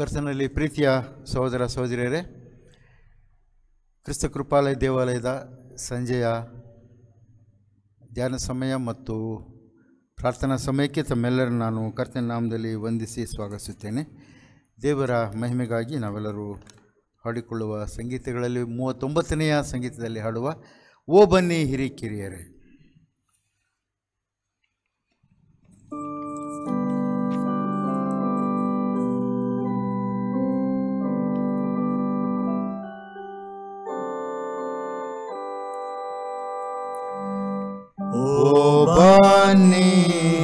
ಕರ್ತನಲ್ಲಿ ಪ್ರೀತಿಯ ಸಹೋದರ ಸಹೋದರಿಯರೇ ಕ್ರಿಸ್ತ ಕೃಪಾಲಯ ದೇವಾಲಯದ ಸಂಜೆಯ ಧ್ಯಾನ ಸಮಯ ಮತ್ತು ಪ್ರಾರ್ಥನಾ ಸಮಯಕ್ಕೆ ತಮ್ಮೆಲ್ಲರೂ ನಾನು ಕರ್ತನ ನಾಮದಲ್ಲಿ ವಂದಿಸಿ ಸ್ವಾಗತಿಸುತ್ತೇನೆ ದೇವರ ಮಹಿಮೆಗಾಗಿ ನಾವೆಲ್ಲರೂ ಹಾಡಿಕೊಳ್ಳುವ ಸಂಗೀತಗಳಲ್ಲಿ ಮೂವತ್ತೊಂಬತ್ತನೆಯ ಸಂಗೀತದಲ್ಲಿ ಹಾಡುವ ಓ ಬನ್ನಿ ಹಿರಿಕಿರಿಯರೇ O Bani.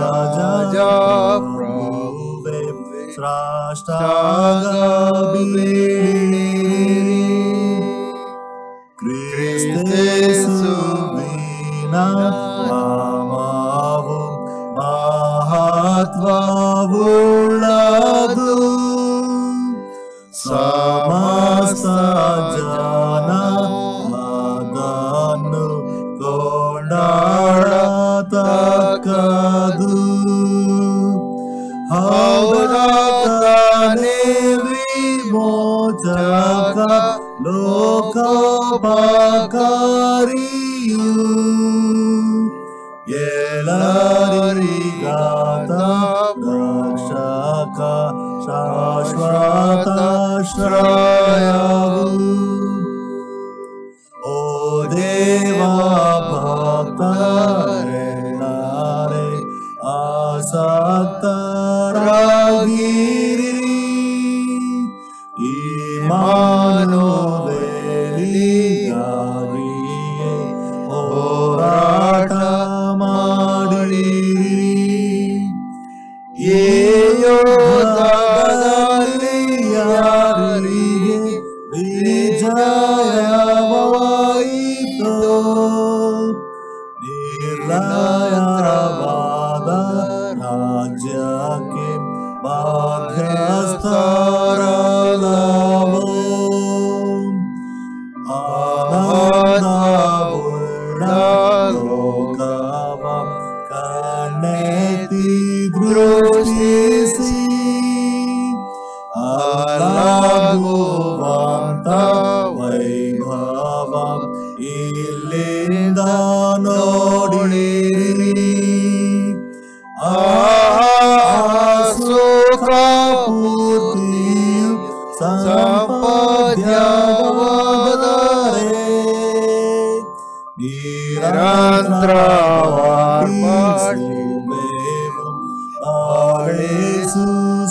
राजा विश्राष्ट कृष्ण सुबेनाव महात्माव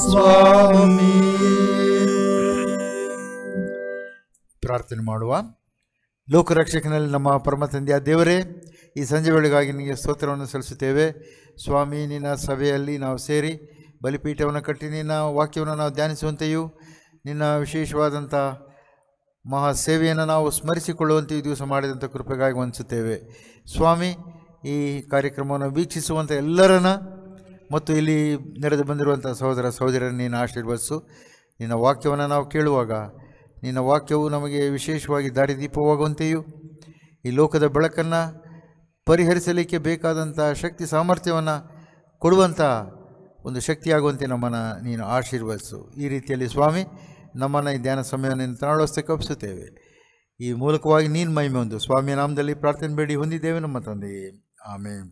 ಸ್ವಾಮಿ ಪ್ರಾರ್ಥನೆ ಮಾಡುವ ಲೋಕರಕ್ಷಕನಲ್ಲಿ ನಮ್ಮ ಪರಮ ತಂದೆಯ ದೇವರೇ ಈ ಸಂಜೆ ವೇಳೆಗಾಗಿ ನಿಮಗೆ ಸ್ತೋತ್ರವನ್ನು ಸಲ್ಲಿಸುತ್ತೇವೆ ಸ್ವಾಮಿ ನಿನ್ನ ಸಭೆಯಲ್ಲಿ ನಾವು ಸೇರಿ ಬಲಿಪೀಠವನ್ನು ಕಟ್ಟಿ ನಿನ್ನ ವಾಕ್ಯವನ್ನು ನಾವು ಧ್ಯಾನಿಸುವಂತೆಯೂ ನಿನ್ನ ವಿಶೇಷವಾದಂಥ ಮಹಾ ಸೇವೆಯನ್ನು ನಾವು ಸ್ಮರಿಸಿಕೊಳ್ಳುವಂತೆ ಈ ದಿವಸ ಮಾಡಿದಂಥ ಕೃಪೆಗಾಗಿ ವಂದಿಸುತ್ತೇವೆ ಸ್ವಾಮಿ ಈ ಕಾರ್ಯಕ್ರಮವನ್ನು ವೀಕ್ಷಿಸುವಂಥ ಎಲ್ಲರನ್ನ ಮತ್ತು ಇಲ್ಲಿ ನಡೆದು ಬಂದಿರುವಂಥ ಸಹೋದರ ಸಹೋದರ ನೀನು ಆಶೀರ್ವದಿಸು ನಿನ್ನ ವಾಕ್ಯವನ್ನು ನಾವು ಕೇಳುವಾಗ ನಿನ್ನ ವಾಕ್ಯವು ನಮಗೆ ವಿಶೇಷವಾಗಿ ದಾರಿದೀಪವಾಗುವಂತೆಯೂ ಈ ಲೋಕದ ಬೆಳಕನ್ನು ಪರಿಹರಿಸಲಿಕ್ಕೆ ಬೇಕಾದಂಥ ಶಕ್ತಿ ಸಾಮರ್ಥ್ಯವನ್ನು ಕೊಡುವಂಥ ಒಂದು ಶಕ್ತಿಯಾಗುವಂತೆ ನಮ್ಮನ್ನು ನೀನು ಆಶೀರ್ವದಿಸು ಈ ರೀತಿಯಲ್ಲಿ ಸ್ವಾಮಿ ನಮ್ಮನ್ನು ಈ ಧ್ಯಾನ ಸಮಯವನ್ನು ನೀನು ತಣಳೋಸ್ತೆ ಕಪ್ಪಿಸುತ್ತೇವೆ ಈ ಮೂಲಕವಾಗಿ ನೀನು ಮಹಿಮೆ ಒಂದು ಸ್ವಾಮಿಯ ನಾಮದಲ್ಲಿ ಪ್ರಾರ್ಥನೆ ಬೇಡಿ ಹೊಂದಿದ್ದೇವೆ ನಮ್ಮ ತಂದೆ ಆಮೇಲೆ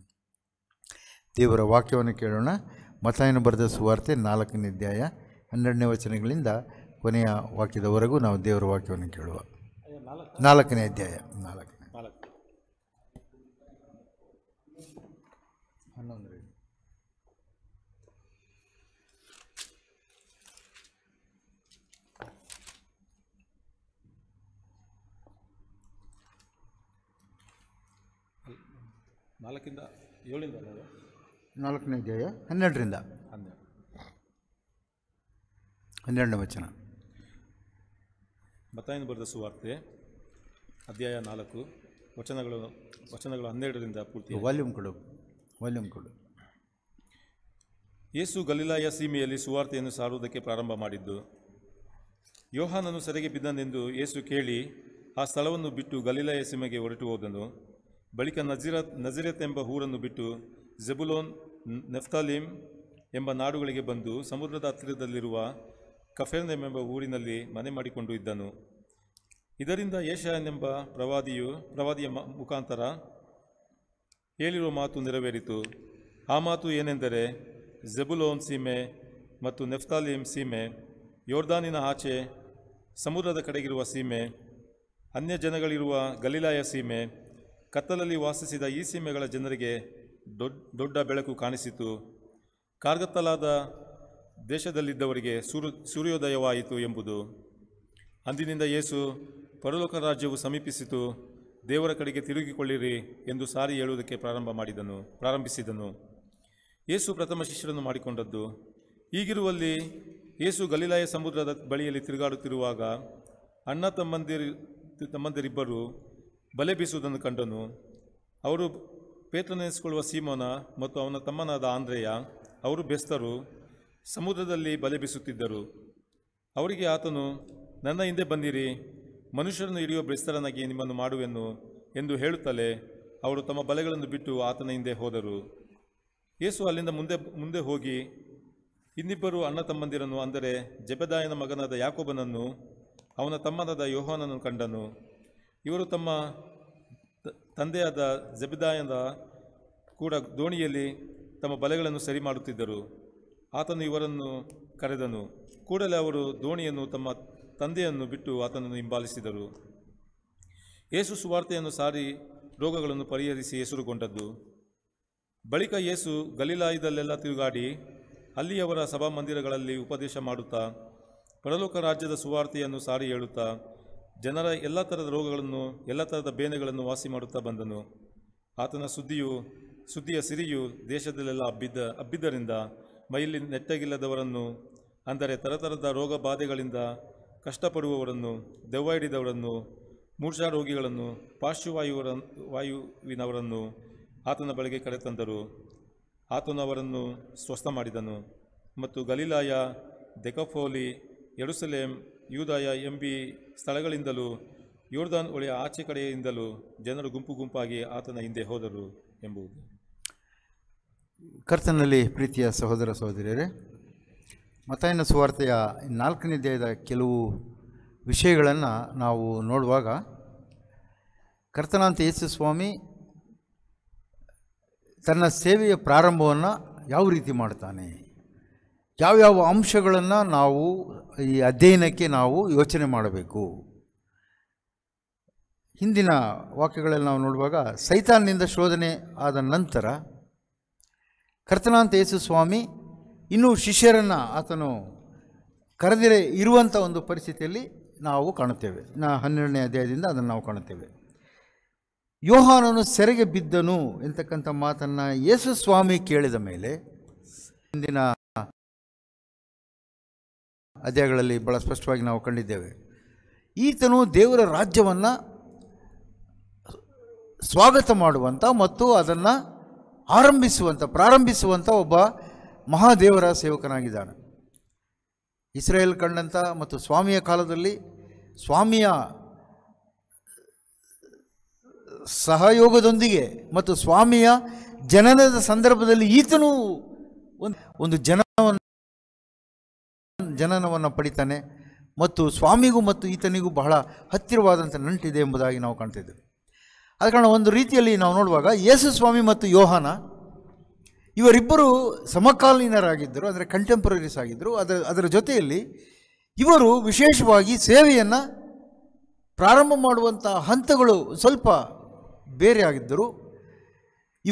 ದೇವರ ವಾಕ್ಯವನ್ನು ಕೇಳೋಣ ಮತಾಯನ ಬರೆದ ಸುವಾರ್ತೆ ನಾಲ್ಕನೇ ಅಧ್ಯಾಯ ಹನ್ನೆರಡನೇ ವಚನಗಳಿಂದ ಕೊನೆಯ ವಾಕ್ಯದವರೆಗೂ ನಾವು ದೇವರ ವಾಕ್ಯವನ್ನು ಕೇಳುವ ನಾಲ್ಕನೇ ಅಧ್ಯಾಯ ನಾಲ್ಕನೇ ನಾಲ್ಕಿಂದ ಏಳಿಂದ ನಾಲ್ಕನೇ ಅಧ್ಯಾಯ ಹನ್ನೆರಡರಿಂದ ಹನ್ನೆರಡನೇ ವಚನ ಬತಾಯನ್ನು ಬರೆದ ಸುವಾರ್ತೆ ಅಧ್ಯಾಯ ನಾಲ್ಕು ವಚನಗಳು ವಚನಗಳು ಹನ್ನೆರಡರಿಂದ ಪೂರ್ತಿ ವಾಲ್ಯೂಮ್ ಕೊಡು ವಾಲ್ಯೂಮ್ ಕೊಡು ಯೇಸು ಗಲೀಲಾಯ ಸೀಮೆಯಲ್ಲಿ ಸುವಾರ್ತೆಯನ್ನು ಸಾರುವುದಕ್ಕೆ ಪ್ರಾರಂಭ ಮಾಡಿದ್ದು ಯೋಹಾನನು ಸೆರೆಗೆ ಬಿದ್ದನೆಂದು ಯೇಸು ಕೇಳಿ ಆ ಸ್ಥಳವನ್ನು ಬಿಟ್ಟು ಗಲೀಲಾಯ ಸೀಮೆಗೆ ಹೊರಟು ಹೋದನು ಬಳಿಕ ನಜೀರತ್ ನಜೀರತ್ ಎಂಬ ಊರನ್ನು ಬಿಟ್ಟು ಜೆಬುಲೋನ್ ನೆಫ್ತಾಲಿಮ್ ಎಂಬ ನಾಡುಗಳಿಗೆ ಬಂದು ಸಮುದ್ರದ ಹತ್ತಿರದಲ್ಲಿರುವ ಎಂಬ ಊರಿನಲ್ಲಿ ಮನೆ ಮಾಡಿಕೊಂಡು ಇದ್ದನು ಇದರಿಂದ ಎಂಬ ಪ್ರವಾದಿಯು ಪ್ರವಾದಿಯ ಮುಖಾಂತರ ಹೇಳಿರುವ ಮಾತು ನೆರವೇರಿತು ಆ ಮಾತು ಏನೆಂದರೆ ಜೆಬುಲೋನ್ ಸೀಮೆ ಮತ್ತು ನೆಫ್ತಾಲಿಮ್ ಸೀಮೆ ಯೋರ್ದಾನಿನ ಆಚೆ ಸಮುದ್ರದ ಕಡೆಗಿರುವ ಸೀಮೆ ಅನ್ಯ ಜನಗಳಿರುವ ಗಲೀಲಾಯ ಸೀಮೆ ಕತ್ತಲಲ್ಲಿ ವಾಸಿಸಿದ ಈ ಸೀಮೆಗಳ ಜನರಿಗೆ ದೊಡ್ಡ ದೊಡ್ಡ ಬೆಳಕು ಕಾಣಿಸಿತು ಕಾರ್ಗತ್ತಲಾದ ದೇಶದಲ್ಲಿದ್ದವರಿಗೆ ಸೂರ್ಯ ಸೂರ್ಯೋದಯವಾಯಿತು ಎಂಬುದು ಅಂದಿನಿಂದ ಯೇಸು ಪರಲೋಕ ರಾಜ್ಯವು ಸಮೀಪಿಸಿತು ದೇವರ ಕಡೆಗೆ ತಿರುಗಿಕೊಳ್ಳಿರಿ ಎಂದು ಸಾರಿ ಹೇಳುವುದಕ್ಕೆ ಪ್ರಾರಂಭ ಮಾಡಿದನು ಪ್ರಾರಂಭಿಸಿದನು ಯೇಸು ಪ್ರಥಮ ಶಿಷ್ಯರನ್ನು ಮಾಡಿಕೊಂಡದ್ದು ಈಗಿರುವಲ್ಲಿ ಯೇಸು ಗಲೀಲಾಯ ಸಮುದ್ರದ ಬಳಿಯಲ್ಲಿ ತಿರುಗಾಡುತ್ತಿರುವಾಗ ಅಣ್ಣ ತಮ್ಮಂದಿರು ತಮ್ಮಂದಿರಿಬ್ಬರು ಬಲೆ ಬೀಸುವುದನ್ನು ಕಂಡನು ಅವರು ನೆನೆಸಿಕೊಳ್ಳುವ ಸೀಮೋನ ಮತ್ತು ಅವನ ತಮ್ಮನಾದ ಆಂದ್ರೇಯ ಅವರು ಬೆಸ್ತರು ಸಮುದ್ರದಲ್ಲಿ ಬಲೆ ಬೀಸುತ್ತಿದ್ದರು ಅವರಿಗೆ ಆತನು ನನ್ನ ಹಿಂದೆ ಬಂದಿರಿ ಮನುಷ್ಯರನ್ನು ಹಿಡಿಯುವ ಬೆಸ್ತರನಾಗಿ ನಿಮ್ಮನ್ನು ಮಾಡುವೆನು ಎಂದು ಹೇಳುತ್ತಲೇ ಅವರು ತಮ್ಮ ಬಲೆಗಳನ್ನು ಬಿಟ್ಟು ಆತನ ಹಿಂದೆ ಹೋದರು ಯೇಸು ಅಲ್ಲಿಂದ ಮುಂದೆ ಮುಂದೆ ಹೋಗಿ ಇನ್ನಿಬ್ಬರು ಅಣ್ಣ ತಮ್ಮಂದಿರನ್ನು ಅಂದರೆ ಜಬದಾಯನ ಮಗನಾದ ಯಾಕೋಬನನ್ನು ಅವನ ತಮ್ಮನಾದ ಯೋಹಾನನ್ನು ಕಂಡನು ಇವರು ತಮ್ಮ ತಂದೆಯಾದ ಜಬಿದಾಯದ ಕೂಡ ದೋಣಿಯಲ್ಲಿ ತಮ್ಮ ಬಲೆಗಳನ್ನು ಸರಿ ಮಾಡುತ್ತಿದ್ದರು ಆತನು ಇವರನ್ನು ಕರೆದನು ಕೂಡಲೇ ಅವರು ದೋಣಿಯನ್ನು ತಮ್ಮ ತಂದೆಯನ್ನು ಬಿಟ್ಟು ಆತನನ್ನು ಹಿಂಬಾಲಿಸಿದರು ಯೇಸು ಸುವಾರ್ತೆಯನ್ನು ಸಾರಿ ರೋಗಗಳನ್ನು ಪರಿಹರಿಸಿ ಹೆಸರುಗೊಂಡದ್ದು ಬಳಿಕ ಯೇಸು ಗಲೀಲಾಯದಲ್ಲೆಲ್ಲ ತಿರುಗಾಡಿ ಅಲ್ಲಿಯವರ ಸಭಾಮಂದಿರಗಳಲ್ಲಿ ಉಪದೇಶ ಮಾಡುತ್ತಾ ಪರಲೋಕ ರಾಜ್ಯದ ಸುವಾರ್ತೆಯನ್ನು ಸಾರಿ ಹೇಳುತ್ತಾ ಜನರ ಎಲ್ಲ ಥರದ ರೋಗಗಳನ್ನು ಎಲ್ಲ ಥರದ ಬೇನೆಗಳನ್ನು ವಾಸಿ ಮಾಡುತ್ತಾ ಬಂದನು ಆತನ ಸುದ್ದಿಯು ಸುದ್ದಿಯ ಸಿರಿಯು ದೇಶದಲ್ಲೆಲ್ಲ ಹಬ್ಬಿದ್ದ ಹಬ್ಬಿದ್ದರಿಂದ ಮೈಲಿ ನೆಟ್ಟಗಿಲ್ಲದವರನ್ನು ಅಂದರೆ ತರತರದ ರೋಗ ಬಾಧೆಗಳಿಂದ ಕಷ್ಟಪಡುವವರನ್ನು ದೆವ್ವ ಹಿಡಿದವರನ್ನು ಮೂರ್ಛಾ ರೋಗಿಗಳನ್ನು ಪಾರ್ಶ್ವವಾಯುವರ ವಾಯುವಿನವರನ್ನು ಆತನ ಬಳಿಗೆ ಕರೆತಂದರು ಆತನವರನ್ನು ಸ್ವಸ್ಥ ಮಾಡಿದನು ಮತ್ತು ಗಲೀಲಾಯ ದೆಕಫೋಲಿ ಯೆರೂಸಲೇಮ್ ಯೂದಾಯ ಎಂಬಿ ಸ್ಥಳಗಳಿಂದಲೂ ಯೋರ್ದಾನ್ ಒಳೆಯ ಆಚೆ ಕಡೆಯಿಂದಲೂ ಜನರು ಗುಂಪು ಗುಂಪಾಗಿ ಆತನ ಹಿಂದೆ ಹೋದರು ಎಂಬುದು ಕರ್ತನಲ್ಲಿ ಪ್ರೀತಿಯ ಸಹೋದರ ಸಹೋದರಿಯರೇ ಮತಾಯನ ಸುವಾರ್ತೆಯ ನಾಲ್ಕನೇ ದೇಹದ ಕೆಲವು ವಿಷಯಗಳನ್ನು ನಾವು ನೋಡುವಾಗ ಕರ್ತನಾಂತ ಯೇಸು ಸ್ವಾಮಿ ತನ್ನ ಸೇವೆಯ ಪ್ರಾರಂಭವನ್ನು ಯಾವ ರೀತಿ ಮಾಡ್ತಾನೆ ಯಾವ್ಯಾವ ಅಂಶಗಳನ್ನು ನಾವು ಈ ಅಧ್ಯಯನಕ್ಕೆ ನಾವು ಯೋಚನೆ ಮಾಡಬೇಕು ಹಿಂದಿನ ವಾಕ್ಯಗಳಲ್ಲಿ ನಾವು ನೋಡುವಾಗ ಸೈತಾನ್ನಿಂದ ಶೋಧನೆ ಆದ ನಂತರ ಕರ್ತನಾಂತ ಯೇಸು ಸ್ವಾಮಿ ಇನ್ನೂ ಶಿಷ್ಯರನ್ನು ಆತನು ಕರೆದಿರೇ ಇರುವಂಥ ಒಂದು ಪರಿಸ್ಥಿತಿಯಲ್ಲಿ ನಾವು ಕಾಣುತ್ತೇವೆ ನಾ ಹನ್ನೆರಡನೇ ಅಧ್ಯಾಯದಿಂದ ಅದನ್ನು ನಾವು ಕಾಣುತ್ತೇವೆ ಯೋಹಾನನು ಸೆರೆಗೆ ಬಿದ್ದನು ಎಂತಕ್ಕಂಥ ಮಾತನ್ನು ಯೇಸು ಸ್ವಾಮಿ ಕೇಳಿದ ಮೇಲೆ ಹಿಂದಿನ ಅಧ್ಯಾಯಗಳಲ್ಲಿ ಭಾಳ ಸ್ಪಷ್ಟವಾಗಿ ನಾವು ಕಂಡಿದ್ದೇವೆ ಈತನು ದೇವರ ರಾಜ್ಯವನ್ನು ಸ್ವಾಗತ ಮಾಡುವಂಥ ಮತ್ತು ಅದನ್ನು ಆರಂಭಿಸುವಂಥ ಪ್ರಾರಂಭಿಸುವಂಥ ಒಬ್ಬ ಮಹಾದೇವರ ಸೇವಕನಾಗಿದ್ದಾನೆ ಇಸ್ರೇಲ್ ಕಂಡಂಥ ಮತ್ತು ಸ್ವಾಮಿಯ ಕಾಲದಲ್ಲಿ ಸ್ವಾಮಿಯ ಸಹಯೋಗದೊಂದಿಗೆ ಮತ್ತು ಸ್ವಾಮಿಯ ಜನನದ ಸಂದರ್ಭದಲ್ಲಿ ಈತನೂ ಒಂದು ಒಂದು ಜನ ಜನನವನ್ನು ಪಡಿತಾನೆ ಮತ್ತು ಸ್ವಾಮಿಗೂ ಮತ್ತು ಈತನಿಗೂ ಬಹಳ ಹತ್ತಿರವಾದಂಥ ನಂಟಿದೆ ಎಂಬುದಾಗಿ ನಾವು ಕಾಣ್ತಿದ್ದೇವೆ ಆದ ಕಾರಣ ಒಂದು ರೀತಿಯಲ್ಲಿ ನಾವು ನೋಡುವಾಗ ಯೇಸು ಸ್ವಾಮಿ ಮತ್ತು ಯೋಹಾನ ಇವರಿಬ್ಬರು ಸಮಕಾಲೀನರಾಗಿದ್ದರು ಅಂದರೆ ಕಂಟೆಂಪ್ರರೀಸ್ ಆಗಿದ್ದರು ಅದರ ಅದರ ಜೊತೆಯಲ್ಲಿ ಇವರು ವಿಶೇಷವಾಗಿ ಸೇವೆಯನ್ನು ಪ್ರಾರಂಭ ಮಾಡುವಂಥ ಹಂತಗಳು ಸ್ವಲ್ಪ ಬೇರೆ ಆಗಿದ್ದರು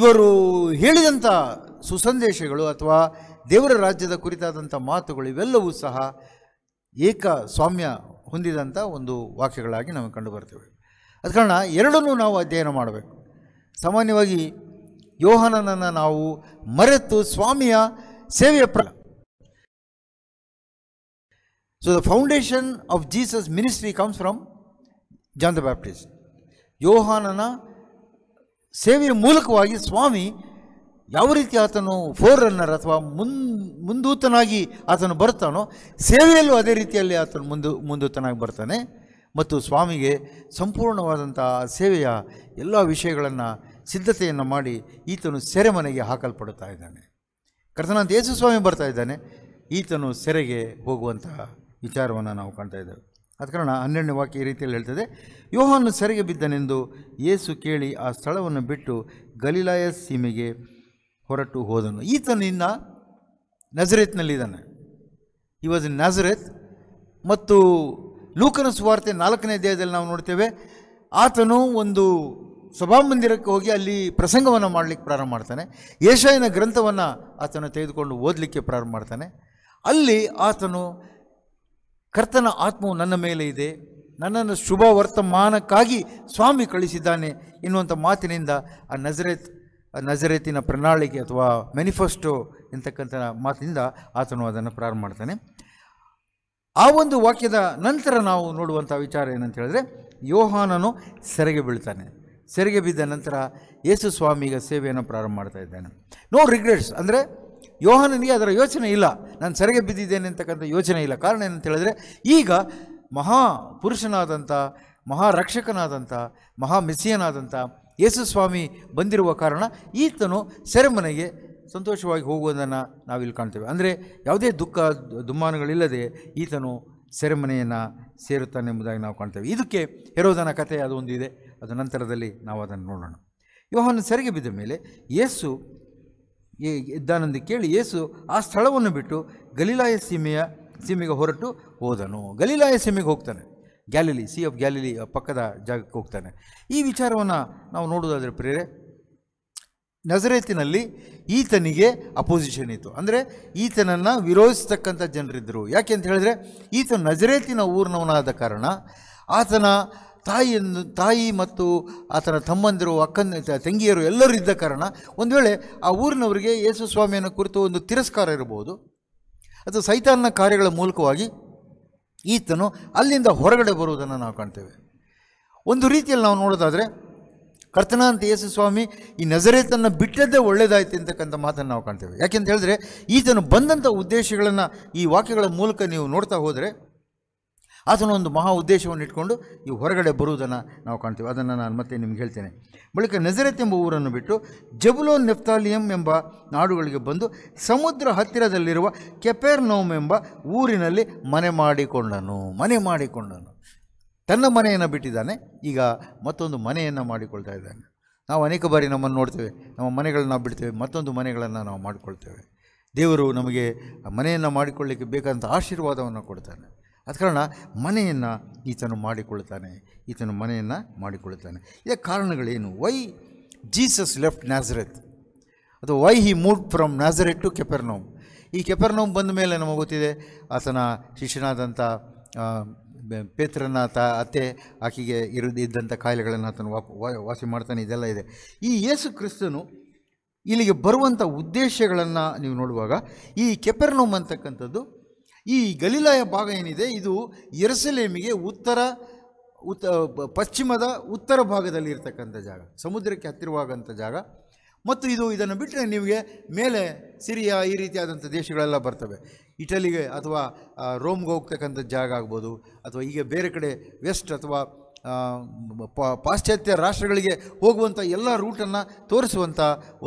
ಇವರು ಹೇಳಿದಂಥ ಸುಸಂದೇಶಗಳು ಅಥವಾ ದೇವರ ರಾಜ್ಯದ ಕುರಿತಾದಂಥ ಮಾತುಗಳು ಇವೆಲ್ಲವೂ ಸಹ ಏಕ ಸ್ವಾಮ್ಯ ಹೊಂದಿದಂಥ ಒಂದು ವಾಕ್ಯಗಳಾಗಿ ನಾವು ಕಂಡುಬರ್ತೇವೆ ಅದ ಕಾರಣ ಎರಡನ್ನೂ ನಾವು ಅಧ್ಯಯನ ಮಾಡಬೇಕು ಸಾಮಾನ್ಯವಾಗಿ ಯೋಹನನನ್ನು ನಾವು ಮರೆತು ಸ್ವಾಮಿಯ ಸೇವೆಯ ಪ್ರ ಸೊ the foundation of Jesus ministry comes from John the Baptist ಯೋಹಾನನ ಸೇವೆಯ ಮೂಲಕವಾಗಿ ಸ್ವಾಮಿ ಯಾವ ರೀತಿ ಆತನು ಫೋರ್ ರನ್ನರ್ ಅಥವಾ ಮುನ್ ಮುಂದೂತನಾಗಿ ಆತನು ಬರ್ತಾನೋ ಸೇವೆಯಲ್ಲೂ ಅದೇ ರೀತಿಯಲ್ಲಿ ಆತನು ಮುಂದು ಮುಂದೂತನಾಗಿ ಬರ್ತಾನೆ ಮತ್ತು ಸ್ವಾಮಿಗೆ ಸಂಪೂರ್ಣವಾದಂಥ ಸೇವೆಯ ಎಲ್ಲ ವಿಷಯಗಳನ್ನು ಸಿದ್ಧತೆಯನ್ನು ಮಾಡಿ ಈತನು ಸೆರೆಮನೆಗೆ ಹಾಕಲ್ಪಡುತ್ತಾ ಇದ್ದಾನೆ ಕರ್ತನಾಥ ಯೇಸು ಸ್ವಾಮಿ ಬರ್ತಾ ಇದ್ದಾನೆ ಈತನು ಸೆರೆಗೆ ಹೋಗುವಂತಹ ವಿಚಾರವನ್ನು ನಾವು ಕಾಣ್ತಾ ಇದ್ದೇವೆ ಆದ ಕಾರಣ ಹನ್ನೆರಡನೇ ವಾಕ್ಯ ಈ ರೀತಿಯಲ್ಲಿ ಹೇಳ್ತದೆ ಯೋಹನ್ನು ಸೆರೆಗೆ ಬಿದ್ದನೆಂದು ಯೇಸು ಕೇಳಿ ಆ ಸ್ಥಳವನ್ನು ಬಿಟ್ಟು ಗಲೀಲಾಯ ಸೀಮೆಗೆ ಹೊರಟು ಹೋದನು ಈತನಿಂದ ನಜರೇತ್ನಲ್ಲಿದ್ದಾನೆ ಈ ವಾಸ್ ಇನ್ ನಜರೇತ್ ಮತ್ತು ಲೂಕನ ಸುವಾರ್ತೆ ನಾಲ್ಕನೇ ದೇಹದಲ್ಲಿ ನಾವು ನೋಡ್ತೇವೆ ಆತನು ಒಂದು ಮಂದಿರಕ್ಕೆ ಹೋಗಿ ಅಲ್ಲಿ ಪ್ರಸಂಗವನ್ನು ಮಾಡಲಿಕ್ಕೆ ಪ್ರಾರಂಭ ಮಾಡ್ತಾನೆ ಏಷಾಯನ ಗ್ರಂಥವನ್ನು ಆತನು ತೆಗೆದುಕೊಂಡು ಓದಲಿಕ್ಕೆ ಪ್ರಾರಂಭ ಮಾಡ್ತಾನೆ ಅಲ್ಲಿ ಆತನು ಕರ್ತನ ಆತ್ಮವು ನನ್ನ ಮೇಲೆ ಇದೆ ನನ್ನನ್ನು ಶುಭ ವರ್ತಮಾನಕ್ಕಾಗಿ ಸ್ವಾಮಿ ಕಳಿಸಿದ್ದಾನೆ ಎನ್ನುವಂಥ ಮಾತಿನಿಂದ ಆ ನಜರೇತ್ ನಜರೇತಿನ ಪ್ರಣಾಳಿಕೆ ಅಥವಾ ಮ್ಯಾನಿಫೆಸ್ಟೋ ಎಂತಕ್ಕಂಥ ಮಾತಿನಿಂದ ಆತನು ಅದನ್ನು ಪ್ರಾರಂಭ ಮಾಡ್ತಾನೆ ಆ ಒಂದು ವಾಕ್ಯದ ನಂತರ ನಾವು ನೋಡುವಂಥ ವಿಚಾರ ಏನಂತ ಹೇಳಿದ್ರೆ ಯೋಹಾನನು ಸೆರೆಗೆ ಬೀಳ್ತಾನೆ ಸೆರೆಗೆ ಬಿದ್ದ ನಂತರ ಯೇಸು ಸ್ವಾಮಿಗ ಸೇವೆಯನ್ನು ಪ್ರಾರಂಭ ಮಾಡ್ತಾ ಇದ್ದಾನೆ ನೋ ರಿಗ್ರೆಟ್ಸ್ ಅಂದರೆ ಯೋಹಾನನಿಗೆ ಅದರ ಯೋಚನೆ ಇಲ್ಲ ನಾನು ಸೆರೆಗೆ ಬಿದ್ದಿದ್ದೇನೆ ಅಂತಕ್ಕಂಥ ಯೋಚನೆ ಇಲ್ಲ ಕಾರಣ ಏನಂತ ಹೇಳಿದ್ರೆ ಈಗ ಮಹಾ ಪುರುಷನಾದಂಥ ಮಹಾರಕ್ಷಕನಾದಂಥ ಮಹಾ ಮೆಸ್ಸಿಯನಾದಂಥ ಸ್ವಾಮಿ ಬಂದಿರುವ ಕಾರಣ ಈತನು ಸೆರೆಮನೆಗೆ ಸಂತೋಷವಾಗಿ ಹೋಗುವುದನ್ನು ನಾವಿಲ್ಲಿ ಕಾಣ್ತೇವೆ ಅಂದರೆ ಯಾವುದೇ ದುಃಖ ದುಮ್ಮಾನಗಳಿಲ್ಲದೆ ಈತನು ಸೆರೆಮನೆಯನ್ನು ಸೇರುತ್ತಾನೆ ಎಂಬುದಾಗಿ ನಾವು ಕಾಣ್ತೇವೆ ಇದಕ್ಕೆ ಹೆರೋದನ ಕಥೆ ಅದು ಇದೆ ಅದು ನಂತರದಲ್ಲಿ ನಾವು ಅದನ್ನು ನೋಡೋಣ ಯೋಹನ ಸೆರೆಗೆ ಬಿದ್ದ ಮೇಲೆ ಯೇಸು ಇದ್ದಾನಂದು ಕೇಳಿ ಯೇಸು ಆ ಸ್ಥಳವನ್ನು ಬಿಟ್ಟು ಗಲೀಲಾಯ ಸೀಮೆಯ ಸೀಮೆಗೆ ಹೊರಟು ಹೋದನು ಗಲೀಲಾಯ ಸೀಮೆಗೆ ಹೋಗ್ತಾನೆ ಗ್ಯಾಲಿಲಿ ಸಿ ಆಫ್ ಗ್ಯಾಲಿಲಿ ಪಕ್ಕದ ಜಾಗಕ್ಕೆ ಹೋಗ್ತಾನೆ ಈ ವಿಚಾರವನ್ನು ನಾವು ನೋಡೋದಾದರೆ ಪ್ರೇರೆ ನಜರೇತಿನಲ್ಲಿ ಈತನಿಗೆ ಅಪೋಸಿಷನ್ ಇತ್ತು ಅಂದರೆ ಈತನನ್ನು ವಿರೋಧಿಸ್ತಕ್ಕಂಥ ಜನರಿದ್ದರು ಯಾಕೆ ಅಂತ ಹೇಳಿದ್ರೆ ಈತ ನಜರೇತಿನ ಊರಿನವನಾದ ಕಾರಣ ಆತನ ತಾಯಿಯನ್ನು ತಾಯಿ ಮತ್ತು ಆತನ ತಮ್ಮಂದಿರು ಅಕ್ಕನ ತಂಗಿಯರು ಎಲ್ಲರೂ ಇದ್ದ ಕಾರಣ ಒಂದು ವೇಳೆ ಆ ಊರಿನವರಿಗೆ ಯೇಸು ಸ್ವಾಮಿಯನ್ನು ಕುರಿತು ಒಂದು ತಿರಸ್ಕಾರ ಇರಬಹುದು ಅಥವಾ ಸೈತಾನ್ನ ಕಾರ್ಯಗಳ ಮೂಲಕವಾಗಿ ಈತನು ಅಲ್ಲಿಂದ ಹೊರಗಡೆ ಬರುವುದನ್ನು ನಾವು ಕಾಣ್ತೇವೆ ಒಂದು ರೀತಿಯಲ್ಲಿ ನಾವು ನೋಡೋದಾದರೆ ಕರ್ತನಾಂತ ಯೇಸು ಸ್ವಾಮಿ ಈ ನಜರೇತನ್ನು ಬಿಟ್ಟದ್ದೇ ಒಳ್ಳೆಯದಾಯ್ತು ಅಂತಕ್ಕಂಥ ಮಾತನ್ನು ನಾವು ಕಾಣ್ತೇವೆ ಯಾಕೆಂತ ಹೇಳಿದ್ರೆ ಈತನು ಬಂದಂಥ ಉದ್ದೇಶಗಳನ್ನು ಈ ವಾಕ್ಯಗಳ ಮೂಲಕ ನೀವು ನೋಡ್ತಾ ಹೋದರೆ ಒಂದು ಮಹಾ ಉದ್ದೇಶವನ್ನು ಇಟ್ಕೊಂಡು ಈ ಹೊರಗಡೆ ಬರುವುದನ್ನು ನಾವು ಕಾಣ್ತೀವಿ ಅದನ್ನು ನಾನು ಮತ್ತೆ ನಿಮ್ಗೆ ಹೇಳ್ತೇನೆ ಬಳಿಕ ನಜರತ್ ಎಂಬ ಊರನ್ನು ಬಿಟ್ಟು ಜಬುಲೋ ನೆಫ್ತಾಲಿಯಂ ಎಂಬ ನಾಡುಗಳಿಗೆ ಬಂದು ಸಮುದ್ರ ಹತ್ತಿರದಲ್ಲಿರುವ ಕೆಪೆರ್ನೋಮ್ ಎಂಬ ಊರಿನಲ್ಲಿ ಮನೆ ಮಾಡಿಕೊಂಡನು ಮನೆ ಮಾಡಿಕೊಂಡನು ತನ್ನ ಮನೆಯನ್ನು ಬಿಟ್ಟಿದ್ದಾನೆ ಈಗ ಮತ್ತೊಂದು ಮನೆಯನ್ನು ಮಾಡಿಕೊಳ್ತಾ ಇದ್ದಾನೆ ನಾವು ಅನೇಕ ಬಾರಿ ನಮ್ಮನ್ನು ನೋಡ್ತೇವೆ ನಮ್ಮ ಮನೆಗಳನ್ನ ನಾವು ಬಿಡ್ತೇವೆ ಮತ್ತೊಂದು ಮನೆಗಳನ್ನು ನಾವು ಮಾಡಿಕೊಳ್ತೇವೆ ದೇವರು ನಮಗೆ ಮನೆಯನ್ನು ಮಾಡಿಕೊಳ್ಳಿಕ್ಕೆ ಬೇಕಾದಂಥ ಆಶೀರ್ವಾದವನ್ನು ಕೊಡ್ತಾನೆ ಆದ ಕಾರಣ ಮನೆಯನ್ನು ಈತನು ಮಾಡಿಕೊಳ್ಳುತ್ತಾನೆ ಈತನು ಮನೆಯನ್ನು ಮಾಡಿಕೊಳ್ಳುತ್ತಾನೆ ಇದೇ ಕಾರಣಗಳೇನು ವೈ ಜೀಸಸ್ ಲೆಫ್ಟ್ ನ್ಯಾಝರೆತ್ ಅದು why he moved from Nazareth to Capernaum ಈ ಕೆಪೆರ್ನೋಮ್ ಬಂದ ಮೇಲೆ ನಮಗೆ ಗೊತ್ತಿದೆ ಆತನ ಶಿಷ್ಯನಾದಂಥ ಪೇತ್ರನ ತ ಅತ್ತೆ ಆಕೆಗೆ ಇರದ ಇದ್ದಂಥ ಕಾಯಿಲೆಗಳನ್ನು ಆತನು ವಾಪ ವಾಸಿ ಮಾಡ್ತಾನೆ ಇದೆಲ್ಲ ಇದೆ ಈ ಯೇಸು ಕ್ರಿಸ್ತನು ಇಲ್ಲಿಗೆ ಬರುವಂಥ ಉದ್ದೇಶಗಳನ್ನು ನೀವು ನೋಡುವಾಗ ಈ ಕೆಪೆರ್ನೋಮ್ ಅಂತಕ್ಕಂಥದ್ದು ಈ ಗಲೀಲಾಯ ಭಾಗ ಏನಿದೆ ಇದು ಎರಸಲೇಮಿಗೆ ಉತ್ತರ ಉತ್ತ ಪಶ್ಚಿಮದ ಉತ್ತರ ಭಾಗದಲ್ಲಿ ಇರತಕ್ಕಂಥ ಜಾಗ ಸಮುದ್ರಕ್ಕೆ ಹತ್ತಿರವಾಗಂಥ ಜಾಗ ಮತ್ತು ಇದು ಇದನ್ನು ಬಿಟ್ಟರೆ ನಿಮಗೆ ಮೇಲೆ ಸಿರಿಯಾ ಈ ರೀತಿಯಾದಂಥ ದೇಶಗಳೆಲ್ಲ ಬರ್ತವೆ ಇಟಲಿಗೆ ಅಥವಾ ರೋಮ್ಗೆ ಹೋಗ್ತಕ್ಕಂಥ ಜಾಗ ಆಗ್ಬೋದು ಅಥವಾ ಈಗ ಬೇರೆ ಕಡೆ ವೆಸ್ಟ್ ಅಥವಾ ಪಾಶ್ಚಾತ್ಯ ರಾಷ್ಟ್ರಗಳಿಗೆ ಹೋಗುವಂಥ ಎಲ್ಲ ರೂಟನ್ನು ತೋರಿಸುವಂಥ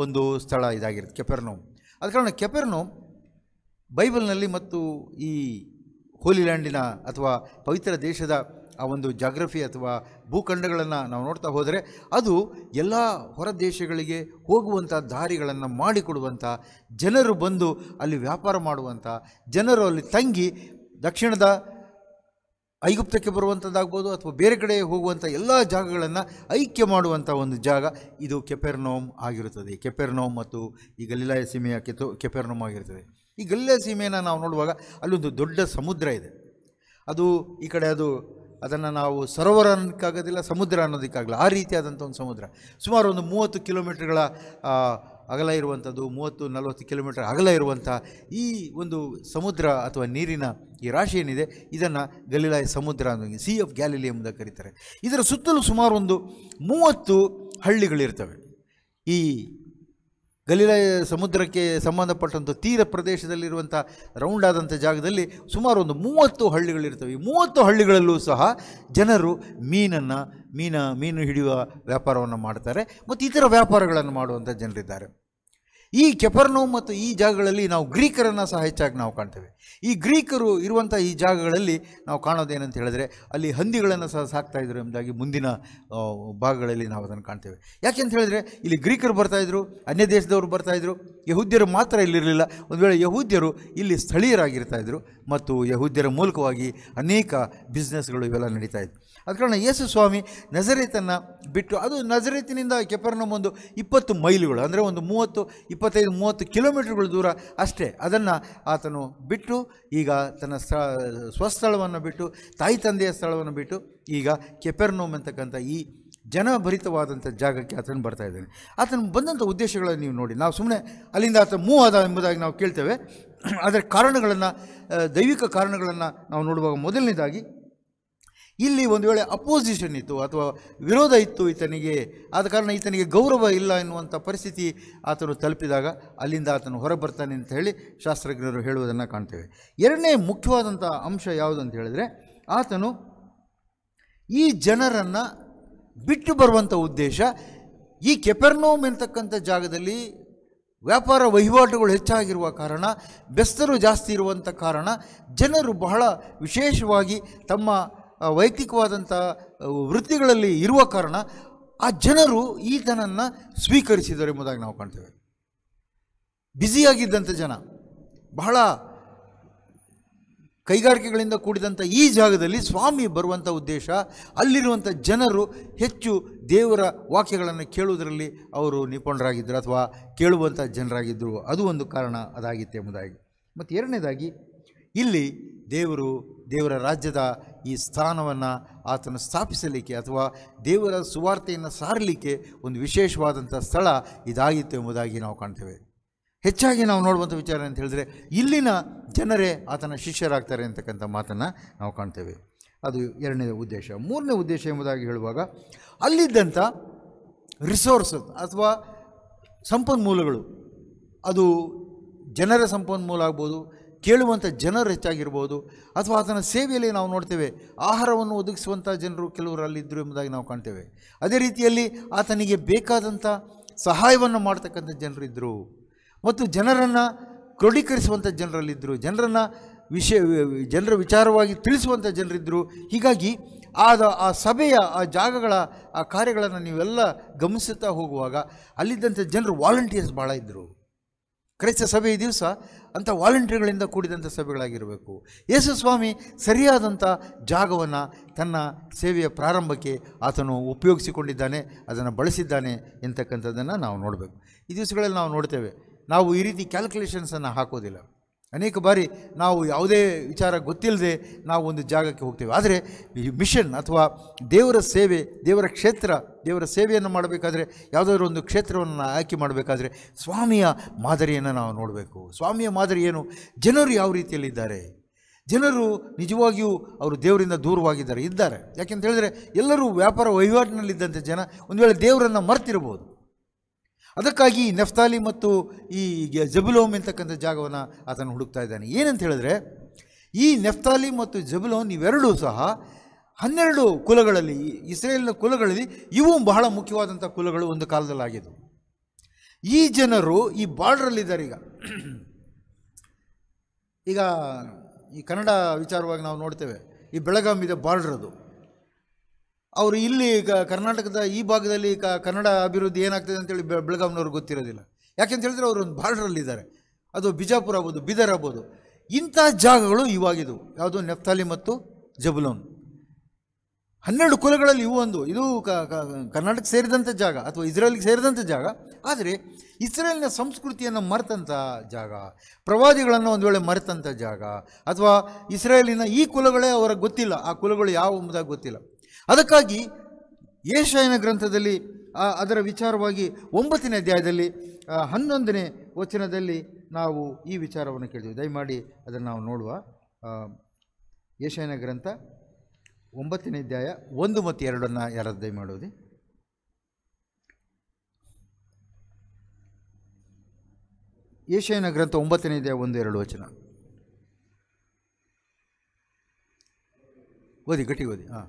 ಒಂದು ಸ್ಥಳ ಇದಾಗಿರುತ್ತೆ ಕೆಪೆರ್ನೋಮ್ ಅದ ಕಾರಣ ಕೆಪೆರ್ನೋಮ್ ಬೈಬಲ್ನಲ್ಲಿ ಮತ್ತು ಈ ಹೋಲಿಲ್ಯಾಂಡಿನ ಅಥವಾ ಪವಿತ್ರ ದೇಶದ ಆ ಒಂದು ಜಾಗ್ರಫಿ ಅಥವಾ ಭೂಖಂಡಗಳನ್ನು ನಾವು ನೋಡ್ತಾ ಹೋದರೆ ಅದು ಎಲ್ಲ ಹೊರ ದೇಶಗಳಿಗೆ ಹೋಗುವಂಥ ದಾರಿಗಳನ್ನು ಮಾಡಿಕೊಡುವಂಥ ಜನರು ಬಂದು ಅಲ್ಲಿ ವ್ಯಾಪಾರ ಮಾಡುವಂಥ ಜನರು ಅಲ್ಲಿ ತಂಗಿ ದಕ್ಷಿಣದ ಐಗುಪ್ತಕ್ಕೆ ಬರುವಂಥದ್ದಾಗ್ಬೋದು ಅಥವಾ ಬೇರೆ ಕಡೆ ಹೋಗುವಂಥ ಎಲ್ಲ ಜಾಗಗಳನ್ನು ಐಕ್ಯ ಮಾಡುವಂಥ ಒಂದು ಜಾಗ ಇದು ಕೆಪೆರ್ನೋಮ್ ಆಗಿರುತ್ತದೆ ಕೆಪೆರ್ನೋಮ್ ಮತ್ತು ಈ ಗಲೀಲಾಯ ಸೀಮೆಯ ಕೆತೋ ಕೆಪೆರ್ನೋಮ್ ಆಗಿರುತ್ತದೆ ಈ ಗಲ್ಲೆ ಸೀಮೆಯನ್ನು ನಾವು ನೋಡುವಾಗ ಅಲ್ಲೊಂದು ದೊಡ್ಡ ಸಮುದ್ರ ಇದೆ ಅದು ಈ ಕಡೆ ಅದು ಅದನ್ನು ನಾವು ಸರೋವರ ಅನ್ನೋಕ್ಕಾಗೋದಿಲ್ಲ ಸಮುದ್ರ ಅನ್ನೋದಕ್ಕಾಗಲ್ಲ ಆ ರೀತಿಯಾದಂಥ ಒಂದು ಸಮುದ್ರ ಸುಮಾರು ಒಂದು ಮೂವತ್ತು ಕಿಲೋಮೀಟ್ರ್ಗಳ ಅಗಲ ಇರುವಂಥದ್ದು ಮೂವತ್ತು ನಲವತ್ತು ಕಿಲೋಮೀಟರ್ ಅಗಲ ಇರುವಂಥ ಈ ಒಂದು ಸಮುದ್ರ ಅಥವಾ ನೀರಿನ ಈ ರಾಶಿ ಏನಿದೆ ಇದನ್ನು ಗಲೀಲಾಯ ಸಮುದ್ರ ಅನ್ನೋ ಸಿ ಆಫ್ ಗ್ಯಾಲಿಲಿ ಎಂಬುದಾಗಿ ಕರೀತಾರೆ ಇದರ ಸುತ್ತಲೂ ಸುಮಾರು ಒಂದು ಮೂವತ್ತು ಹಳ್ಳಿಗಳಿರ್ತವೆ ಈ ಗಲೀಲ ಸಮುದ್ರಕ್ಕೆ ಸಂಬಂಧಪಟ್ಟಂಥ ತೀರ ಪ್ರದೇಶದಲ್ಲಿರುವಂಥ ರೌಂಡ್ ಆದಂಥ ಜಾಗದಲ್ಲಿ ಸುಮಾರು ಒಂದು ಮೂವತ್ತು ಹಳ್ಳಿಗಳಿರ್ತವೆ ಈ ಮೂವತ್ತು ಹಳ್ಳಿಗಳಲ್ಲೂ ಸಹ ಜನರು ಮೀನನ್ನು ಮೀನ ಮೀನು ಹಿಡಿಯುವ ವ್ಯಾಪಾರವನ್ನು ಮಾಡ್ತಾರೆ ಮತ್ತು ಇತರ ವ್ಯಾಪಾರಗಳನ್ನು ಮಾಡುವಂಥ ಜನರಿದ್ದಾರೆ ಈ ಕೆಪರ್ನೋ ಮತ್ತು ಈ ಜಾಗಗಳಲ್ಲಿ ನಾವು ಗ್ರೀಕರನ್ನು ಸಹ ಹೆಚ್ಚಾಗಿ ನಾವು ಕಾಣ್ತೇವೆ ಈ ಗ್ರೀಕರು ಇರುವಂಥ ಈ ಜಾಗಗಳಲ್ಲಿ ನಾವು ಕಾಣೋದೇನಂತ ಹೇಳಿದ್ರೆ ಅಲ್ಲಿ ಹಂದಿಗಳನ್ನು ಸಹ ಸಾಕ್ತಾಯಿದ್ರು ಎಂಬುದಾಗಿ ಮುಂದಿನ ಭಾಗಗಳಲ್ಲಿ ನಾವು ಅದನ್ನು ಕಾಣ್ತೇವೆ ಅಂತ ಹೇಳಿದ್ರೆ ಇಲ್ಲಿ ಗ್ರೀಕರು ಬರ್ತಾಯಿದ್ರು ಅನ್ಯ ದೇಶದವರು ಬರ್ತಾಯಿದ್ರು ಯಹೂದ್ಯರು ಮಾತ್ರ ಇಲ್ಲಿರಲಿಲ್ಲ ಒಂದು ವೇಳೆ ಯಹೂದ್ಯರು ಇಲ್ಲಿ ಸ್ಥಳೀಯರಾಗಿರ್ತಾಯಿದ್ರು ಮತ್ತು ಯಹೂದ್ಯರ ಮೂಲಕವಾಗಿ ಅನೇಕ ಬಿಸ್ನೆಸ್ಗಳು ಇವೆಲ್ಲ ನಡೀತಾ ಇದ್ವು ಅದ ಕಾರಣ ಯೇಸು ಸ್ವಾಮಿ ನಜರೇತನ್ನು ಬಿಟ್ಟು ಅದು ನಜರೇತಿನಿಂದ ಕೆಪೆರ್ನೋಮ್ ಒಂದು ಇಪ್ಪತ್ತು ಮೈಲುಗಳು ಅಂದರೆ ಒಂದು ಮೂವತ್ತು ಇಪ್ಪತ್ತೈದು ಮೂವತ್ತು ಕಿಲೋಮೀಟರ್ಗಳು ದೂರ ಅಷ್ಟೇ ಅದನ್ನು ಆತನು ಬಿಟ್ಟು ಈಗ ತನ್ನ ಸ್ಥ ಸ್ವಸ್ಥಳವನ್ನು ಬಿಟ್ಟು ತಾಯಿ ತಂದೆಯ ಸ್ಥಳವನ್ನು ಬಿಟ್ಟು ಈಗ ಕೆಪೆರ್ನೋಮ್ ಅಂತಕ್ಕಂಥ ಈ ಜನಭರಿತವಾದಂಥ ಜಾಗಕ್ಕೆ ಆತನು ಬರ್ತಾ ಇದ್ದಾನೆ ಆತನು ಬಂದಂಥ ಉದ್ದೇಶಗಳನ್ನು ನೀವು ನೋಡಿ ನಾವು ಸುಮ್ಮನೆ ಅಲ್ಲಿಂದ ಆತ ಮೂವ್ ಆದ ಎಂಬುದಾಗಿ ನಾವು ಕೇಳ್ತೇವೆ ಅದರ ಕಾರಣಗಳನ್ನು ದೈವಿಕ ಕಾರಣಗಳನ್ನು ನಾವು ನೋಡುವಾಗ ಮೊದಲನೇದಾಗಿ ಇಲ್ಲಿ ಒಂದು ವೇಳೆ ಅಪೋಸಿಷನ್ ಇತ್ತು ಅಥವಾ ವಿರೋಧ ಇತ್ತು ಈತನಿಗೆ ಆದ ಕಾರಣ ಈತನಿಗೆ ಗೌರವ ಇಲ್ಲ ಎನ್ನುವಂಥ ಪರಿಸ್ಥಿತಿ ಆತನು ತಲುಪಿದಾಗ ಅಲ್ಲಿಂದ ಆತನು ಹೊರಬರ್ತಾನೆ ಅಂತ ಹೇಳಿ ಶಾಸ್ತ್ರಜ್ಞರು ಹೇಳುವುದನ್ನು ಕಾಣ್ತೇವೆ ಎರಡನೇ ಮುಖ್ಯವಾದಂಥ ಅಂಶ ಯಾವುದು ಅಂತ ಹೇಳಿದ್ರೆ ಆತನು ಈ ಜನರನ್ನು ಬಿಟ್ಟು ಬರುವಂಥ ಉದ್ದೇಶ ಈ ಕೆಪೆರ್ನೋಮ್ ಎಂತಕ್ಕಂಥ ಜಾಗದಲ್ಲಿ ವ್ಯಾಪಾರ ವಹಿವಾಟುಗಳು ಹೆಚ್ಚಾಗಿರುವ ಕಾರಣ ಬೆಸ್ತರು ಜಾಸ್ತಿ ಇರುವಂಥ ಕಾರಣ ಜನರು ಬಹಳ ವಿಶೇಷವಾಗಿ ತಮ್ಮ ವೈಯಕ್ತಿಕವಾದಂಥ ವೃತ್ತಿಗಳಲ್ಲಿ ಇರುವ ಕಾರಣ ಆ ಜನರು ಈತನನ್ನು ಸ್ವೀಕರಿಸಿದರು ಎಂಬುದಾಗಿ ನಾವು ಕಾಣ್ತೇವೆ ಬ್ಯುಸಿಯಾಗಿದ್ದಂಥ ಜನ ಬಹಳ ಕೈಗಾರಿಕೆಗಳಿಂದ ಕೂಡಿದಂಥ ಈ ಜಾಗದಲ್ಲಿ ಸ್ವಾಮಿ ಬರುವಂಥ ಉದ್ದೇಶ ಅಲ್ಲಿರುವಂಥ ಜನರು ಹೆಚ್ಚು ದೇವರ ವಾಕ್ಯಗಳನ್ನು ಕೇಳುವುದರಲ್ಲಿ ಅವರು ನಿಪುಣರಾಗಿದ್ದರು ಅಥವಾ ಕೇಳುವಂಥ ಜನರಾಗಿದ್ದರು ಅದು ಒಂದು ಕಾರಣ ಅದಾಗಿತ್ತು ಎಂಬುದಾಗಿ ಮತ್ತು ಎರಡನೇದಾಗಿ ಇಲ್ಲಿ ದೇವರು ದೇವರ ರಾಜ್ಯದ ಈ ಸ್ಥಾನವನ್ನು ಆತನು ಸ್ಥಾಪಿಸಲಿಕ್ಕೆ ಅಥವಾ ದೇವರ ಸುವಾರ್ತೆಯನ್ನು ಸಾರಲಿಕ್ಕೆ ಒಂದು ವಿಶೇಷವಾದಂಥ ಸ್ಥಳ ಇದಾಗಿತ್ತು ಎಂಬುದಾಗಿ ನಾವು ಕಾಣ್ತೇವೆ ಹೆಚ್ಚಾಗಿ ನಾವು ನೋಡುವಂಥ ವಿಚಾರ ಅಂತ ಹೇಳಿದ್ರೆ ಇಲ್ಲಿನ ಜನರೇ ಆತನ ಶಿಷ್ಯರಾಗ್ತಾರೆ ಅಂತಕ್ಕಂಥ ಮಾತನ್ನು ನಾವು ಕಾಣ್ತೇವೆ ಅದು ಎರಡನೇ ಉದ್ದೇಶ ಮೂರನೇ ಉದ್ದೇಶ ಎಂಬುದಾಗಿ ಹೇಳುವಾಗ ಅಲ್ಲಿದ್ದಂಥ ರಿಸೋರ್ಸ್ ಅಥವಾ ಸಂಪನ್ಮೂಲಗಳು ಅದು ಜನರ ಸಂಪನ್ಮೂಲ ಆಗ್ಬೋದು ಕೇಳುವಂಥ ಜನರು ಹೆಚ್ಚಾಗಿರ್ಬೋದು ಅಥವಾ ಅದನ್ನು ಸೇವೆಯಲ್ಲಿ ನಾವು ನೋಡ್ತೇವೆ ಆಹಾರವನ್ನು ಒದಗಿಸುವಂಥ ಜನರು ಕೆಲವರು ಅಲ್ಲಿದ್ದರು ಎಂಬುದಾಗಿ ನಾವು ಕಾಣ್ತೇವೆ ಅದೇ ರೀತಿಯಲ್ಲಿ ಆತನಿಗೆ ಬೇಕಾದಂಥ ಸಹಾಯವನ್ನು ಮಾಡ್ತಕ್ಕಂಥ ಜನರಿದ್ದರು ಮತ್ತು ಜನರನ್ನು ಕ್ರೋಢೀಕರಿಸುವಂಥ ಜನರಲ್ಲಿದ್ದರು ಜನರನ್ನು ವಿಷಯ ಜನರ ವಿಚಾರವಾಗಿ ತಿಳಿಸುವಂಥ ಜನರಿದ್ದರು ಹೀಗಾಗಿ ಆದ ಆ ಸಭೆಯ ಆ ಜಾಗಗಳ ಆ ಕಾರ್ಯಗಳನ್ನು ನೀವೆಲ್ಲ ಗಮನಿಸುತ್ತಾ ಹೋಗುವಾಗ ಅಲ್ಲಿದ್ದಂಥ ಜನರು ವಾಲಂಟಿಯರ್ಸ್ ಭಾಳ ಇದ್ದರು ಕ್ರೈಸ್ತ ಸಭೆಯ ದಿವಸ ಅಂಥ ವಾಲಂಟಿಯರ್ಗಳಿಂದ ಕೂಡಿದಂಥ ಸಭೆಗಳಾಗಿರಬೇಕು ಯೇಸು ಸ್ವಾಮಿ ಸರಿಯಾದಂಥ ಜಾಗವನ್ನು ತನ್ನ ಸೇವೆಯ ಪ್ರಾರಂಭಕ್ಕೆ ಆತನು ಉಪಯೋಗಿಸಿಕೊಂಡಿದ್ದಾನೆ ಅದನ್ನು ಬಳಸಿದ್ದಾನೆ ಎಂತಕ್ಕಂಥದ್ದನ್ನು ನಾವು ನೋಡಬೇಕು ಈ ದಿವಸಗಳಲ್ಲಿ ನಾವು ನೋಡ್ತೇವೆ ನಾವು ಈ ರೀತಿ ಕ್ಯಾಲ್ಕುಲೇಷನ್ಸನ್ನು ಹಾಕೋದಿಲ್ಲ ಅನೇಕ ಬಾರಿ ನಾವು ಯಾವುದೇ ವಿಚಾರ ಗೊತ್ತಿಲ್ಲದೆ ನಾವು ಒಂದು ಜಾಗಕ್ಕೆ ಹೋಗ್ತೇವೆ ಆದರೆ ಈ ಮಿಷನ್ ಅಥವಾ ದೇವರ ಸೇವೆ ದೇವರ ಕ್ಷೇತ್ರ ದೇವರ ಸೇವೆಯನ್ನು ಮಾಡಬೇಕಾದ್ರೆ ಯಾವುದಾದ್ರು ಒಂದು ಕ್ಷೇತ್ರವನ್ನು ಆಯ್ಕೆ ಮಾಡಬೇಕಾದ್ರೆ ಸ್ವಾಮಿಯ ಮಾದರಿಯನ್ನು ನಾವು ನೋಡಬೇಕು ಸ್ವಾಮಿಯ ಮಾದರಿ ಏನು ಜನರು ಯಾವ ರೀತಿಯಲ್ಲಿದ್ದಾರೆ ಜನರು ನಿಜವಾಗಿಯೂ ಅವರು ದೇವರಿಂದ ದೂರವಾಗಿದ್ದಾರೆ ಇದ್ದಾರೆ ಯಾಕೆಂತ ಹೇಳಿದರೆ ಎಲ್ಲರೂ ವ್ಯಾಪಾರ ವಹಿವಾಟಿನಲ್ಲಿದ್ದಂಥ ಜನ ಒಂದು ವೇಳೆ ದೇವರನ್ನು ಮರ್ತಿರ್ಬೋದು ಅದಕ್ಕಾಗಿ ನೆಫ್ತಾಲಿ ಮತ್ತು ಈ ಜಬುಲೋಮ್ ಎಂತಕ್ಕಂಥ ಜಾಗವನ್ನು ಆತನು ಹುಡುಕ್ತಾ ಇದ್ದಾನೆ ಏನಂತ ಹೇಳಿದ್ರೆ ಈ ನೆಫ್ತಾಲಿ ಮತ್ತು ಜಬುಲೋನ್ ಇವೆರಡೂ ಸಹ ಹನ್ನೆರಡು ಕುಲಗಳಲ್ಲಿ ಇಸ್ರೇಲ್ನ ಕುಲಗಳಲ್ಲಿ ಇವು ಬಹಳ ಮುಖ್ಯವಾದಂಥ ಕುಲಗಳು ಒಂದು ಕಾಲದಲ್ಲಾಗಿದ್ದವು ಈ ಜನರು ಈ ಬಾರ್ಡ್ರಲ್ಲಿದ್ದಾರೆ ಈಗ ಈಗ ಈ ಕನ್ನಡ ವಿಚಾರವಾಗಿ ನಾವು ನೋಡ್ತೇವೆ ಈ ಬೆಳಗಾಂ ಇದೆ ಬಾರ್ಡ್ರದು ಅವರು ಇಲ್ಲಿ ಕರ್ನಾಟಕದ ಈ ಭಾಗದಲ್ಲಿ ಕನ್ನಡ ಅಭಿವೃದ್ಧಿ ಏನಾಗ್ತದೆ ಅಂತೇಳಿ ಬೆಳಗಾವಿನವ್ರಿಗೆ ಗೊತ್ತಿರೋದಿಲ್ಲ ಯಾಕೆಂತ ಹೇಳಿದ್ರೆ ಅವರು ಒಂದು ಬಾರ್ಡ್ರಲ್ಲಿದ್ದಾರೆ ಅದು ಬಿಜಾಪುರ ಆಗ್ಬೋದು ಬೀದರ್ ಆಗ್ಬೋದು ಇಂಥ ಜಾಗಗಳು ಇವಾಗಿದ್ದವು ಯಾವುದು ನೆಫ್ತಾಲಿ ಮತ್ತು ಜಬಲೋನ್ ಹನ್ನೆರಡು ಕುಲಗಳಲ್ಲಿ ಇವು ಒಂದು ಇದು ಕರ್ನಾಟಕ ಸೇರಿದಂಥ ಜಾಗ ಅಥವಾ ಇಸ್ರೇಲ್ಗೆ ಸೇರಿದಂಥ ಜಾಗ ಆದರೆ ಇಸ್ರೇಲಿನ ಸಂಸ್ಕೃತಿಯನ್ನು ಮರೆತಂಥ ಜಾಗ ಪ್ರವಾದಿಗಳನ್ನು ಒಂದು ವೇಳೆ ಮರೆತಂಥ ಜಾಗ ಅಥವಾ ಇಸ್ರೇಲಿನ ಈ ಕುಲಗಳೇ ಅವರ ಗೊತ್ತಿಲ್ಲ ಆ ಕುಲಗಳು ಯಾವ ಎಂಬುದಾಗಿ ಗೊತ್ತಿಲ್ಲ ಅದಕ್ಕಾಗಿ ಏಷಾಯನ ಗ್ರಂಥದಲ್ಲಿ ಅದರ ವಿಚಾರವಾಗಿ ಒಂಬತ್ತನೇ ಅಧ್ಯಾಯದಲ್ಲಿ ಹನ್ನೊಂದನೇ ವಚನದಲ್ಲಿ ನಾವು ಈ ವಿಚಾರವನ್ನು ಕೇಳಿದ್ವಿ ದಯಮಾಡಿ ಅದನ್ನು ನಾವು ನೋಡುವ ಏಷಾಯನ ಗ್ರಂಥ ಒಂಬತ್ತನೇ ಅಧ್ಯಾಯ ಒಂದು ಮತ್ತು ಎರಡನ್ನು ಯಾರು ದಯಮಾಡೋದು ಏಷ್ಯನ ಗ್ರಂಥ ಒಂಬತ್ತನೇ ಅಧ್ಯಾಯ ಒಂದು ಎರಡು ವಚನ ಓದಿ ಗಟ್ಟಿ ಓದಿ ಹಾಂ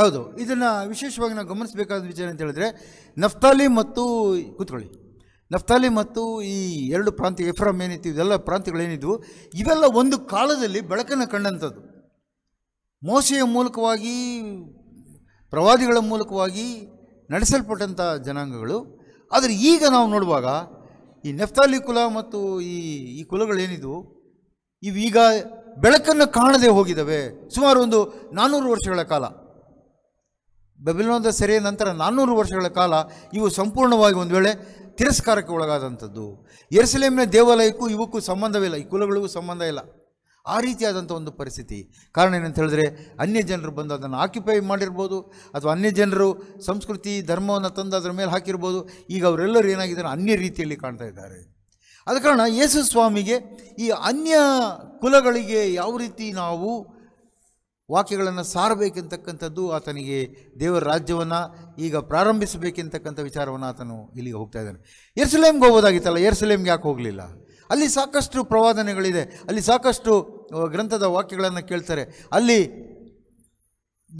ಹೌದು ಇದನ್ನು ವಿಶೇಷವಾಗಿ ನಾವು ಗಮನಿಸಬೇಕಾದ ವಿಚಾರ ಅಂತ ಹೇಳಿದ್ರೆ ನಫ್ತಾಲಿ ಮತ್ತು ಕೂತ್ಕೊಳ್ಳಿ ನಫ್ತಾಲಿ ಮತ್ತು ಈ ಎರಡು ಪ್ರಾಂತ್ಯ ಎಫ್ರಮ್ ಏನಿತ್ತು ಇವೆಲ್ಲ ಪ್ರಾಂತ್ಯಗಳೇನಿದ್ವು ಇವೆಲ್ಲ ಒಂದು ಕಾಲದಲ್ಲಿ ಬೆಳಕನ್ನು ಕಂಡಂಥದ್ದು ಮೋಸೆಯ ಮೂಲಕವಾಗಿ ಪ್ರವಾದಿಗಳ ಮೂಲಕವಾಗಿ ನಡೆಸಲ್ಪಟ್ಟಂಥ ಜನಾಂಗಗಳು ಆದರೆ ಈಗ ನಾವು ನೋಡುವಾಗ ಈ ನೆಫ್ತಾಲಿ ಕುಲ ಮತ್ತು ಈ ಈ ಕುಲಗಳೇನಿದ್ವು ಇವೀಗ ಬೆಳಕನ್ನು ಕಾಣದೆ ಹೋಗಿದ್ದಾವೆ ಸುಮಾರು ಒಂದು ನಾನ್ನೂರು ವರ್ಷಗಳ ಕಾಲ ಬೆಬಿಲೋನದ ಸೆರೆಯ ನಂತರ ನಾನ್ನೂರು ವರ್ಷಗಳ ಕಾಲ ಇವು ಸಂಪೂರ್ಣವಾಗಿ ಒಂದು ವೇಳೆ ತಿರಸ್ಕಾರಕ್ಕೆ ಒಳಗಾದಂಥದ್ದು ಎರಸಲೇಮಿನ ದೇವಾಲಯಕ್ಕೂ ಇವಕ್ಕೂ ಸಂಬಂಧವಿಲ್ಲ ಈ ಕುಲಗಳಿಗೂ ಸಂಬಂಧ ಇಲ್ಲ ಆ ರೀತಿಯಾದಂಥ ಒಂದು ಪರಿಸ್ಥಿತಿ ಕಾರಣ ಏನಂತ ಹೇಳಿದ್ರೆ ಅನ್ಯ ಜನರು ಬಂದು ಅದನ್ನು ಆಕ್ಯುಪೈ ಮಾಡಿರ್ಬೋದು ಅಥವಾ ಅನ್ಯ ಜನರು ಸಂಸ್ಕೃತಿ ಧರ್ಮವನ್ನು ತಂದು ಅದರ ಮೇಲೆ ಹಾಕಿರ್ಬೋದು ಈಗ ಅವರೆಲ್ಲರೂ ಏನಾಗಿದ್ದಾರೆ ಅನ್ಯ ರೀತಿಯಲ್ಲಿ ಕಾಣ್ತಾ ಇದ್ದಾರೆ ಆದ ಕಾರಣ ಯೇಸು ಸ್ವಾಮಿಗೆ ಈ ಅನ್ಯ ಕುಲಗಳಿಗೆ ಯಾವ ರೀತಿ ನಾವು ವಾಕ್ಯಗಳನ್ನು ಸಾರಬೇಕೆಂತಕ್ಕಂಥದ್ದು ಆತನಿಗೆ ದೇವರ ರಾಜ್ಯವನ್ನು ಈಗ ಪ್ರಾರಂಭಿಸಬೇಕೆಂತಕ್ಕಂಥ ವಿಚಾರವನ್ನು ಆತನು ಇಲ್ಲಿಗೆ ಹೋಗ್ತಾ ಇದ್ದಾನೆ ಎರ್ಸಲೇಮ್ಗೆ ಹೋಗೋದಾಗಿತ್ತಲ್ಲ ಎರ್ಸಲೇಮ್ಗೆ ಯಾಕೆ ಹೋಗಲಿಲ್ಲ ಅಲ್ಲಿ ಸಾಕಷ್ಟು ಪ್ರವಾದನೆಗಳಿದೆ ಅಲ್ಲಿ ಸಾಕಷ್ಟು ಗ್ರಂಥದ ವಾಕ್ಯಗಳನ್ನು ಕೇಳ್ತಾರೆ ಅಲ್ಲಿ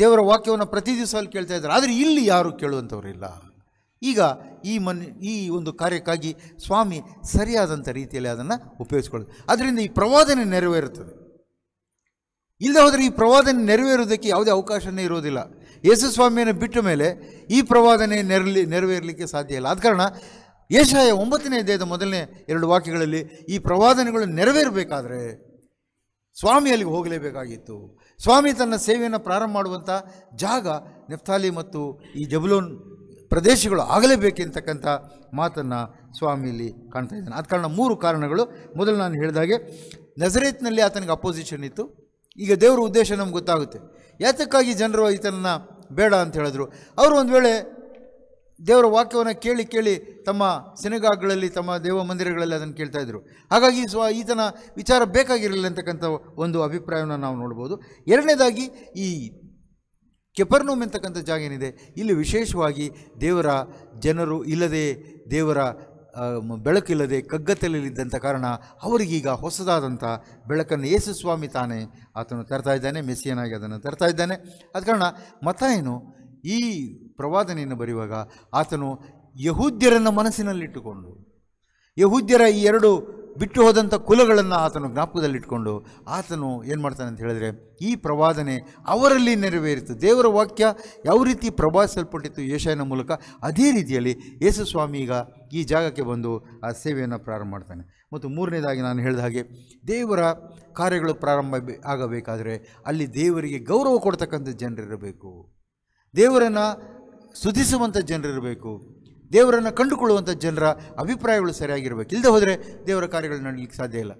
ದೇವರ ವಾಕ್ಯವನ್ನು ಪ್ರತಿ ದಿವಸ ಅಲ್ಲಿ ಕೇಳ್ತಾ ಇದ್ದಾರೆ ಆದರೆ ಇಲ್ಲಿ ಯಾರೂ ಕೇಳುವಂಥವರಿಲ್ಲ ಈಗ ಈ ಮನ್ ಈ ಒಂದು ಕಾರ್ಯಕ್ಕಾಗಿ ಸ್ವಾಮಿ ಸರಿಯಾದಂಥ ರೀತಿಯಲ್ಲಿ ಅದನ್ನು ಉಪಯೋಗಿಸ್ಕೊಳ್ಳೋದು ಅದರಿಂದ ಈ ಪ್ರವಾದನೆ ನೆರವೇರುತ್ತದೆ ಇಲ್ಲದೆ ಹೋದರೆ ಈ ಪ್ರವಾದನೆ ನೆರವೇರುವುದಕ್ಕೆ ಯಾವುದೇ ಅವಕಾಶವೇ ಇರೋದಿಲ್ಲ ಯೇಸು ಸ್ವಾಮಿಯನ್ನು ಬಿಟ್ಟ ಮೇಲೆ ಈ ಪ್ರವಾದನೆ ನೆರಲಿ ನೆರವೇರಲಿಕ್ಕೆ ಸಾಧ್ಯ ಇಲ್ಲ ಆದ ಕಾರಣ ಏಷಾಯ ಒಂಬತ್ತನೇ ದೇಹದ ಮೊದಲನೇ ಎರಡು ವಾಕ್ಯಗಳಲ್ಲಿ ಈ ಪ್ರವಾದನೆಗಳು ನೆರವೇರಬೇಕಾದ್ರೆ ಸ್ವಾಮಿ ಅಲ್ಲಿಗೆ ಹೋಗಲೇಬೇಕಾಗಿತ್ತು ಸ್ವಾಮಿ ತನ್ನ ಸೇವೆಯನ್ನು ಪ್ರಾರಂಭ ಮಾಡುವಂಥ ಜಾಗ ನೆಫ್ತಾಲಿ ಮತ್ತು ಈ ಜಬಲೋನ್ ಪ್ರದೇಶಗಳು ಆಗಲೇಬೇಕೆಂತಕ್ಕಂಥ ಮಾತನ್ನು ಸ್ವಾಮಿಯಲ್ಲಿ ಕಾಣ್ತಾ ಇದ್ದಾನೆ ಆದ ಕಾರಣ ಮೂರು ಕಾರಣಗಳು ಮೊದಲು ನಾನು ಹೇಳಿದಾಗೆ ನಜರೇತ್ನಲ್ಲಿ ಆತನಿಗೆ ಅಪೋಸಿಷನ್ ಇತ್ತು ಈಗ ದೇವರ ಉದ್ದೇಶ ನಮ್ಗೆ ಗೊತ್ತಾಗುತ್ತೆ ಯಾತಕ್ಕಾಗಿ ಜನರು ಈತನನ್ನು ಬೇಡ ಅಂತ ಹೇಳಿದ್ರು ಅವರು ಒಂದು ವೇಳೆ ದೇವರ ವಾಕ್ಯವನ್ನು ಕೇಳಿ ಕೇಳಿ ತಮ್ಮ ಸಿನಗಾಗ್ಗಳಲ್ಲಿ ತಮ್ಮ ದೇವ ಮಂದಿರಗಳಲ್ಲಿ ಅದನ್ನು ಕೇಳ್ತಾಯಿದ್ರು ಹಾಗಾಗಿ ಸ್ವ ಈತನ ವಿಚಾರ ಬೇಕಾಗಿರಲಿಲ್ಲ ಅಂತಕ್ಕಂಥ ಒಂದು ಅಭಿಪ್ರಾಯವನ್ನು ನಾವು ನೋಡ್ಬೋದು ಎರಡನೇದಾಗಿ ಈ ಕೆಪರ್ನೂಮ್ ಎಂತಕ್ಕಂಥ ಜಾಗ ಏನಿದೆ ಇಲ್ಲಿ ವಿಶೇಷವಾಗಿ ದೇವರ ಜನರು ಇಲ್ಲದೆ ದೇವರ ಬೆಳಕಿಲ್ಲದೆ ಕಗ್ಗತ್ತಲಲ್ಲಿದ್ದಂಥ ಕಾರಣ ಅವರಿಗೀಗ ಹೊಸದಾದಂಥ ಬೆಳಕನ್ನು ಯೇಸು ಸ್ವಾಮಿ ತಾನೇ ಆತನು ತರ್ತಾ ಇದ್ದಾನೆ ಮೆಸ್ಸಿಯನಾಗಿ ಅದನ್ನು ತರ್ತಾ ಇದ್ದಾನೆ ಆದ ಕಾರಣ ಮತ ಏನು ಈ ಪ್ರವಾದನೆಯನ್ನು ಬರೆಯುವಾಗ ಆತನು ಯಹೂದ್ಯರನ್ನು ಮನಸ್ಸಿನಲ್ಲಿಟ್ಟುಕೊಂಡು ಯಹೂದ್ಯರ ಈ ಎರಡು ಬಿಟ್ಟು ಹೋದಂಥ ಕುಲಗಳನ್ನು ಆತನು ಜ್ಞಾಪಕದಲ್ಲಿಟ್ಕೊಂಡು ಆತನು ಏನು ಮಾಡ್ತಾನೆ ಅಂತ ಹೇಳಿದ್ರೆ ಈ ಪ್ರವಾದನೆ ಅವರಲ್ಲಿ ನೆರವೇರಿತು ದೇವರ ವಾಕ್ಯ ಯಾವ ರೀತಿ ಪ್ರಭಾವಿಸಲ್ಪಟ್ಟಿತ್ತು ಏಷಾಯನ ಮೂಲಕ ಅದೇ ರೀತಿಯಲ್ಲಿ ಯೇಸು ಸ್ವಾಮಿ ಈಗ ಈ ಜಾಗಕ್ಕೆ ಬಂದು ಆ ಸೇವೆಯನ್ನು ಪ್ರಾರಂಭ ಮಾಡ್ತಾನೆ ಮತ್ತು ಮೂರನೇದಾಗಿ ನಾನು ಹೇಳಿದ ಹಾಗೆ ದೇವರ ಕಾರ್ಯಗಳು ಪ್ರಾರಂಭ ಆಗಬೇಕಾದರೆ ಅಲ್ಲಿ ದೇವರಿಗೆ ಗೌರವ ಕೊಡ್ತಕ್ಕಂಥ ಜನರಿರಬೇಕು ದೇವರನ್ನು ಸುಧಿಸುವಂಥ ಜನರಿರಬೇಕು ದೇವರನ್ನು ಕಂಡುಕೊಳ್ಳುವಂಥ ಜನರ ಅಭಿಪ್ರಾಯಗಳು ಸರಿಯಾಗಿರಬೇಕು ಇಲ್ಲದೆ ಹೋದರೆ ದೇವರ ಕಾರ್ಯಗಳು ನಡಲಿಕ್ಕೆ ಸಾಧ್ಯ ಇಲ್ಲ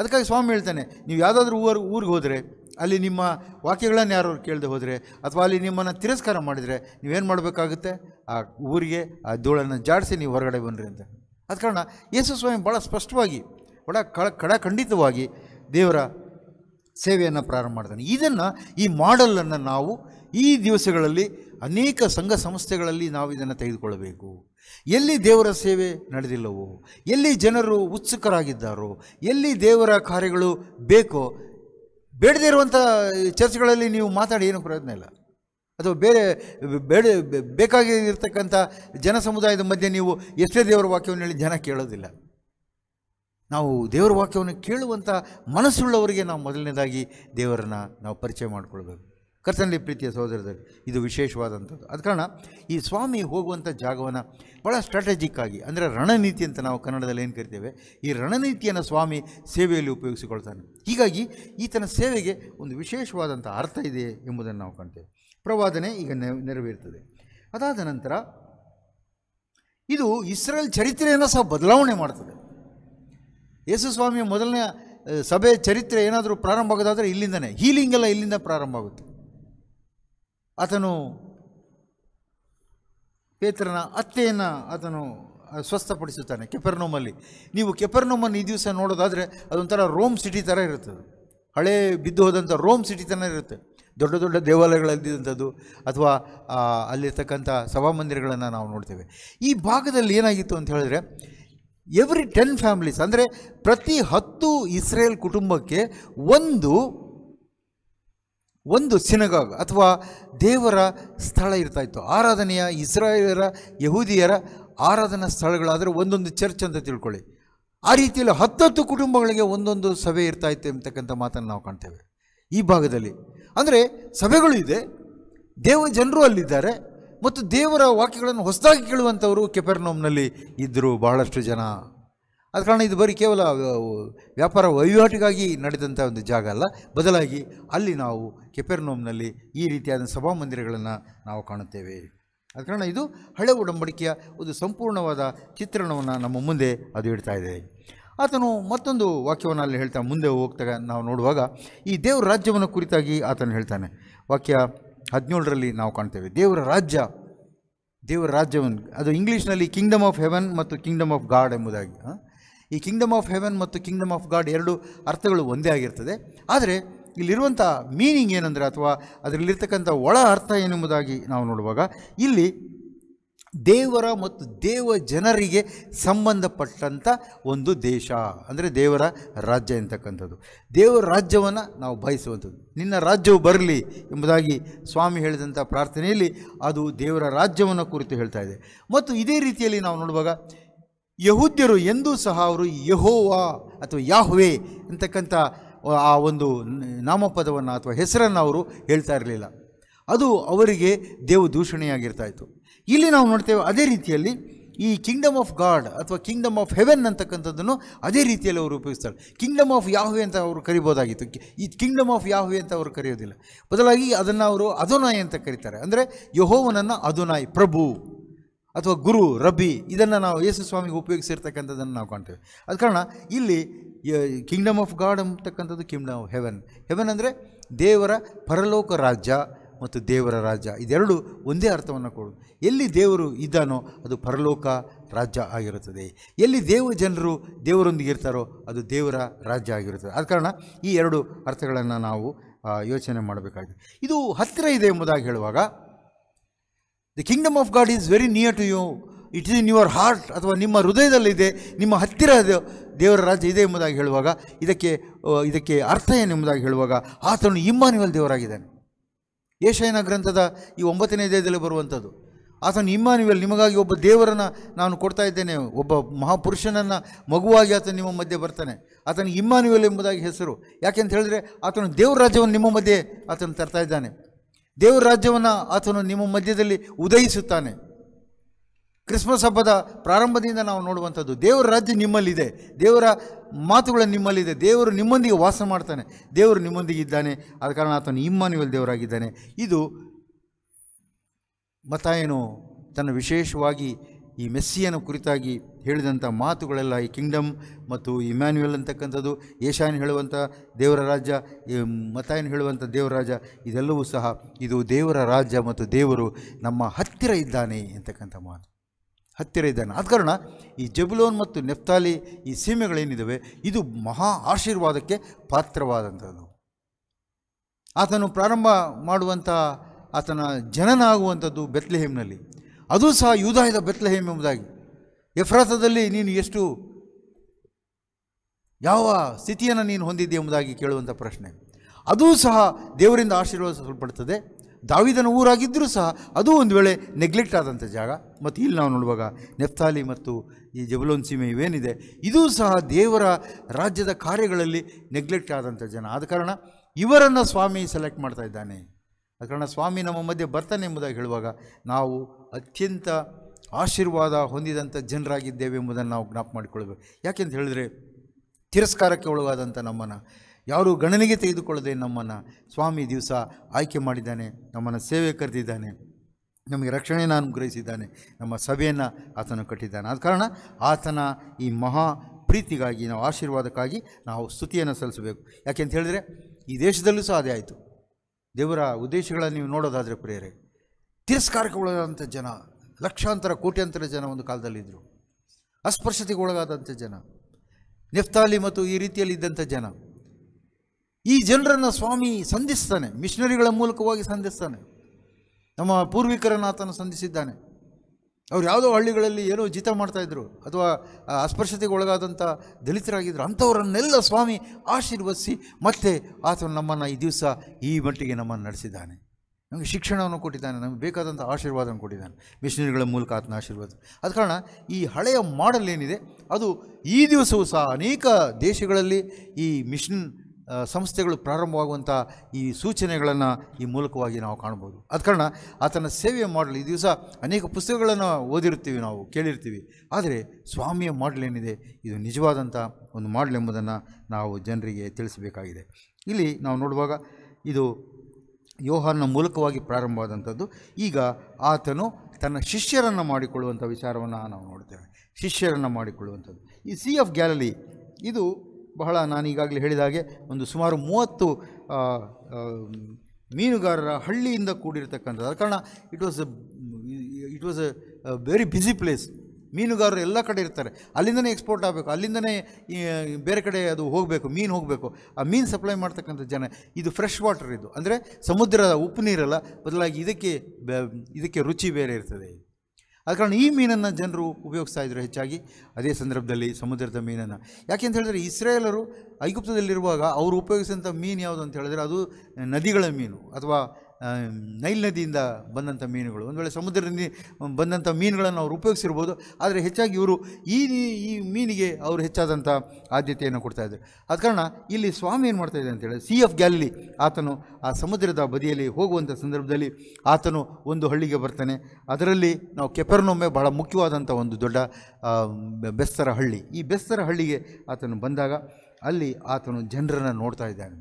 ಅದಕ್ಕಾಗಿ ಸ್ವಾಮಿ ಹೇಳ್ತಾನೆ ನೀವು ಯಾವುದಾದ್ರೂ ಊರು ಊರಿಗೆ ಹೋದರೆ ಅಲ್ಲಿ ನಿಮ್ಮ ವಾಕ್ಯಗಳನ್ನು ಯಾರು ಕೇಳದೆ ಹೋದರೆ ಅಥವಾ ಅಲ್ಲಿ ನಿಮ್ಮನ್ನು ತಿರಸ್ಕಾರ ಮಾಡಿದರೆ ನೀವೇನು ಮಾಡಬೇಕಾಗುತ್ತೆ ಆ ಊರಿಗೆ ಆ ಧೂಳನ್ನು ಜಾಡಿಸಿ ನೀವು ಹೊರಗಡೆ ಬನ್ನಿರಿ ಅಂತ ಆದ ಕಾರಣ ಯೇಸು ಸ್ವಾಮಿ ಭಾಳ ಸ್ಪಷ್ಟವಾಗಿ ಬಹಳ ಕಳ ಕಡಖಂಡಿತವಾಗಿ ದೇವರ ಸೇವೆಯನ್ನು ಪ್ರಾರಂಭ ಮಾಡ್ತಾನೆ ಇದನ್ನು ಈ ಮಾಡಲನ್ನು ನಾವು ಈ ದಿವಸಗಳಲ್ಲಿ ಅನೇಕ ಸಂಘ ಸಂಸ್ಥೆಗಳಲ್ಲಿ ನಾವು ಇದನ್ನು ತೆಗೆದುಕೊಳ್ಳಬೇಕು ಎಲ್ಲಿ ದೇವರ ಸೇವೆ ನಡೆದಿಲ್ಲವೋ ಎಲ್ಲಿ ಜನರು ಉತ್ಸುಕರಾಗಿದ್ದಾರೋ ಎಲ್ಲಿ ದೇವರ ಕಾರ್ಯಗಳು ಬೇಕೋ ಬೇಡದೇ ಇರುವಂಥ ಚರ್ಚ್ಗಳಲ್ಲಿ ನೀವು ಮಾತಾಡಿ ಏನೂ ಪ್ರಯತ್ನ ಇಲ್ಲ ಅಥವಾ ಬೇರೆ ಬೇಡ ಬೇಕಾಗಿರ್ತಕ್ಕಂಥ ಜನ ಸಮುದಾಯದ ಮಧ್ಯೆ ನೀವು ಎಷ್ಟೇ ದೇವರ ವಾಕ್ಯವನ್ನು ಹೇಳಿ ಜನ ಕೇಳೋದಿಲ್ಲ ನಾವು ದೇವರ ವಾಕ್ಯವನ್ನು ಕೇಳುವಂಥ ಮನಸ್ಸುಳ್ಳವರಿಗೆ ನಾವು ಮೊದಲನೇದಾಗಿ ದೇವರನ್ನು ನಾವು ಪರಿಚಯ ಮಾಡಿಕೊಳ್ಬೇಕು ಕರ್ತನಲ್ಲಿ ಪ್ರೀತಿಯ ಸಹೋದರದಲ್ಲಿ ಇದು ವಿಶೇಷವಾದಂಥದ್ದು ಅದ ಕಾರಣ ಈ ಸ್ವಾಮಿ ಹೋಗುವಂಥ ಜಾಗವನ್ನು ಭಾಳ ಸ್ಟ್ರಾಟಜಿಕ್ ಆಗಿ ಅಂದರೆ ರಣನೀತಿ ಅಂತ ನಾವು ಕನ್ನಡದಲ್ಲಿ ಏನು ಕರಿತೇವೆ ಈ ರಣನೀತಿಯನ್ನು ಸ್ವಾಮಿ ಸೇವೆಯಲ್ಲಿ ಉಪಯೋಗಿಸಿಕೊಳ್ತಾನೆ ಹೀಗಾಗಿ ಈತನ ಸೇವೆಗೆ ಒಂದು ವಿಶೇಷವಾದಂಥ ಅರ್ಥ ಇದೆ ಎಂಬುದನ್ನು ನಾವು ಕಾಣ್ತೇವೆ ಪ್ರವಾದನೆ ಈಗ ನೆರವೇರ್ತದೆ ಅದಾದ ನಂತರ ಇದು ಇಸ್ರೇಲ್ ಚರಿತ್ರೆಯನ್ನು ಸಹ ಬದಲಾವಣೆ ಮಾಡ್ತದೆ ಯೇಸು ಸ್ವಾಮಿಯ ಮೊದಲನೇ ಸಭೆ ಚರಿತ್ರೆ ಏನಾದರೂ ಪ್ರಾರಂಭ ಆಗೋದಾದರೆ ಇಲ್ಲಿಂದನೇ ಹೀಲಿಂಗ್ ಎಲ್ಲ ಇಲ್ಲಿಂದ ಪ್ರಾರಂಭ ಆಗುತ್ತೆ ಆತನು ಪೇತ್ರನ ಅತ್ತೆಯನ್ನು ಆತನು ಸ್ವಸ್ಥಪಡಿಸುತ್ತಾನೆ ಕೆಪರ್ನೋಮಲ್ಲಿ ನೀವು ಕೆಪರ್ನೋಮನ್ನು ಈ ದಿವಸ ನೋಡೋದಾದರೆ ಅದೊಂಥರ ರೋಮ್ ಸಿಟಿ ಥರ ಇರುತ್ತದೆ ಹಳೇ ಬಿದ್ದು ಹೋದಂಥ ರೋಮ್ ಸಿಟಿ ಥರ ಇರುತ್ತೆ ದೊಡ್ಡ ದೊಡ್ಡ ದೇವಾಲಯಗಳಲ್ಲಿದ್ದಂಥದ್ದು ಅಥವಾ ಅಲ್ಲಿರ್ತಕ್ಕಂಥ ಸಭಾಮಂದಿರಗಳನ್ನು ನಾವು ನೋಡ್ತೇವೆ ಈ ಭಾಗದಲ್ಲಿ ಏನಾಗಿತ್ತು ಅಂತ ಹೇಳಿದ್ರೆ ಎವ್ರಿ ಟೆನ್ ಫ್ಯಾಮಿಲೀಸ್ ಅಂದರೆ ಪ್ರತಿ ಹತ್ತು ಇಸ್ರೇಲ್ ಕುಟುಂಬಕ್ಕೆ ಒಂದು ಒಂದು ಸಿನಗಾಗ್ ಅಥವಾ ದೇವರ ಸ್ಥಳ ಇರ್ತಾ ಇತ್ತು ಆರಾಧನೆಯ ಇಸ್ರಾಯೇಲರ ಯಹೂದಿಯರ ಆರಾಧನಾ ಸ್ಥಳಗಳಾದರೆ ಒಂದೊಂದು ಚರ್ಚ್ ಅಂತ ತಿಳ್ಕೊಳ್ಳಿ ಆ ರೀತಿಯಲ್ಲಿ ಹತ್ತತ್ತು ಕುಟುಂಬಗಳಿಗೆ ಒಂದೊಂದು ಸಭೆ ಇರ್ತಾ ಇತ್ತು ಎಂಬತಕ್ಕಂಥ ಮಾತನ್ನು ನಾವು ಕಾಣ್ತೇವೆ ಈ ಭಾಗದಲ್ಲಿ ಅಂದರೆ ಸಭೆಗಳು ಇದೆ ದೇವ ಜನರು ಅಲ್ಲಿದ್ದಾರೆ ಮತ್ತು ದೇವರ ವಾಕ್ಯಗಳನ್ನು ಹೊಸದಾಗಿ ಕೇಳುವಂಥವರು ಕೆಪೆರ್ನೋಮ್ನಲ್ಲಿ ಇದ್ದರು ಬಹಳಷ್ಟು ಜನ ಆದ ಕಾರಣ ಇದು ಬರೀ ಕೇವಲ ವ್ಯಾಪಾರ ವಹಿವಾಟಿಗಾಗಿ ನಡೆದಂಥ ಒಂದು ಜಾಗ ಅಲ್ಲ ಬದಲಾಗಿ ಅಲ್ಲಿ ನಾವು ಕೆಪೆರ್ನೋಮ್ನಲ್ಲಿ ಈ ರೀತಿಯಾದ ಸಭಾ ಮಂದಿರಗಳನ್ನು ನಾವು ಕಾಣುತ್ತೇವೆ ಆದ ಕಾರಣ ಇದು ಹಳೆ ಉಡಂಬಡಿಕೆಯ ಒಂದು ಸಂಪೂರ್ಣವಾದ ಚಿತ್ರಣವನ್ನು ನಮ್ಮ ಮುಂದೆ ಅದು ಇಡ್ತಾ ಇದೆ ಆತನು ಮತ್ತೊಂದು ವಾಕ್ಯವನ್ನು ಅಲ್ಲಿ ಹೇಳ್ತಾ ಮುಂದೆ ಹೋಗ್ತಾ ನಾವು ನೋಡುವಾಗ ಈ ದೇವರ ರಾಜ್ಯವನ್ನು ಕುರಿತಾಗಿ ಆತನು ಹೇಳ್ತಾನೆ ವಾಕ್ಯ ಹದಿನೇಳರಲ್ಲಿ ನಾವು ಕಾಣ್ತೇವೆ ದೇವರ ರಾಜ್ಯ ದೇವರ ರಾಜ್ಯವನ್ನು ಅದು ಇಂಗ್ಲೀಷ್ನಲ್ಲಿ ಕಿಂಗ್ಡಮ್ ಆಫ್ ಹೆವನ್ ಮತ್ತು ಕಿಂಗ್ಡಮ್ ಆಫ್ ಗಾಡ್ ಎಂಬುದಾಗಿ ಈ ಕಿಂಗ್ಡಮ್ ಆಫ್ ಹೆವೆನ್ ಮತ್ತು ಕಿಂಗ್ಡಮ್ ಆಫ್ ಗಾಡ್ ಎರಡು ಅರ್ಥಗಳು ಒಂದೇ ಆಗಿರ್ತದೆ ಆದರೆ ಇಲ್ಲಿರುವಂಥ ಮೀನಿಂಗ್ ಏನಂದರೆ ಅಥವಾ ಅದರಲ್ಲಿರ್ತಕ್ಕಂಥ ಒಳ ಅರ್ಥ ಏನೆಂಬುದಾಗಿ ನಾವು ನೋಡುವಾಗ ಇಲ್ಲಿ ದೇವರ ಮತ್ತು ದೇವ ಜನರಿಗೆ ಸಂಬಂಧಪಟ್ಟಂಥ ಒಂದು ದೇಶ ಅಂದರೆ ದೇವರ ರಾಜ್ಯ ಎಂತಕ್ಕಂಥದ್ದು ದೇವರ ರಾಜ್ಯವನ್ನು ನಾವು ಬಯಸುವಂಥದ್ದು ನಿನ್ನ ರಾಜ್ಯವು ಬರಲಿ ಎಂಬುದಾಗಿ ಸ್ವಾಮಿ ಹೇಳಿದಂಥ ಪ್ರಾರ್ಥನೆಯಲ್ಲಿ ಅದು ದೇವರ ರಾಜ್ಯವನ್ನು ಕುರಿತು ಹೇಳ್ತಾ ಇದೆ ಮತ್ತು ಇದೇ ರೀತಿಯಲ್ಲಿ ನಾವು ನೋಡುವಾಗ ಯಹೂದ್ಯರು ಎಂದೂ ಸಹ ಅವರು ಯಹೋವಾ ಅಥವಾ ಯಾಹ್ವೆ ಅಂತಕ್ಕಂಥ ಆ ಒಂದು ನಾಮಪದವನ್ನು ಅಥವಾ ಹೆಸರನ್ನು ಅವರು ಹೇಳ್ತಾ ಇರಲಿಲ್ಲ ಅದು ಅವರಿಗೆ ದೇವ ದೂಷಣೆಯಾಗಿರ್ತಾ ಇತ್ತು ಇಲ್ಲಿ ನಾವು ನೋಡ್ತೇವೆ ಅದೇ ರೀತಿಯಲ್ಲಿ ಈ ಕಿಂಗ್ಡಮ್ ಆಫ್ ಗಾಡ್ ಅಥವಾ ಕಿಂಗ್ಡಮ್ ಆಫ್ ಹೆವೆನ್ ಅಂತಕ್ಕಂಥದ್ದನ್ನು ಅದೇ ರೀತಿಯಲ್ಲಿ ಅವರು ಉಪಯೋಗಿಸ್ತಾರೆ ಕಿಂಗ್ಡಮ್ ಆಫ್ ಯಾಹುವೆ ಅಂತ ಅವರು ಕರಿಬೋದಾಗಿತ್ತು ಈ ಕಿಂಗ್ಡಮ್ ಆಫ್ ಯಾಹುವೆ ಅಂತ ಅವರು ಕರೆಯೋದಿಲ್ಲ ಬದಲಾಗಿ ಅದನ್ನು ಅವರು ಅದುನಾಯ್ ಅಂತ ಕರೀತಾರೆ ಅಂದರೆ ಯಹೋವನನ್ನು ಅದುನಾಯ್ ಪ್ರಭು ಅಥವಾ ಗುರು ರಬ್ಬಿ ಇದನ್ನು ನಾವು ಯೇಸು ಸ್ವಾಮಿಗೆ ಉಪಯೋಗಿಸಿರ್ತಕ್ಕಂಥದ್ದನ್ನು ನಾವು ಕಾಣ್ತೇವೆ ಅದ ಕಾರಣ ಇಲ್ಲಿ ಕಿಂಗ್ಡಮ್ ಆಫ್ ಗಾಡ್ ಅಂತಕ್ಕಂಥದ್ದು ಕಿಂಗ್ಡಮ್ ಆಫ್ ಹೆವೆನ್ ಹೆವೆನ್ ಅಂದರೆ ದೇವರ ಪರಲೋಕ ರಾಜ್ಯ ಮತ್ತು ದೇವರ ರಾಜ್ಯ ಇದೆರಡು ಒಂದೇ ಅರ್ಥವನ್ನು ಕೊಡೋದು ಎಲ್ಲಿ ದೇವರು ಇದ್ದಾನೋ ಅದು ಪರಲೋಕ ರಾಜ್ಯ ಆಗಿರುತ್ತದೆ ಎಲ್ಲಿ ದೇವ ಜನರು ದೇವರೊಂದಿಗೆ ಇರ್ತಾರೋ ಅದು ದೇವರ ರಾಜ್ಯ ಆಗಿರುತ್ತದೆ ಆದ ಕಾರಣ ಈ ಎರಡು ಅರ್ಥಗಳನ್ನು ನಾವು ಯೋಚನೆ ಮಾಡಬೇಕಾಗಿದೆ ಇದು ಹತ್ತಿರ ಇದೆ ಎಂಬುದಾಗಿ ಹೇಳುವಾಗ the kingdom of God is very near to you it is in your heart ಅಥವಾ ನಿಮ್ಮ ಹೃದಯದಲ್ಲಿದೆ ನಿಮ್ಮ ಹತ್ತಿರ ದೇವರ ರಾಜ್ಯ ಇದೆ ಎಂಬುದಾಗಿ ಹೇಳುವಾಗ ಇದಕ್ಕೆ ಇದಕ್ಕೆ ಅರ್ಥ ಏನೆಂಬುದಾಗಿ ಹೇಳುವಾಗ ಆತನು ಇಮ್ಮಾನ್ಯುವಲ್ ದೇವರಾಗಿದ್ದಾನೆ ಏಷಯನ ಗ್ರಂಥದ ಈ ಒಂಬತ್ತನೇ ದೇಹದಲ್ಲಿ ಬರುವಂಥದ್ದು ಆತನು ಇಮ್ಮಾನ್ಯುವಲ್ ನಿಮಗಾಗಿ ಒಬ್ಬ ದೇವರನ್ನು ನಾನು ಕೊಡ್ತಾ ಇದ್ದೇನೆ ಒಬ್ಬ ಮಹಾಪುರುಷನನ್ನು ಮಗುವಾಗಿ ಆತನು ನಿಮ್ಮ ಮಧ್ಯೆ ಬರ್ತಾನೆ ಆತನಿಗೆ ಇಮ್ಮಾನ್ಯುವಲ್ ಎಂಬುದಾಗಿ ಹೆಸರು ಯಾಕೆಂತ ಹೇಳಿದ್ರೆ ಆತನು ದೇವರ ರಾಜ್ಯವನ್ನು ನಿಮ್ಮ ಮಧ್ಯೆ ಆತನು ತರ್ತಾ ಇದ್ದಾನೆ ದೇವ್ರ ರಾಜ್ಯವನ್ನು ಆತನು ನಿಮ್ಮ ಮಧ್ಯದಲ್ಲಿ ಉದಯಿಸುತ್ತಾನೆ ಕ್ರಿಸ್ಮಸ್ ಹಬ್ಬದ ಪ್ರಾರಂಭದಿಂದ ನಾವು ನೋಡುವಂಥದ್ದು ದೇವರ ರಾಜ್ಯ ನಿಮ್ಮಲ್ಲಿದೆ ದೇವರ ಮಾತುಗಳು ನಿಮ್ಮಲ್ಲಿದೆ ದೇವರು ನಿಮ್ಮೊಂದಿಗೆ ವಾಸ ಮಾಡ್ತಾನೆ ದೇವರು ನಿಮ್ಮೊಂದಿಗೆ ಇದ್ದಾನೆ ಆದ ಕಾರಣ ಆತನು ಇಮ್ಮಾನುವಲ್ ದೇವರಾಗಿದ್ದಾನೆ ಇದು ಏನು ತನ್ನ ವಿಶೇಷವಾಗಿ ಈ ಮೆಸ್ಸಿಯನ ಕುರಿತಾಗಿ ಹೇಳಿದಂಥ ಮಾತುಗಳೆಲ್ಲ ಈ ಕಿಂಗ್ಡಮ್ ಮತ್ತು ಇಮ್ಯಾನ್ಯುಯಲ್ ಅಂತಕ್ಕಂಥದ್ದು ಏಷಾನ್ ಹೇಳುವಂಥ ದೇವರ ರಾಜ್ಯ ಮತಾಯನ್ ಹೇಳುವಂಥ ದೇವರ ರಾಜ ಇದೆಲ್ಲವೂ ಸಹ ಇದು ದೇವರ ರಾಜ್ಯ ಮತ್ತು ದೇವರು ನಮ್ಮ ಹತ್ತಿರ ಇದ್ದಾನೆ ಅಂತಕ್ಕಂಥ ಮಾತು ಹತ್ತಿರ ಇದ್ದಾನೆ ಆದ ಕಾರಣ ಈ ಜಬುಲೋನ್ ಮತ್ತು ನೆಫ್ತಾಲಿ ಈ ಸೀಮೆಗಳೇನಿದ್ದಾವೆ ಇದು ಮಹಾ ಆಶೀರ್ವಾದಕ್ಕೆ ಪಾತ್ರವಾದಂಥದ್ದು ಆತನು ಪ್ರಾರಂಭ ಮಾಡುವಂಥ ಆತನ ಜನನ ಆಗುವಂಥದ್ದು ಬೆತ್ಲೆಹೇಮ್ನಲ್ಲಿ ಅದು ಸಹ ಯೂದಾಯದ ಬೆತ್ತಲೆಹೇಮ್ ಎಂಬುದಾಗಿ ಎಫ್ರಾತದಲ್ಲಿ ನೀನು ಎಷ್ಟು ಯಾವ ಸ್ಥಿತಿಯನ್ನು ನೀನು ಹೊಂದಿದ್ದೆ ಎಂಬುದಾಗಿ ಕೇಳುವಂಥ ಪ್ರಶ್ನೆ ಅದೂ ಸಹ ದೇವರಿಂದ ಆಶೀರ್ವಾದಿಸಲ್ಪಡ್ತದೆ ದಾವಿದನ ಊರಾಗಿದ್ದರೂ ಸಹ ಅದು ಒಂದು ವೇಳೆ ನೆಗ್ಲೆಕ್ಟ್ ಆದಂಥ ಜಾಗ ಮತ್ತು ಇಲ್ಲಿ ನಾವು ನೋಡುವಾಗ ನೆಫ್ತಾಲಿ ಮತ್ತು ಈ ಜಬಲೋನ್ ಸೀಮೆ ಇವೇನಿದೆ ಇದೂ ಸಹ ದೇವರ ರಾಜ್ಯದ ಕಾರ್ಯಗಳಲ್ಲಿ ನೆಗ್ಲೆಕ್ಟ್ ಆದಂಥ ಜನ ಆದ ಕಾರಣ ಇವರನ್ನು ಸ್ವಾಮಿ ಸೆಲೆಕ್ಟ್ ಮಾಡ್ತಾ ಇದ್ದಾನೆ ಆದ ಕಾರಣ ಸ್ವಾಮಿ ನಮ್ಮ ಮಧ್ಯೆ ಬರ್ತಾನೆ ಎಂಬುದಾಗಿ ಹೇಳುವಾಗ ನಾವು ಅತ್ಯಂತ ಆಶೀರ್ವಾದ ಹೊಂದಿದಂಥ ಜನರಾಗಿದ್ದೇವೆ ಎಂಬುದನ್ನು ನಾವು ಜ್ಞಾಪ ಮಾಡಿಕೊಳ್ಬೇಕು ಯಾಕೆಂತ ಹೇಳಿದರೆ ತಿರಸ್ಕಾರಕ್ಕೆ ಒಳಗಾದಂಥ ನಮ್ಮನ್ನು ಯಾರೂ ಗಣನೆಗೆ ತೆಗೆದುಕೊಳ್ಳದೆ ನಮ್ಮನ್ನು ಸ್ವಾಮಿ ದಿವಸ ಆಯ್ಕೆ ಮಾಡಿದ್ದಾನೆ ನಮ್ಮನ್ನು ಸೇವೆ ಕರೆದಿದ್ದಾನೆ ನಮಗೆ ರಕ್ಷಣೆಯನ್ನು ಅನುಗ್ರಹಿಸಿದ್ದಾನೆ ನಮ್ಮ ಸಭೆಯನ್ನು ಆತನು ಕಟ್ಟಿದ್ದಾನೆ ಆದ ಕಾರಣ ಆತನ ಈ ಮಹಾ ಪ್ರೀತಿಗಾಗಿ ನಾವು ಆಶೀರ್ವಾದಕ್ಕಾಗಿ ನಾವು ಸ್ತುತಿಯನ್ನು ಸಲ್ಲಿಸಬೇಕು ಯಾಕೆಂತ ಹೇಳಿದರೆ ಈ ದೇಶದಲ್ಲೂ ಸಹ ಅದೇ ಆಯಿತು ದೇವರ ಉದ್ದೇಶಗಳನ್ನು ನೀವು ನೋಡೋದಾದರೆ ಪ್ರೇರೆ ತಿರಸ್ಕಾರಕ್ಕೊಳಗಾದಂಥ ಜನ ಲಕ್ಷಾಂತರ ಕೋಟ್ಯಾಂತರ ಜನ ಒಂದು ಕಾಲದಲ್ಲಿದ್ದರು ಒಳಗಾದಂಥ ಜನ ನೆಫ್ತಾಲಿ ಮತ್ತು ಈ ರೀತಿಯಲ್ಲಿದ್ದಂಥ ಜನ ಈ ಜನರನ್ನು ಸ್ವಾಮಿ ಸಂಧಿಸ್ತಾನೆ ಮಿಷನರಿಗಳ ಮೂಲಕವಾಗಿ ಸಂಧಿಸ್ತಾನೆ ನಮ್ಮ ಪೂರ್ವಿಕರನ್ನು ಆತನ ಸಂಧಿಸಿದ್ದಾನೆ ಅವ್ರು ಯಾವುದೋ ಹಳ್ಳಿಗಳಲ್ಲಿ ಏನೋ ಜಿತ ಮಾಡ್ತಾಯಿದ್ರು ಅಥವಾ ಒಳಗಾದಂಥ ದಲಿತರಾಗಿದ್ದರು ಅಂಥವರನ್ನೆಲ್ಲ ಸ್ವಾಮಿ ಆಶೀರ್ವದಿಸಿ ಮತ್ತೆ ಆತನು ನಮ್ಮನ್ನು ಈ ದಿವಸ ಈ ಮಟ್ಟಿಗೆ ನಮ್ಮನ್ನು ನಡೆಸಿದ್ದಾನೆ ನಮಗೆ ಶಿಕ್ಷಣವನ್ನು ಕೊಟ್ಟಿದ್ದಾನೆ ನಮಗೆ ಬೇಕಾದಂಥ ಆಶೀರ್ವಾದವನ್ನು ಕೊಟ್ಟಿದ್ದಾನೆ ಮಿಷನರಿಗಳ ಮೂಲಕ ಆತನ ಆಶೀರ್ವಾದ ಆದ ಕಾರಣ ಈ ಹಳೆಯ ಮಾಡಲ್ ಏನಿದೆ ಅದು ಈ ದಿವಸವೂ ಸಹ ಅನೇಕ ದೇಶಗಳಲ್ಲಿ ಈ ಮಿಷನ್ ಸಂಸ್ಥೆಗಳು ಪ್ರಾರಂಭವಾಗುವಂಥ ಈ ಸೂಚನೆಗಳನ್ನು ಈ ಮೂಲಕವಾಗಿ ನಾವು ಕಾಣ್ಬೋದು ಆದ ಕಾರಣ ಆತನ ಸೇವೆಯ ಮಾಡಲ್ ಈ ದಿವಸ ಅನೇಕ ಪುಸ್ತಕಗಳನ್ನು ಓದಿರ್ತೀವಿ ನಾವು ಕೇಳಿರ್ತೀವಿ ಆದರೆ ಸ್ವಾಮಿಯ ಮಾಡಲ್ ಏನಿದೆ ಇದು ನಿಜವಾದಂಥ ಒಂದು ಮಾಡಲ್ ಎಂಬುದನ್ನು ನಾವು ಜನರಿಗೆ ತಿಳಿಸಬೇಕಾಗಿದೆ ಇಲ್ಲಿ ನಾವು ನೋಡುವಾಗ ಇದು ಯೋಹಾನ ಮೂಲಕವಾಗಿ ಪ್ರಾರಂಭವಾದಂಥದ್ದು ಈಗ ಆತನು ತನ್ನ ಶಿಷ್ಯರನ್ನು ಮಾಡಿಕೊಳ್ಳುವಂಥ ವಿಚಾರವನ್ನು ನಾವು ನೋಡ್ತೇವೆ ಶಿಷ್ಯರನ್ನು ಮಾಡಿಕೊಳ್ಳುವಂಥದ್ದು ಈ ಸಿ ಆಫ್ ಗ್ಯಾಲಲಿ ಇದು ಬಹಳ ನಾನು ಈಗಾಗಲೇ ಹೇಳಿದ ಹಾಗೆ ಒಂದು ಸುಮಾರು ಮೂವತ್ತು ಮೀನುಗಾರರ ಹಳ್ಳಿಯಿಂದ ಕೂಡಿರತಕ್ಕಂಥದ್ದು ಕಾರಣ it was it was a very busy place ಮೀನುಗಾರರು ಎಲ್ಲ ಕಡೆ ಇರ್ತಾರೆ ಅಲ್ಲಿಂದನೇ ಎಕ್ಸ್ಪೋರ್ಟ್ ಆಗಬೇಕು ಅಲ್ಲಿಂದನೇ ಬೇರೆ ಕಡೆ ಅದು ಹೋಗಬೇಕು ಮೀನು ಹೋಗಬೇಕು ಆ ಮೀನು ಸಪ್ಲೈ ಮಾಡ್ತಕ್ಕಂಥ ಜನ ಇದು ಫ್ರೆಶ್ ವಾಟರ್ ಇದು ಅಂದರೆ ಸಮುದ್ರದ ಉಪ್ಪು ನೀರಲ್ಲ ಬದಲಾಗಿ ಇದಕ್ಕೆ ಇದಕ್ಕೆ ರುಚಿ ಬೇರೆ ಇರ್ತದೆ ಆದ ಕಾರಣ ಈ ಮೀನನ್ನು ಜನರು ಉಪಯೋಗಿಸ್ತಾ ಇದ್ದರು ಹೆಚ್ಚಾಗಿ ಅದೇ ಸಂದರ್ಭದಲ್ಲಿ ಸಮುದ್ರದ ಮೀನನ್ನು ಯಾಕೆ ಅಂತ ಹೇಳಿದ್ರೆ ಇಸ್ರೇಲರು ಐಗುಪ್ತದಲ್ಲಿರುವಾಗ ಅವರು ಉಪಯೋಗಿಸಿದಂಥ ಮೀನು ಯಾವುದು ಅಂತ ಹೇಳಿದ್ರೆ ಅದು ನದಿಗಳ ಮೀನು ಅಥವಾ ನೈಲ್ ನದಿಯಿಂದ ಬಂದಂಥ ಮೀನುಗಳು ಒಂದು ವೇಳೆ ಸಮುದ್ರದಿಂದ ಬಂದಂಥ ಮೀನುಗಳನ್ನು ಅವರು ಉಪಯೋಗಿಸಿರ್ಬೋದು ಆದರೆ ಹೆಚ್ಚಾಗಿ ಇವರು ಈ ಈ ಮೀನಿಗೆ ಅವರು ಹೆಚ್ಚಾದಂಥ ಆದ್ಯತೆಯನ್ನು ಇದ್ದರು ಆದ ಕಾರಣ ಇಲ್ಲಿ ಸ್ವಾಮಿ ಏನು ಮಾಡ್ತಾಯಿದೆ ಅಂತೇಳಿ ಸಿ ಎಫ್ ಗ್ಯಾಲಿ ಆತನು ಆ ಸಮುದ್ರದ ಬದಿಯಲ್ಲಿ ಹೋಗುವಂಥ ಸಂದರ್ಭದಲ್ಲಿ ಆತನು ಒಂದು ಹಳ್ಳಿಗೆ ಬರ್ತಾನೆ ಅದರಲ್ಲಿ ನಾವು ಕೆಪರ್ನೊಮ್ಮೆ ಬಹಳ ಮುಖ್ಯವಾದಂಥ ಒಂದು ದೊಡ್ಡ ಬೆಸ್ತರ ಹಳ್ಳಿ ಈ ಬೆಸ್ತರ ಹಳ್ಳಿಗೆ ಆತನು ಬಂದಾಗ ಅಲ್ಲಿ ಆತನು ಜನರನ್ನು ನೋಡ್ತಾ ಇದ್ದಾನೆ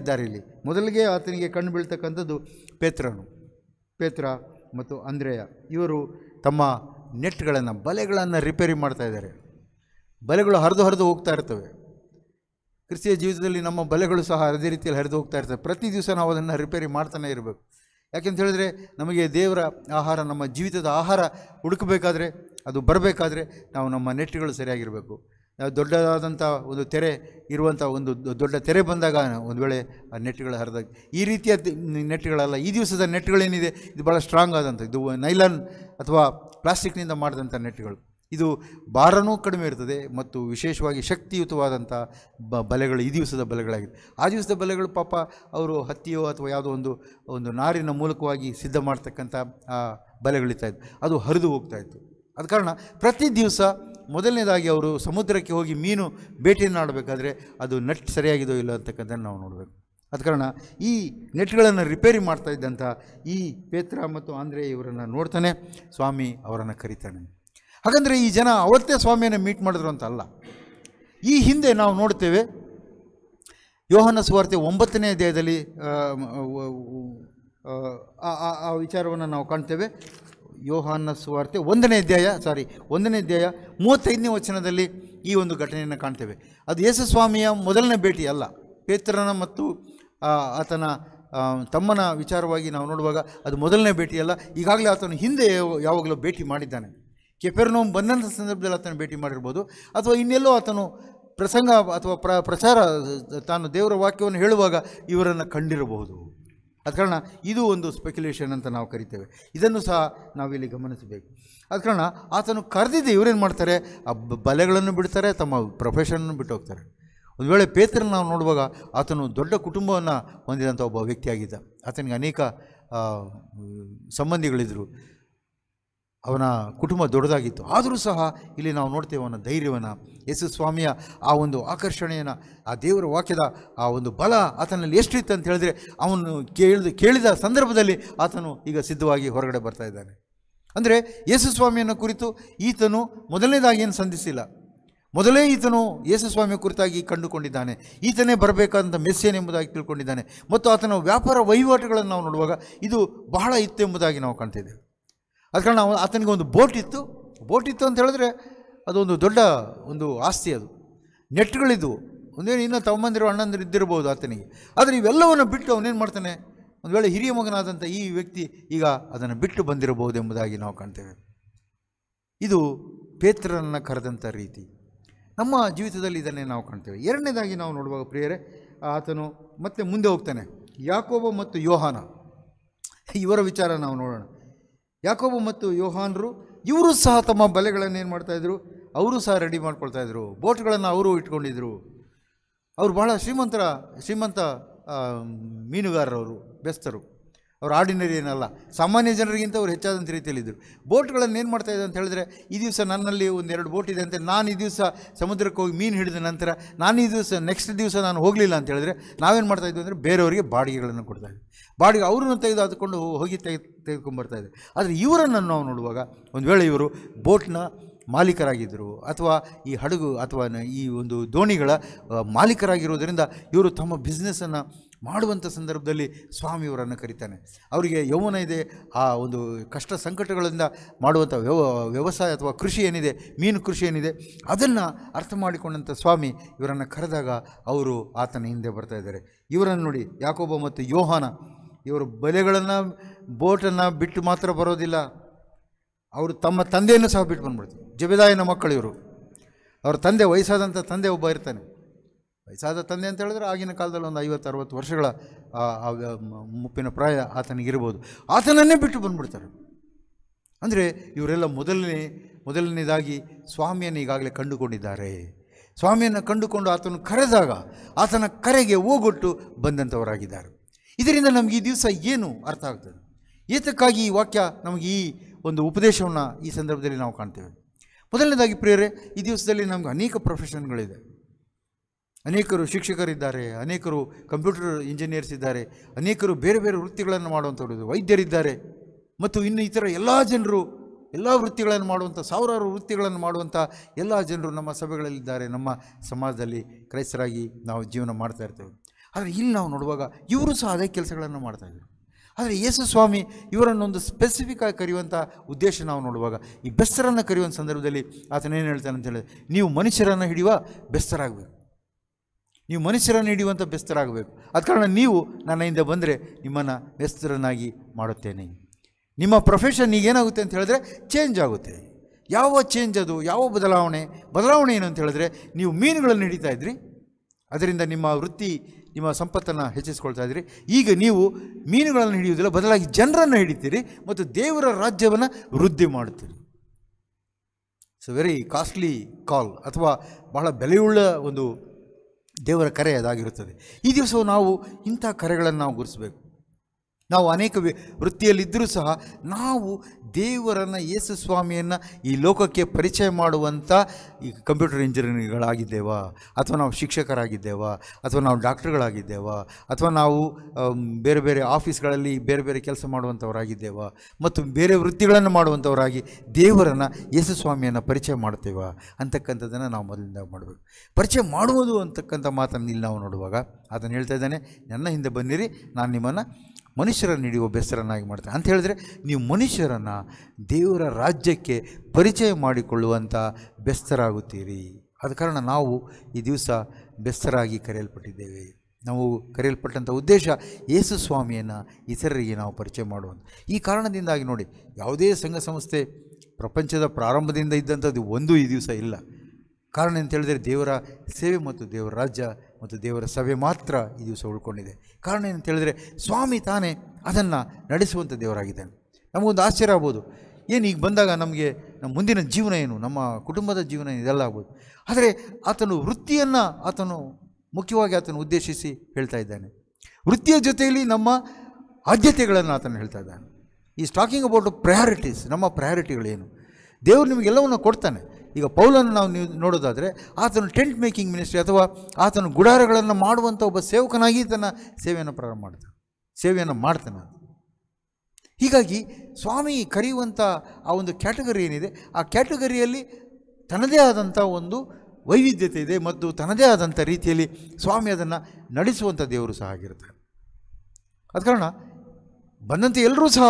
ಇದ್ದಾರೆ ಇಲ್ಲಿ ಮೊದಲಿಗೆ ಆತನಿಗೆ ಕಣ್ಣು ಬೀಳ್ತಕ್ಕಂಥದ್ದು ಪೇತ್ರನು ಪೇತ್ರ ಮತ್ತು ಅಂದ್ರೇಯ ಇವರು ತಮ್ಮ ನೆಟ್ಗಳನ್ನು ಬಲೆಗಳನ್ನು ರಿಪೇರಿ ಮಾಡ್ತಾ ಇದ್ದಾರೆ ಬಲೆಗಳು ಹರಿದು ಹರಿದು ಹೋಗ್ತಾ ಇರ್ತವೆ ಕ್ರಿಸ್ತಿಯ ಜೀವಿತದಲ್ಲಿ ನಮ್ಮ ಬಲೆಗಳು ಸಹ ಅದೇ ರೀತಿಯಲ್ಲಿ ಹರಿದು ಹೋಗ್ತಾ ಇರ್ತವೆ ಪ್ರತಿ ದಿವಸ ನಾವು ಅದನ್ನು ರಿಪೇರಿ ಮಾಡ್ತಾನೆ ಇರಬೇಕು ಯಾಕೆಂತ ಹೇಳಿದ್ರೆ ನಮಗೆ ದೇವರ ಆಹಾರ ನಮ್ಮ ಜೀವಿತದ ಆಹಾರ ಹುಡುಕಬೇಕಾದ್ರೆ ಅದು ಬರಬೇಕಾದ್ರೆ ನಾವು ನಮ್ಮ ನೆಟ್ಗಳು ಸರಿಯಾಗಿರಬೇಕು ದೊಡ್ಡದಾದಂಥ ಒಂದು ತೆರೆ ಇರುವಂಥ ಒಂದು ದೊಡ್ಡ ತೆರೆ ಬಂದಾಗ ಒಂದು ವೇಳೆ ಆ ನೆಟ್ಗಳು ಹರಿದಾಗ ಈ ರೀತಿಯ ನೆಟ್ಗಳಲ್ಲ ಈ ದಿವಸದ ನೆಟ್ಗಳೇನಿದೆ ಇದು ಭಾಳ ಸ್ಟ್ರಾಂಗ್ ಆದಂಥ ಇದು ನೈಲನ್ ಅಥವಾ ಪ್ಲಾಸ್ಟಿಕ್ನಿಂದ ಮಾಡಿದಂಥ ನೆಟ್ಗಳು ಇದು ಭಾರನೂ ಕಡಿಮೆ ಇರ್ತದೆ ಮತ್ತು ವಿಶೇಷವಾಗಿ ಶಕ್ತಿಯುತವಾದಂಥ ಬ ಬಲೆಗಳು ಈ ದಿವಸದ ಬಲೆಗಳಾಗಿದೆ ಆ ದಿವಸದ ಬಲೆಗಳು ಪಾಪ ಅವರು ಹತ್ತಿಯೋ ಅಥವಾ ಯಾವುದೋ ಒಂದು ಒಂದು ನಾರಿನ ಮೂಲಕವಾಗಿ ಸಿದ್ಧ ಮಾಡ್ತಕ್ಕಂಥ ಆ ಬಲೆಗಳಿರ್ತಾಯಿತ್ತು ಅದು ಹರಿದು ಹೋಗ್ತಾಯಿತ್ತು ಆದ ಕಾರಣ ಪ್ರತಿ ದಿವಸ ಮೊದಲನೇದಾಗಿ ಅವರು ಸಮುದ್ರಕ್ಕೆ ಹೋಗಿ ಮೀನು ಬೇಟೆಯನ್ನು ಆಡಬೇಕಾದ್ರೆ ಅದು ನೆಟ್ ಸರಿಯಾಗಿದೋ ಇಲ್ಲ ಅಂತಕ್ಕಂಥದ್ದನ್ನು ನಾವು ನೋಡಬೇಕು ಅದ ಕಾರಣ ಈ ನೆಟ್ಗಳನ್ನು ರಿಪೇರಿ ಮಾಡ್ತಾ ಇದ್ದಂಥ ಈ ಪೇತ್ರ ಮತ್ತು ಆಂದ್ರೆ ಇವರನ್ನು ನೋಡ್ತಾನೆ ಸ್ವಾಮಿ ಅವರನ್ನು ಕರೀತಾನೆ ಹಾಗಂದರೆ ಈ ಜನ ಅವತ್ತೇ ಸ್ವಾಮಿಯನ್ನು ಮೀಟ್ ಮಾಡಿದ್ರು ಅಂತ ಅಲ್ಲ ಈ ಹಿಂದೆ ನಾವು ನೋಡ್ತೇವೆ ಯೋಹನ ಸುವಾರ್ತೆ ಒಂಬತ್ತನೇ ದೇಹದಲ್ಲಿ ಆ ವಿಚಾರವನ್ನು ನಾವು ಕಾಣ್ತೇವೆ ಯೋಹಾನ ಸುವಾರ್ತೆ ಒಂದನೇ ಅಧ್ಯಾಯ ಸಾರಿ ಒಂದನೇ ಅಧ್ಯಾಯ ಮೂವತ್ತೈದನೇ ವಚನದಲ್ಲಿ ಈ ಒಂದು ಘಟನೆಯನ್ನು ಕಾಣ್ತೇವೆ ಅದು ಸ್ವಾಮಿಯ ಮೊದಲನೇ ಭೇಟಿ ಅಲ್ಲ ಪೇತ್ರನ ಮತ್ತು ಆತನ ತಮ್ಮನ ವಿಚಾರವಾಗಿ ನಾವು ನೋಡುವಾಗ ಅದು ಮೊದಲನೇ ಭೇಟಿಯಲ್ಲ ಈಗಾಗಲೇ ಆತನು ಹಿಂದೆ ಯಾವಾಗಲೂ ಭೇಟಿ ಮಾಡಿದ್ದಾನೆ ಕೆಪೆರ್ನೋಮ್ ಬಂದಂಥ ಸಂದರ್ಭದಲ್ಲಿ ಆತನ ಭೇಟಿ ಮಾಡಿರ್ಬೋದು ಅಥವಾ ಇನ್ನೆಲ್ಲೋ ಆತನು ಪ್ರಸಂಗ ಅಥವಾ ಪ್ರ ಪ್ರಚಾರ ತಾನು ದೇವರ ವಾಕ್ಯವನ್ನು ಹೇಳುವಾಗ ಇವರನ್ನು ಕಂಡಿರಬಹುದು ಅದ ಕಾರಣ ಇದು ಒಂದು ಸ್ಪೆಕ್ಯುಲೇಷನ್ ಅಂತ ನಾವು ಕರಿತೇವೆ ಇದನ್ನು ಸಹ ನಾವಿಲ್ಲಿ ಗಮನಿಸಬೇಕು ಆದ ಕಾರಣ ಆತನು ಕರೆದಿದ್ದು ಇವರೇನು ಮಾಡ್ತಾರೆ ಆ ಬಲೆಗಳನ್ನು ಬಿಡ್ತಾರೆ ತಮ್ಮ ಪ್ರೊಫೆಷನನ್ನು ಬಿಟ್ಟು ಹೋಗ್ತಾರೆ ಒಂದು ವೇಳೆ ಪೇತ್ರನ ನಾವು ನೋಡುವಾಗ ಆತನು ದೊಡ್ಡ ಕುಟುಂಬವನ್ನು ಹೊಂದಿದಂಥ ಒಬ್ಬ ವ್ಯಕ್ತಿಯಾಗಿದ್ದ ಆತನಿಗೆ ಅನೇಕ ಸಂಬಂಧಿಗಳಿದ್ದರು ಅವನ ಕುಟುಂಬ ದೊಡ್ಡದಾಗಿತ್ತು ಆದರೂ ಸಹ ಇಲ್ಲಿ ನಾವು ನೋಡ್ತೇವೆ ಅವನ ಧೈರ್ಯವನ್ನು ಯೇಸು ಸ್ವಾಮಿಯ ಆ ಒಂದು ಆಕರ್ಷಣೆಯನ್ನು ಆ ದೇವರ ವಾಕ್ಯದ ಆ ಒಂದು ಬಲ ಆತನಲ್ಲಿ ಎಷ್ಟಿತ್ತು ಅಂತ ಹೇಳಿದ್ರೆ ಅವನು ಕೇಳಿದ ಕೇಳಿದ ಸಂದರ್ಭದಲ್ಲಿ ಆತನು ಈಗ ಸಿದ್ಧವಾಗಿ ಹೊರಗಡೆ ಬರ್ತಾ ಇದ್ದಾನೆ ಅಂದರೆ ಯೇಸು ಸ್ವಾಮಿಯನ್ನು ಕುರಿತು ಈತನು ಮೊದಲನೇದಾಗಿ ಏನು ಸಂಧಿಸಿಲ್ಲ ಮೊದಲೇ ಈತನು ಯೇಸು ಸ್ವಾಮಿಯ ಕುರಿತಾಗಿ ಕಂಡುಕೊಂಡಿದ್ದಾನೆ ಈತನೇ ಬರಬೇಕಾದಂಥ ಎಂಬುದಾಗಿ ತಿಳ್ಕೊಂಡಿದ್ದಾನೆ ಮತ್ತು ಆತನ ವ್ಯಾಪಾರ ವಹಿವಾಟುಗಳನ್ನು ನಾವು ನೋಡುವಾಗ ಇದು ಬಹಳ ಇತ್ತೆಂಬುದಾಗಿ ನಾವು ಕಾಣ್ತಿದ್ದೇವೆ ಅದ ಕಾರಣ ಆತನಿಗೆ ಒಂದು ಬೋಟ್ ಇತ್ತು ಬೋಟ್ ಇತ್ತು ಅಂತ ಹೇಳಿದ್ರೆ ಅದೊಂದು ದೊಡ್ಡ ಒಂದು ಆಸ್ತಿ ಅದು ನೆಟ್ಗಳಿದ್ವು ಒಂದೇನು ಇನ್ನೂ ತಮ್ಮಂದಿರು ಅಣ್ಣಂದಿರು ಇದ್ದಿರ್ಬೋದು ಆತನಿಗೆ ಆದರೆ ಇವೆಲ್ಲವನ್ನು ಬಿಟ್ಟು ಅವನೇನು ಮಾಡ್ತಾನೆ ಒಂದು ವೇಳೆ ಹಿರಿಯ ಮಗನಾದಂಥ ಈ ವ್ಯಕ್ತಿ ಈಗ ಅದನ್ನು ಬಿಟ್ಟು ಬಂದಿರಬಹುದು ಎಂಬುದಾಗಿ ನಾವು ಕಾಣ್ತೇವೆ ಇದು ಪೇತ್ರನನ್ನು ಕರೆದಂಥ ರೀತಿ ನಮ್ಮ ಜೀವಿತದಲ್ಲಿ ಇದನ್ನೇ ನಾವು ಕಾಣ್ತೇವೆ ಎರಡನೇದಾಗಿ ನಾವು ನೋಡುವಾಗ ಪ್ರಿಯರೇ ಆತನು ಮತ್ತೆ ಮುಂದೆ ಹೋಗ್ತಾನೆ ಯಾಕೋಬ ಮತ್ತು ಯೋಹಾನ ಇವರ ವಿಚಾರ ನಾವು ನೋಡೋಣ ಯಾಕೋಬು ಮತ್ತು ಯೋಹಾನ್ರು ಇವರು ಸಹ ತಮ್ಮ ಬಲೆಗಳನ್ನು ಏನು ಮಾಡ್ತಾಯಿದ್ರು ಅವರು ಸಹ ರೆಡಿ ಮಾಡ್ಕೊಳ್ತಾ ಮಾಡ್ಕೊಳ್ತಾಯಿದ್ರು ಬೋಟ್ಗಳನ್ನು ಅವರು ಇಟ್ಕೊಂಡಿದ್ರು ಅವರು ಬಹಳ ಶ್ರೀಮಂತರ ಶ್ರೀಮಂತ ಮೀನುಗಾರರವರು ಬೆಸ್ತರು ಅವ್ರು ಆರ್ಡಿನರಿ ಏನಲ್ಲ ಸಾಮಾನ್ಯ ಜನರಿಗಿಂತ ಅವ್ರು ಹೆಚ್ಚಾದಂಥ ಇದ್ದರು ಬೋಟ್ಗಳನ್ನು ಏನು ಮಾಡ್ತಾಯಿದೆ ಅಂತ ಹೇಳಿದ್ರೆ ಈ ದಿವಸ ನನ್ನಲ್ಲಿ ಒಂದೆರಡು ಬೋಟ್ ಇದೆ ಅಂತ ನಾನು ಈ ದಿವಸ ಸಮುದ್ರಕ್ಕೆ ಹೋಗಿ ಮೀನು ಹಿಡಿದ ನಂತರ ನಾನು ಈ ದಿವಸ ನೆಕ್ಸ್ಟ್ ದಿವಸ ನಾನು ಹೋಗಲಿಲ್ಲ ಅಂತ ಹೇಳಿದ್ರೆ ನಾವೇನು ಮಾಡ್ತಾಯಿದ್ವಿ ಅಂದರೆ ಬೇರೆಯವರಿಗೆ ಬಾಡಿಗೆಗಳನ್ನು ಕೊಡ್ತಾಯಿದ್ವಿ ಬಾಡಿಗೆ ಅವ್ರನ್ನ ತೆಗೆದು ಹಾಕೊಂಡು ಹೋಗಿ ತೆಗೆ ತೆಗೆದುಕೊಂಡ್ಬರ್ತಾಯಿದ್ದೆ ಆದರೆ ಇವರನ್ನು ನಾವು ನೋಡುವಾಗ ಒಂದು ವೇಳೆ ಇವರು ಬೋಟ್ನ ಮಾಲೀಕರಾಗಿದ್ದರು ಅಥವಾ ಈ ಹಡಗು ಅಥವಾ ಈ ಒಂದು ದೋಣಿಗಳ ಮಾಲೀಕರಾಗಿರೋದರಿಂದ ಇವರು ತಮ್ಮ ಬಿಸ್ನೆಸ್ಸನ್ನು ಮಾಡುವಂಥ ಸಂದರ್ಭದಲ್ಲಿ ಸ್ವಾಮಿಯವರನ್ನು ಕರೀತಾನೆ ಅವರಿಗೆ ಯೌವನ ಇದೆ ಆ ಒಂದು ಕಷ್ಟ ಸಂಕಟಗಳಿಂದ ಮಾಡುವಂಥ ವ್ಯವ ವ್ಯವಸಾಯ ಅಥವಾ ಕೃಷಿ ಏನಿದೆ ಮೀನು ಕೃಷಿ ಏನಿದೆ ಅದನ್ನು ಅರ್ಥ ಮಾಡಿಕೊಂಡಂಥ ಸ್ವಾಮಿ ಇವರನ್ನು ಕರೆದಾಗ ಅವರು ಆತನ ಹಿಂದೆ ಬರ್ತಾ ಇದ್ದಾರೆ ಇವರನ್ನು ನೋಡಿ ಯಾಕೋಬ ಮತ್ತು ಯೋಹಾನ ಇವರು ಬಲೆಗಳನ್ನು ಬೋಟನ್ನು ಬಿಟ್ಟು ಮಾತ್ರ ಬರೋದಿಲ್ಲ ಅವರು ತಮ್ಮ ತಂದೆಯನ್ನು ಸಹ ಬಿಟ್ಟು ಬಂದ್ಬಿಡ್ತಾರೆ ಜಬೆದಾಯನ ಮಕ್ಕಳು ಇವರು ಅವ್ರ ತಂದೆ ವಯಸ್ಸಾದಂಥ ತಂದೆ ಒಬ್ಬ ಇರ್ತಾನೆ ವಯಸ್ಸಾದ ತಂದೆ ಅಂತ ಹೇಳಿದ್ರೆ ಆಗಿನ ಕಾಲದಲ್ಲಿ ಒಂದು ಐವತ್ತು ಅರವತ್ತು ವರ್ಷಗಳ ಮುಪ್ಪಿನ ಪ್ರಾಯ ಆತನಿಗಿರ್ಬೋದು ಆತನನ್ನೇ ಬಿಟ್ಟು ಬಂದ್ಬಿಡ್ತಾರೆ ಅಂದರೆ ಇವರೆಲ್ಲ ಮೊದಲನೇ ಮೊದಲನೇದಾಗಿ ಸ್ವಾಮಿಯನ್ನು ಈಗಾಗಲೇ ಕಂಡುಕೊಂಡಿದ್ದಾರೆ ಸ್ವಾಮಿಯನ್ನು ಕಂಡುಕೊಂಡು ಆತನು ಕರೆದಾಗ ಆತನ ಕರೆಗೆ ಓಗೊಟ್ಟು ಬಂದಂಥವರಾಗಿದ್ದಾರೆ ಇದರಿಂದ ನಮಗೆ ಈ ದಿವಸ ಏನು ಅರ್ಥ ಆಗ್ತದೆ ಏತಕ್ಕಾಗಿ ಈ ವಾಕ್ಯ ನಮಗೆ ಈ ಒಂದು ಉಪದೇಶವನ್ನು ಈ ಸಂದರ್ಭದಲ್ಲಿ ನಾವು ಕಾಣ್ತೇವೆ ಮೊದಲನೇದಾಗಿ ಪ್ರೇರೆ ಈ ದಿವಸದಲ್ಲಿ ನಮ್ಗೆ ಅನೇಕ ಪ್ರೊಫೆಷನ್ಗಳಿದೆ ಅನೇಕರು ಶಿಕ್ಷಕರಿದ್ದಾರೆ ಅನೇಕರು ಕಂಪ್ಯೂಟರ್ ಇಂಜಿನಿಯರ್ಸ್ ಇದ್ದಾರೆ ಅನೇಕರು ಬೇರೆ ಬೇರೆ ವೃತ್ತಿಗಳನ್ನು ಮಾಡುವಂಥವ್ರು ವೈದ್ಯರಿದ್ದಾರೆ ಮತ್ತು ಇನ್ನು ಇತರ ಎಲ್ಲ ಜನರು ಎಲ್ಲ ವೃತ್ತಿಗಳನ್ನು ಮಾಡುವಂಥ ಸಾವಿರಾರು ವೃತ್ತಿಗಳನ್ನು ಮಾಡುವಂಥ ಎಲ್ಲ ಜನರು ನಮ್ಮ ಸಭೆಗಳಲ್ಲಿದ್ದಾರೆ ನಮ್ಮ ಸಮಾಜದಲ್ಲಿ ಕ್ರೈಸ್ತರಾಗಿ ನಾವು ಜೀವನ ಮಾಡ್ತಾ ಇರ್ತೇವೆ ಆದರೆ ಇಲ್ಲಿ ನಾವು ನೋಡುವಾಗ ಇವರು ಸಹ ಅದೇ ಕೆಲಸಗಳನ್ನು ಇದ್ದರು ಆದರೆ ಯೇಸು ಸ್ವಾಮಿ ಇವರನ್ನೊಂದು ಆಗಿ ಕರೆಯುವಂಥ ಉದ್ದೇಶ ನಾವು ನೋಡುವಾಗ ಈ ಬೆಸ್ತರನ್ನು ಕರೆಯುವಂಥ ಸಂದರ್ಭದಲ್ಲಿ ಆತನೇನು ಹೇಳ್ತಾನೆ ಅಂತ ಹೇಳಿದ್ರೆ ನೀವು ಮನುಷ್ಯರನ್ನು ಹಿಡಿಯುವ ಬೆಸ್ತರಾಗಬೇಕು ನೀವು ಮನುಷ್ಯರನ್ನು ಹಿಡಿಯುವಂಥ ಬೆಸ್ತರಾಗಬೇಕು ಆದ ಕಾರಣ ನೀವು ನನ್ನ ಹಿಂದೆ ಬಂದರೆ ನಿಮ್ಮನ್ನು ಬೆಸ್ತರನ್ನಾಗಿ ಮಾಡುತ್ತೇನೆ ನಿಮ್ಮ ಪ್ರೊಫೆಷನ್ ಈಗೇನಾಗುತ್ತೆ ಅಂತ ಹೇಳಿದ್ರೆ ಚೇಂಜ್ ಆಗುತ್ತೆ ಯಾವ ಚೇಂಜ್ ಅದು ಯಾವ ಬದಲಾವಣೆ ಬದಲಾವಣೆ ಏನು ಅಂತ ಹೇಳಿದ್ರೆ ನೀವು ಮೀನುಗಳನ್ನು ಹಿಡಿತಾ ಇದ್ರಿ ಅದರಿಂದ ನಿಮ್ಮ ವೃತ್ತಿ ನಿಮ್ಮ ಸಂಪತ್ತನ್ನು ಹೆಚ್ಚಿಸ್ಕೊಳ್ತಾ ಇದ್ರಿ ಈಗ ನೀವು ಮೀನುಗಳನ್ನು ಹಿಡಿಯುವುದಿಲ್ಲ ಬದಲಾಗಿ ಜನರನ್ನು ಹಿಡಿತೀರಿ ಮತ್ತು ದೇವರ ರಾಜ್ಯವನ್ನು ವೃದ್ಧಿ ಮಾಡುತ್ತೀರಿ ಇಟ್ಸ್ ವೆರಿ ಕಾಸ್ಟ್ಲಿ ಕಾಲ್ ಅಥವಾ ಬಹಳ ಬೆಲೆಯುಳ್ಳ ಒಂದು ದೇವರ ಕರೆ ಅದಾಗಿರುತ್ತದೆ ಈ ದಿವಸವು ನಾವು ಇಂಥ ಕರೆಗಳನ್ನು ನಾವು ಗುರುಸಬೇಕು ನಾವು ಅನೇಕ ವೃತ್ತಿಯಲ್ಲಿದ್ದರೂ ಸಹ ನಾವು ದೇವರನ್ನು ಯೇಸು ಸ್ವಾಮಿಯನ್ನು ಈ ಲೋಕಕ್ಕೆ ಪರಿಚಯ ಮಾಡುವಂಥ ಈ ಕಂಪ್ಯೂಟರ್ ಇಂಜಿನಿಯರಿಂಗ್ಗಳಾಗಿದ್ದೇವಾ ಅಥವಾ ನಾವು ಶಿಕ್ಷಕರಾಗಿದ್ದೇವಾ ಅಥವಾ ನಾವು ಡಾಕ್ಟ್ರುಗಳಾಗಿದ್ದೇವಾ ಅಥವಾ ನಾವು ಬೇರೆ ಬೇರೆ ಆಫೀಸ್ಗಳಲ್ಲಿ ಬೇರೆ ಬೇರೆ ಕೆಲಸ ಮಾಡುವಂಥವರಾಗಿದ್ದೇವಾ ಮತ್ತು ಬೇರೆ ವೃತ್ತಿಗಳನ್ನು ಮಾಡುವಂಥವರಾಗಿ ದೇವರನ್ನು ಯೇಸು ಸ್ವಾಮಿಯನ್ನು ಪರಿಚಯ ಮಾಡ್ತೇವ ಅಂತಕ್ಕಂಥದ್ದನ್ನು ನಾವು ಮೊದಲಿಂದ ಮಾಡಬೇಕು ಪರಿಚಯ ಮಾಡುವುದು ಅಂತಕ್ಕಂಥ ಮಾತನ್ನು ಇಲ್ಲಿ ನಾವು ನೋಡುವಾಗ ಅದನ್ನು ಹೇಳ್ತಾ ಇದ್ದಾನೆ ನನ್ನ ಹಿಂದೆ ಬನ್ನಿರಿ ನಾನು ನಿಮ್ಮನ್ನು ಮನುಷ್ಯರನ್ನು ಹಿಡಿಯುವ ಬೆಸರನ್ನಾಗಿ ಮಾಡ್ತಾರೆ ಅಂತ ಹೇಳಿದ್ರೆ ನೀವು ಮನುಷ್ಯರನ್ನು ದೇವರ ರಾಜ್ಯಕ್ಕೆ ಪರಿಚಯ ಮಾಡಿಕೊಳ್ಳುವಂಥ ಬೆಸ್ತರಾಗುತ್ತೀರಿ ಆದ ಕಾರಣ ನಾವು ಈ ದಿವಸ ಬೆಸ್ತರಾಗಿ ಕರೆಯಲ್ಪಟ್ಟಿದ್ದೇವೆ ನಾವು ಕರೆಯಲ್ಪಟ್ಟಂಥ ಉದ್ದೇಶ ಯೇಸು ಸ್ವಾಮಿಯನ್ನು ಇತರರಿಗೆ ನಾವು ಪರಿಚಯ ಮಾಡುವಂಥ ಈ ಕಾರಣದಿಂದಾಗಿ ನೋಡಿ ಯಾವುದೇ ಸಂಘ ಸಂಸ್ಥೆ ಪ್ರಪಂಚದ ಪ್ರಾರಂಭದಿಂದ ಇದ್ದಂಥದ್ದು ಒಂದೂ ಈ ದಿವಸ ಇಲ್ಲ ಕಾರಣ ಅಂತ ಹೇಳಿದರೆ ದೇವರ ಸೇವೆ ಮತ್ತು ದೇವರ ರಾಜ್ಯ ಮತ್ತು ದೇವರ ಸಭೆ ಮಾತ್ರ ಈ ದಿವಸ ಉಳ್ಕೊಂಡಿದೆ ಕಾರಣ ಏನಂತ ಹೇಳಿದರೆ ಸ್ವಾಮಿ ತಾನೇ ಅದನ್ನು ನಡೆಸುವಂಥ ದೇವರಾಗಿದ್ದಾನೆ ನಮಗೊಂದು ಆಶ್ಚರ್ಯ ಆಗ್ಬೋದು ಏನು ಈಗ ಬಂದಾಗ ನಮಗೆ ನಮ್ಮ ಮುಂದಿನ ಜೀವನ ಏನು ನಮ್ಮ ಕುಟುಂಬದ ಜೀವನ ಏನು ಇದೆಲ್ಲ ಆಗ್ಬೋದು ಆದರೆ ಆತನು ವೃತ್ತಿಯನ್ನು ಆತನು ಮುಖ್ಯವಾಗಿ ಆತನು ಉದ್ದೇಶಿಸಿ ಹೇಳ್ತಾ ಇದ್ದಾನೆ ವೃತ್ತಿಯ ಜೊತೆಯಲ್ಲಿ ನಮ್ಮ ಆದ್ಯತೆಗಳನ್ನು ಆತನು ಹೇಳ್ತಾ ಇದ್ದಾನೆ ಈ ಸ್ಟಾಕಿಂಗ್ ಅಬೌಟ್ ಪ್ರಯಾರಿಟೀಸ್ ನಮ್ಮ ಪ್ರಯಾರಿಟಿಗಳೇನು ದೇವರು ನಿಮಗೆಲ್ಲವನ್ನು ಕೊಡ್ತಾನೆ ಈಗ ಪೌಲನ್ನು ನಾವು ನೋಡೋದಾದರೆ ಆತನು ಟೆಂಟ್ ಮೇಕಿಂಗ್ ಮಿನಿಸ್ಟ್ರಿ ಅಥವಾ ಆತನು ಗುಡಾರಗಳನ್ನು ಮಾಡುವಂಥ ಒಬ್ಬ ಸೇವಕನಾಗಿ ತನ್ನ ಸೇವೆಯನ್ನು ಪ್ರಾರಂಭ ಮಾಡ್ತಾನೆ ಸೇವೆಯನ್ನು ಮಾಡ್ತಾನೆ ಹೀಗಾಗಿ ಸ್ವಾಮಿ ಕರೆಯುವಂಥ ಆ ಒಂದು ಕ್ಯಾಟಗರಿ ಏನಿದೆ ಆ ಕ್ಯಾಟಗರಿಯಲ್ಲಿ ತನ್ನದೇ ಆದಂಥ ಒಂದು ವೈವಿಧ್ಯತೆ ಇದೆ ಮತ್ತು ತನ್ನದೇ ಆದಂಥ ರೀತಿಯಲ್ಲಿ ಸ್ವಾಮಿ ಅದನ್ನು ನಡೆಸುವಂಥ ದೇವರು ಸಹ ಆಗಿರ್ತಾರೆ ಆದ ಕಾರಣ ಬಂದಂಥ ಎಲ್ಲರೂ ಸಹ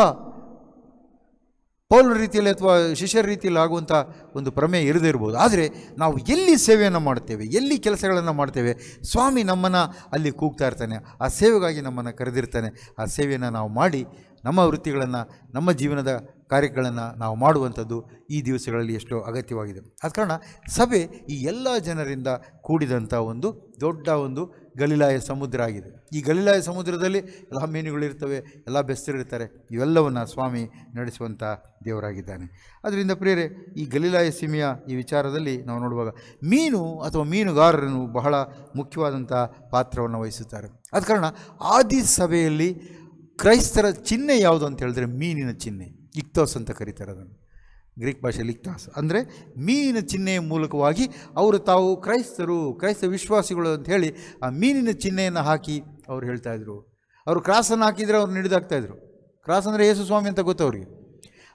ಪೌಲ್ ರೀತಿಯಲ್ಲಿ ಅಥವಾ ಶಿಷ್ಯರ ರೀತಿಯಲ್ಲಿ ಆಗುವಂಥ ಒಂದು ಪ್ರಮೇಯ ಇರದೇ ಇರ್ಬೋದು ಆದರೆ ನಾವು ಎಲ್ಲಿ ಸೇವೆಯನ್ನು ಮಾಡ್ತೇವೆ ಎಲ್ಲಿ ಕೆಲಸಗಳನ್ನು ಮಾಡ್ತೇವೆ ಸ್ವಾಮಿ ನಮ್ಮನ್ನು ಅಲ್ಲಿ ಕೂಗ್ತಾ ಇರ್ತಾನೆ ಆ ಸೇವೆಗಾಗಿ ನಮ್ಮನ್ನು ಕರೆದಿರ್ತಾನೆ ಆ ಸೇವೆಯನ್ನು ನಾವು ಮಾಡಿ ನಮ್ಮ ವೃತ್ತಿಗಳನ್ನು ನಮ್ಮ ಜೀವನದ ಕಾರ್ಯಗಳನ್ನು ನಾವು ಮಾಡುವಂಥದ್ದು ಈ ದಿವಸಗಳಲ್ಲಿ ಎಷ್ಟೋ ಅಗತ್ಯವಾಗಿದೆ ಆದ ಕಾರಣ ಸಭೆ ಈ ಎಲ್ಲ ಜನರಿಂದ ಕೂಡಿದಂಥ ಒಂದು ದೊಡ್ಡ ಒಂದು ಗಲೀಲಾಯ ಸಮುದ್ರ ಆಗಿದೆ ಈ ಗಲೀಲಾಯ ಸಮುದ್ರದಲ್ಲಿ ಎಲ್ಲ ಮೀನುಗಳಿರ್ತವೆ ಎಲ್ಲ ಬೆಸ್ತರಿರ್ತಾರೆ ಇವೆಲ್ಲವನ್ನು ಸ್ವಾಮಿ ನಡೆಸುವಂಥ ದೇವರಾಗಿದ್ದಾನೆ ಅದರಿಂದ ಪ್ರಿಯರೇ ಈ ಗಲೀಲಾಯ ಸೀಮೆಯ ಈ ವಿಚಾರದಲ್ಲಿ ನಾವು ನೋಡುವಾಗ ಮೀನು ಅಥವಾ ಮೀನುಗಾರರನ್ನು ಬಹಳ ಮುಖ್ಯವಾದಂಥ ಪಾತ್ರವನ್ನು ವಹಿಸುತ್ತಾರೆ ಆದ ಕಾರಣ ಆದಿ ಸಭೆಯಲ್ಲಿ ಕ್ರೈಸ್ತರ ಚಿಹ್ನೆ ಯಾವುದು ಅಂತ ಹೇಳಿದ್ರೆ ಮೀನಿನ ಚಿಹ್ನೆ ಇಕ್ತೋಸ್ ಅಂತ ಕರೀತಾರೆ ಅದನ್ನು ಗ್ರೀಕ್ ಭಾಷೆಯಲ್ಲಿ ಕ್ತಾಸ್ ಅಂದರೆ ಮೀನಿನ ಚಿಹ್ನೆಯ ಮೂಲಕವಾಗಿ ಅವರು ತಾವು ಕ್ರೈಸ್ತರು ಕ್ರೈಸ್ತ ವಿಶ್ವಾಸಿಗಳು ಅಂತ ಹೇಳಿ ಆ ಮೀನಿನ ಚಿಹ್ನೆಯನ್ನು ಹಾಕಿ ಅವ್ರು ಹೇಳ್ತಾಯಿದ್ರು ಅವರು ಕ್ರಾಸನ್ನು ಹಾಕಿದರೆ ಅವ್ರು ಹಿಡಿದಾಕ್ತಾಯಿದ್ರು ಕ್ರಾಸ್ ಅಂದರೆ ಯೇಸು ಸ್ವಾಮಿ ಅಂತ ಗೊತ್ತು ಅವರಿಗೆ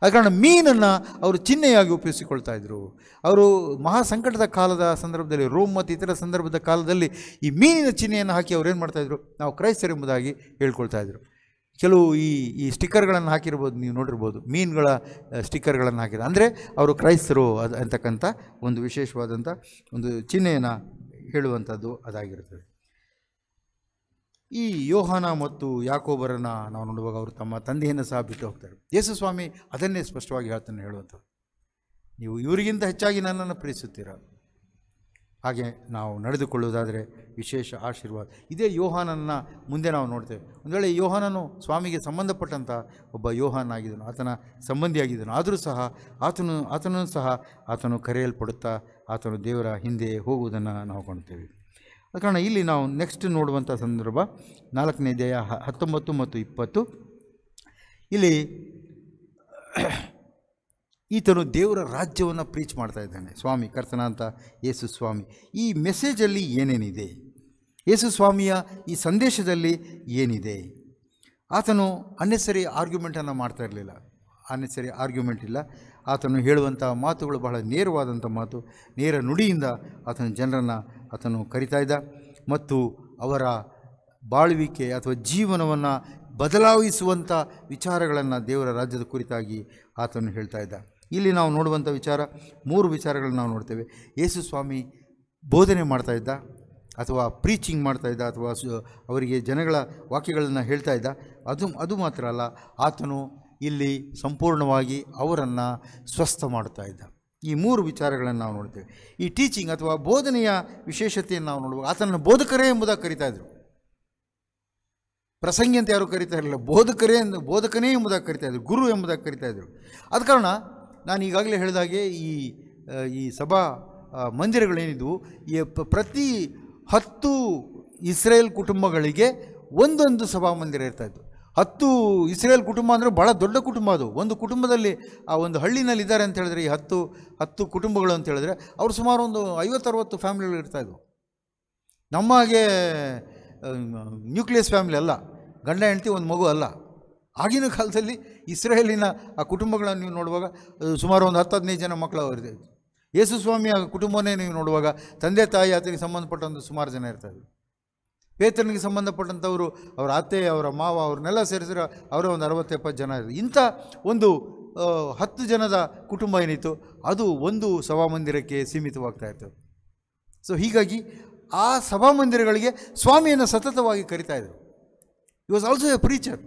ಆ ಕಾರಣ ಮೀನನ್ನು ಅವರು ಚಿಹ್ನೆಯಾಗಿ ಉಪಯೋಗಿಸಿಕೊಳ್ತಾ ಇದ್ದರು ಅವರು ಮಹಾ ಸಂಕಟದ ಕಾಲದ ಸಂದರ್ಭದಲ್ಲಿ ರೋಮ್ ಮತ್ತು ಇತರ ಸಂದರ್ಭದ ಕಾಲದಲ್ಲಿ ಈ ಮೀನಿನ ಚಿಹ್ನೆಯನ್ನು ಹಾಕಿ ಅವ್ರು ಏನು ಮಾಡ್ತಾಯಿದ್ರು ನಾವು ಕ್ರೈಸ್ತರೆಂಬುದಾಗಿ ಹೇಳ್ಕೊಳ್ತಾ ಇದ್ರು ಕೆಲವು ಈ ಈ ಸ್ಟಿಕ್ಕರ್ಗಳನ್ನು ಹಾಕಿರ್ಬೋದು ನೀವು ನೋಡಿರ್ಬೋದು ಮೀನುಗಳ ಸ್ಟಿಕ್ಕರ್ಗಳನ್ನು ಹಾಕಿದ ಅಂದರೆ ಅವರು ಕ್ರೈಸ್ತರು ಅದು ಅಂತಕ್ಕಂಥ ಒಂದು ವಿಶೇಷವಾದಂಥ ಒಂದು ಚಿಹ್ನೆಯನ್ನು ಹೇಳುವಂಥದ್ದು ಅದಾಗಿರುತ್ತದೆ ಈ ಯೋಹಾನ ಮತ್ತು ಯಾಕೋಬರನ್ನು ನಾವು ನೋಡುವಾಗ ಅವರು ತಮ್ಮ ತಂದೆಯನ್ನು ಸಹ ಬಿಟ್ಟು ಹೋಗ್ತಾರೆ ಯೇಸುಸ್ವಾಮಿ ಅದನ್ನೇ ಸ್ಪಷ್ಟವಾಗಿ ಹೇಳ್ತಾನೆ ಹೇಳುವಂಥದ್ದು ನೀವು ಇವರಿಗಿಂತ ಹೆಚ್ಚಾಗಿ ನನ್ನನ್ನು ಪ್ರೀತಿಸುತ್ತೀರ ಹಾಗೆ ನಾವು ನಡೆದುಕೊಳ್ಳುವುದಾದರೆ ವಿಶೇಷ ಆಶೀರ್ವಾದ ಇದೇ ಯೋಹಾನನ್ನು ಮುಂದೆ ನಾವು ನೋಡ್ತೇವೆ ಒಂದು ವೇಳೆ ಯೋಹಾನನು ಸ್ವಾಮಿಗೆ ಸಂಬಂಧಪಟ್ಟಂಥ ಒಬ್ಬ ಯೋಹಾನ್ ಆಗಿದ್ದನು ಆತನ ಸಂಬಂಧಿಯಾಗಿದ್ದನು ಆದರೂ ಸಹ ಆತನು ಆತನೂ ಸಹ ಆತನು ಕರೆಯಲ್ಪಡುತ್ತಾ ಆತನು ದೇವರ ಹಿಂದೆ ಹೋಗುವುದನ್ನು ನಾವು ಕಾಣ್ತೇವೆ ಅದ ಕಾರಣ ಇಲ್ಲಿ ನಾವು ನೆಕ್ಸ್ಟ್ ನೋಡುವಂಥ ಸಂದರ್ಭ ನಾಲ್ಕನೇ ದೇಹ ಹತ್ತೊಂಬತ್ತು ಮತ್ತು ಇಪ್ಪತ್ತು ಇಲ್ಲಿ ಈತನು ದೇವರ ರಾಜ್ಯವನ್ನು ಪ್ರೀಚ್ ಮಾಡ್ತಾ ಇದ್ದಾನೆ ಸ್ವಾಮಿ ಕರ್ತನಾಂತ ಯೇಸು ಸ್ವಾಮಿ ಈ ಮೆಸೇಜಲ್ಲಿ ಏನೇನಿದೆ ಯೇಸು ಸ್ವಾಮಿಯ ಈ ಸಂದೇಶದಲ್ಲಿ ಏನಿದೆ ಆತನು ಅನ್ನೆಸರಿ ಆರ್ಗ್ಯುಮೆಂಟನ್ನು ಮಾಡ್ತಾ ಇರಲಿಲ್ಲ ಅನ್ನೆಸರಿ ಆರ್ಗ್ಯುಮೆಂಟ್ ಇಲ್ಲ ಆತನು ಹೇಳುವಂಥ ಮಾತುಗಳು ಬಹಳ ನೇರವಾದಂಥ ಮಾತು ನೇರ ನುಡಿಯಿಂದ ಆತನ ಜನರನ್ನು ಆತನು ಕರಿತಾ ಇದ್ದ ಮತ್ತು ಅವರ ಬಾಳ್ವಿಕೆ ಅಥವಾ ಜೀವನವನ್ನು ಬದಲಾಯಿಸುವಂಥ ವಿಚಾರಗಳನ್ನು ದೇವರ ರಾಜ್ಯದ ಕುರಿತಾಗಿ ಆತನು ಹೇಳ್ತಾ ಇದ್ದ ಇಲ್ಲಿ ನಾವು ನೋಡುವಂಥ ವಿಚಾರ ಮೂರು ವಿಚಾರಗಳನ್ನು ನಾವು ನೋಡ್ತೇವೆ ಯೇಸು ಸ್ವಾಮಿ ಬೋಧನೆ ಮಾಡ್ತಾಯಿದ್ದ ಅಥವಾ ಪ್ರೀಚಿಂಗ್ ಮಾಡ್ತಾಯಿದ್ದ ಇದ್ದ ಅಥವಾ ಅವರಿಗೆ ಜನಗಳ ವಾಕ್ಯಗಳನ್ನು ಹೇಳ್ತಾ ಇದ್ದ ಅದು ಅದು ಮಾತ್ರ ಅಲ್ಲ ಆತನು ಇಲ್ಲಿ ಸಂಪೂರ್ಣವಾಗಿ ಅವರನ್ನು ಸ್ವಸ್ಥ ಮಾಡ್ತಾ ಇದ್ದ ಈ ಮೂರು ವಿಚಾರಗಳನ್ನು ನಾವು ನೋಡ್ತೇವೆ ಈ ಟೀಚಿಂಗ್ ಅಥವಾ ಬೋಧನೆಯ ವಿಶೇಷತೆಯನ್ನು ನಾವು ನೋಡುವಾಗ ಆತನನ್ನು ಬೋಧಕರೇ ಎಂಬುದಾಗಿ ಕರಿತಾ ಇದ್ದರು ಪ್ರಸಂಗಿ ಅಂತ ಯಾರೂ ಕರಿತಾ ಇರಲಿಲ್ಲ ಬೋಧಕರೇ ಬೋಧಕನೇ ಎಂಬುದಾಗಿ ಕರಿತಾ ಇದ್ರು ಗುರು ಎಂಬುದಾಗಿ ಕರಿತಾ ಇದ್ರು ಆದ ಕಾರಣ ನಾನು ಈಗಾಗಲೇ ಹೇಳಿದ ಹಾಗೆ ಈ ಈ ಸಭಾ ಮಂದಿರಗಳೇನಿದ್ವು ಈ ಪ್ರತಿ ಹತ್ತು ಇಸ್ರೇಲ್ ಕುಟುಂಬಗಳಿಗೆ ಒಂದೊಂದು ಸಭಾ ಮಂದಿರ ಇರ್ತಾಯಿತ್ತು ಹತ್ತು ಇಸ್ರೇಲ್ ಕುಟುಂಬ ಅಂದರೆ ಭಾಳ ದೊಡ್ಡ ಕುಟುಂಬ ಅದು ಒಂದು ಕುಟುಂಬದಲ್ಲಿ ಆ ಒಂದು ಹಳ್ಳಿನಲ್ಲಿ ಇದ್ದಾರೆ ಅಂತ ಹೇಳಿದ್ರೆ ಈ ಹತ್ತು ಹತ್ತು ಕುಟುಂಬಗಳು ಅಂತ ಹೇಳಿದ್ರೆ ಅವ್ರು ಸುಮಾರು ಒಂದು ಐವತ್ತರವತ್ತು ಫ್ಯಾಮಿಲಿಗಳು ಇರ್ತಾಯಿದ್ವು ನಮ್ಮ ಹಾಗೆ ನ್ಯೂಕ್ಲಿಯಸ್ ಫ್ಯಾಮಿಲಿ ಅಲ್ಲ ಗಂಡ ಹೆಂಡ್ತಿ ಒಂದು ಮಗು ಅಲ್ಲ ಆಗಿನ ಕಾಲದಲ್ಲಿ ಇಸ್ರೇಲಿನ ಆ ಕುಟುಂಬಗಳನ್ನು ನೀವು ನೋಡುವಾಗ ಸುಮಾರು ಒಂದು ಹತ್ತು ಹದಿನೈದು ಜನ ಮಕ್ಕಳು ಅವರಿದೆ ಯೇಸು ಆ ಕುಟುಂಬನೇ ನೀವು ನೋಡುವಾಗ ತಂದೆ ತಾಯಿ ಆತನಿಗೆ ಸಂಬಂಧಪಟ್ಟಂಥ ಸುಮಾರು ಜನ ಇರ್ತಾರೆ ಪೇತನಿಗೆ ಸಂಬಂಧಪಟ್ಟಂಥವರು ಅವರ ಅತ್ತೆ ಅವರ ಮಾವ ಅವ್ರನ್ನೆಲ್ಲ ಸೇರಿಸಿದ್ರೆ ಅವರೇ ಒಂದು ಅರವತ್ತೆಪ್ಪತ್ತು ಜನ ಇದ್ದಾರೆ ಇಂಥ ಒಂದು ಹತ್ತು ಜನದ ಕುಟುಂಬ ಏನಿತ್ತು ಅದು ಒಂದು ಸಭಾಮಂದಿರಕ್ಕೆ ಸೀಮಿತವಾಗ್ತಾ ಇತ್ತು ಸೊ ಹೀಗಾಗಿ ಆ ಸಭಾಮಂದಿರಗಳಿಗೆ ಸ್ವಾಮಿಯನ್ನು ಸತತವಾಗಿ ಕರಿತಾ ಇದ್ದರು he was also a preacher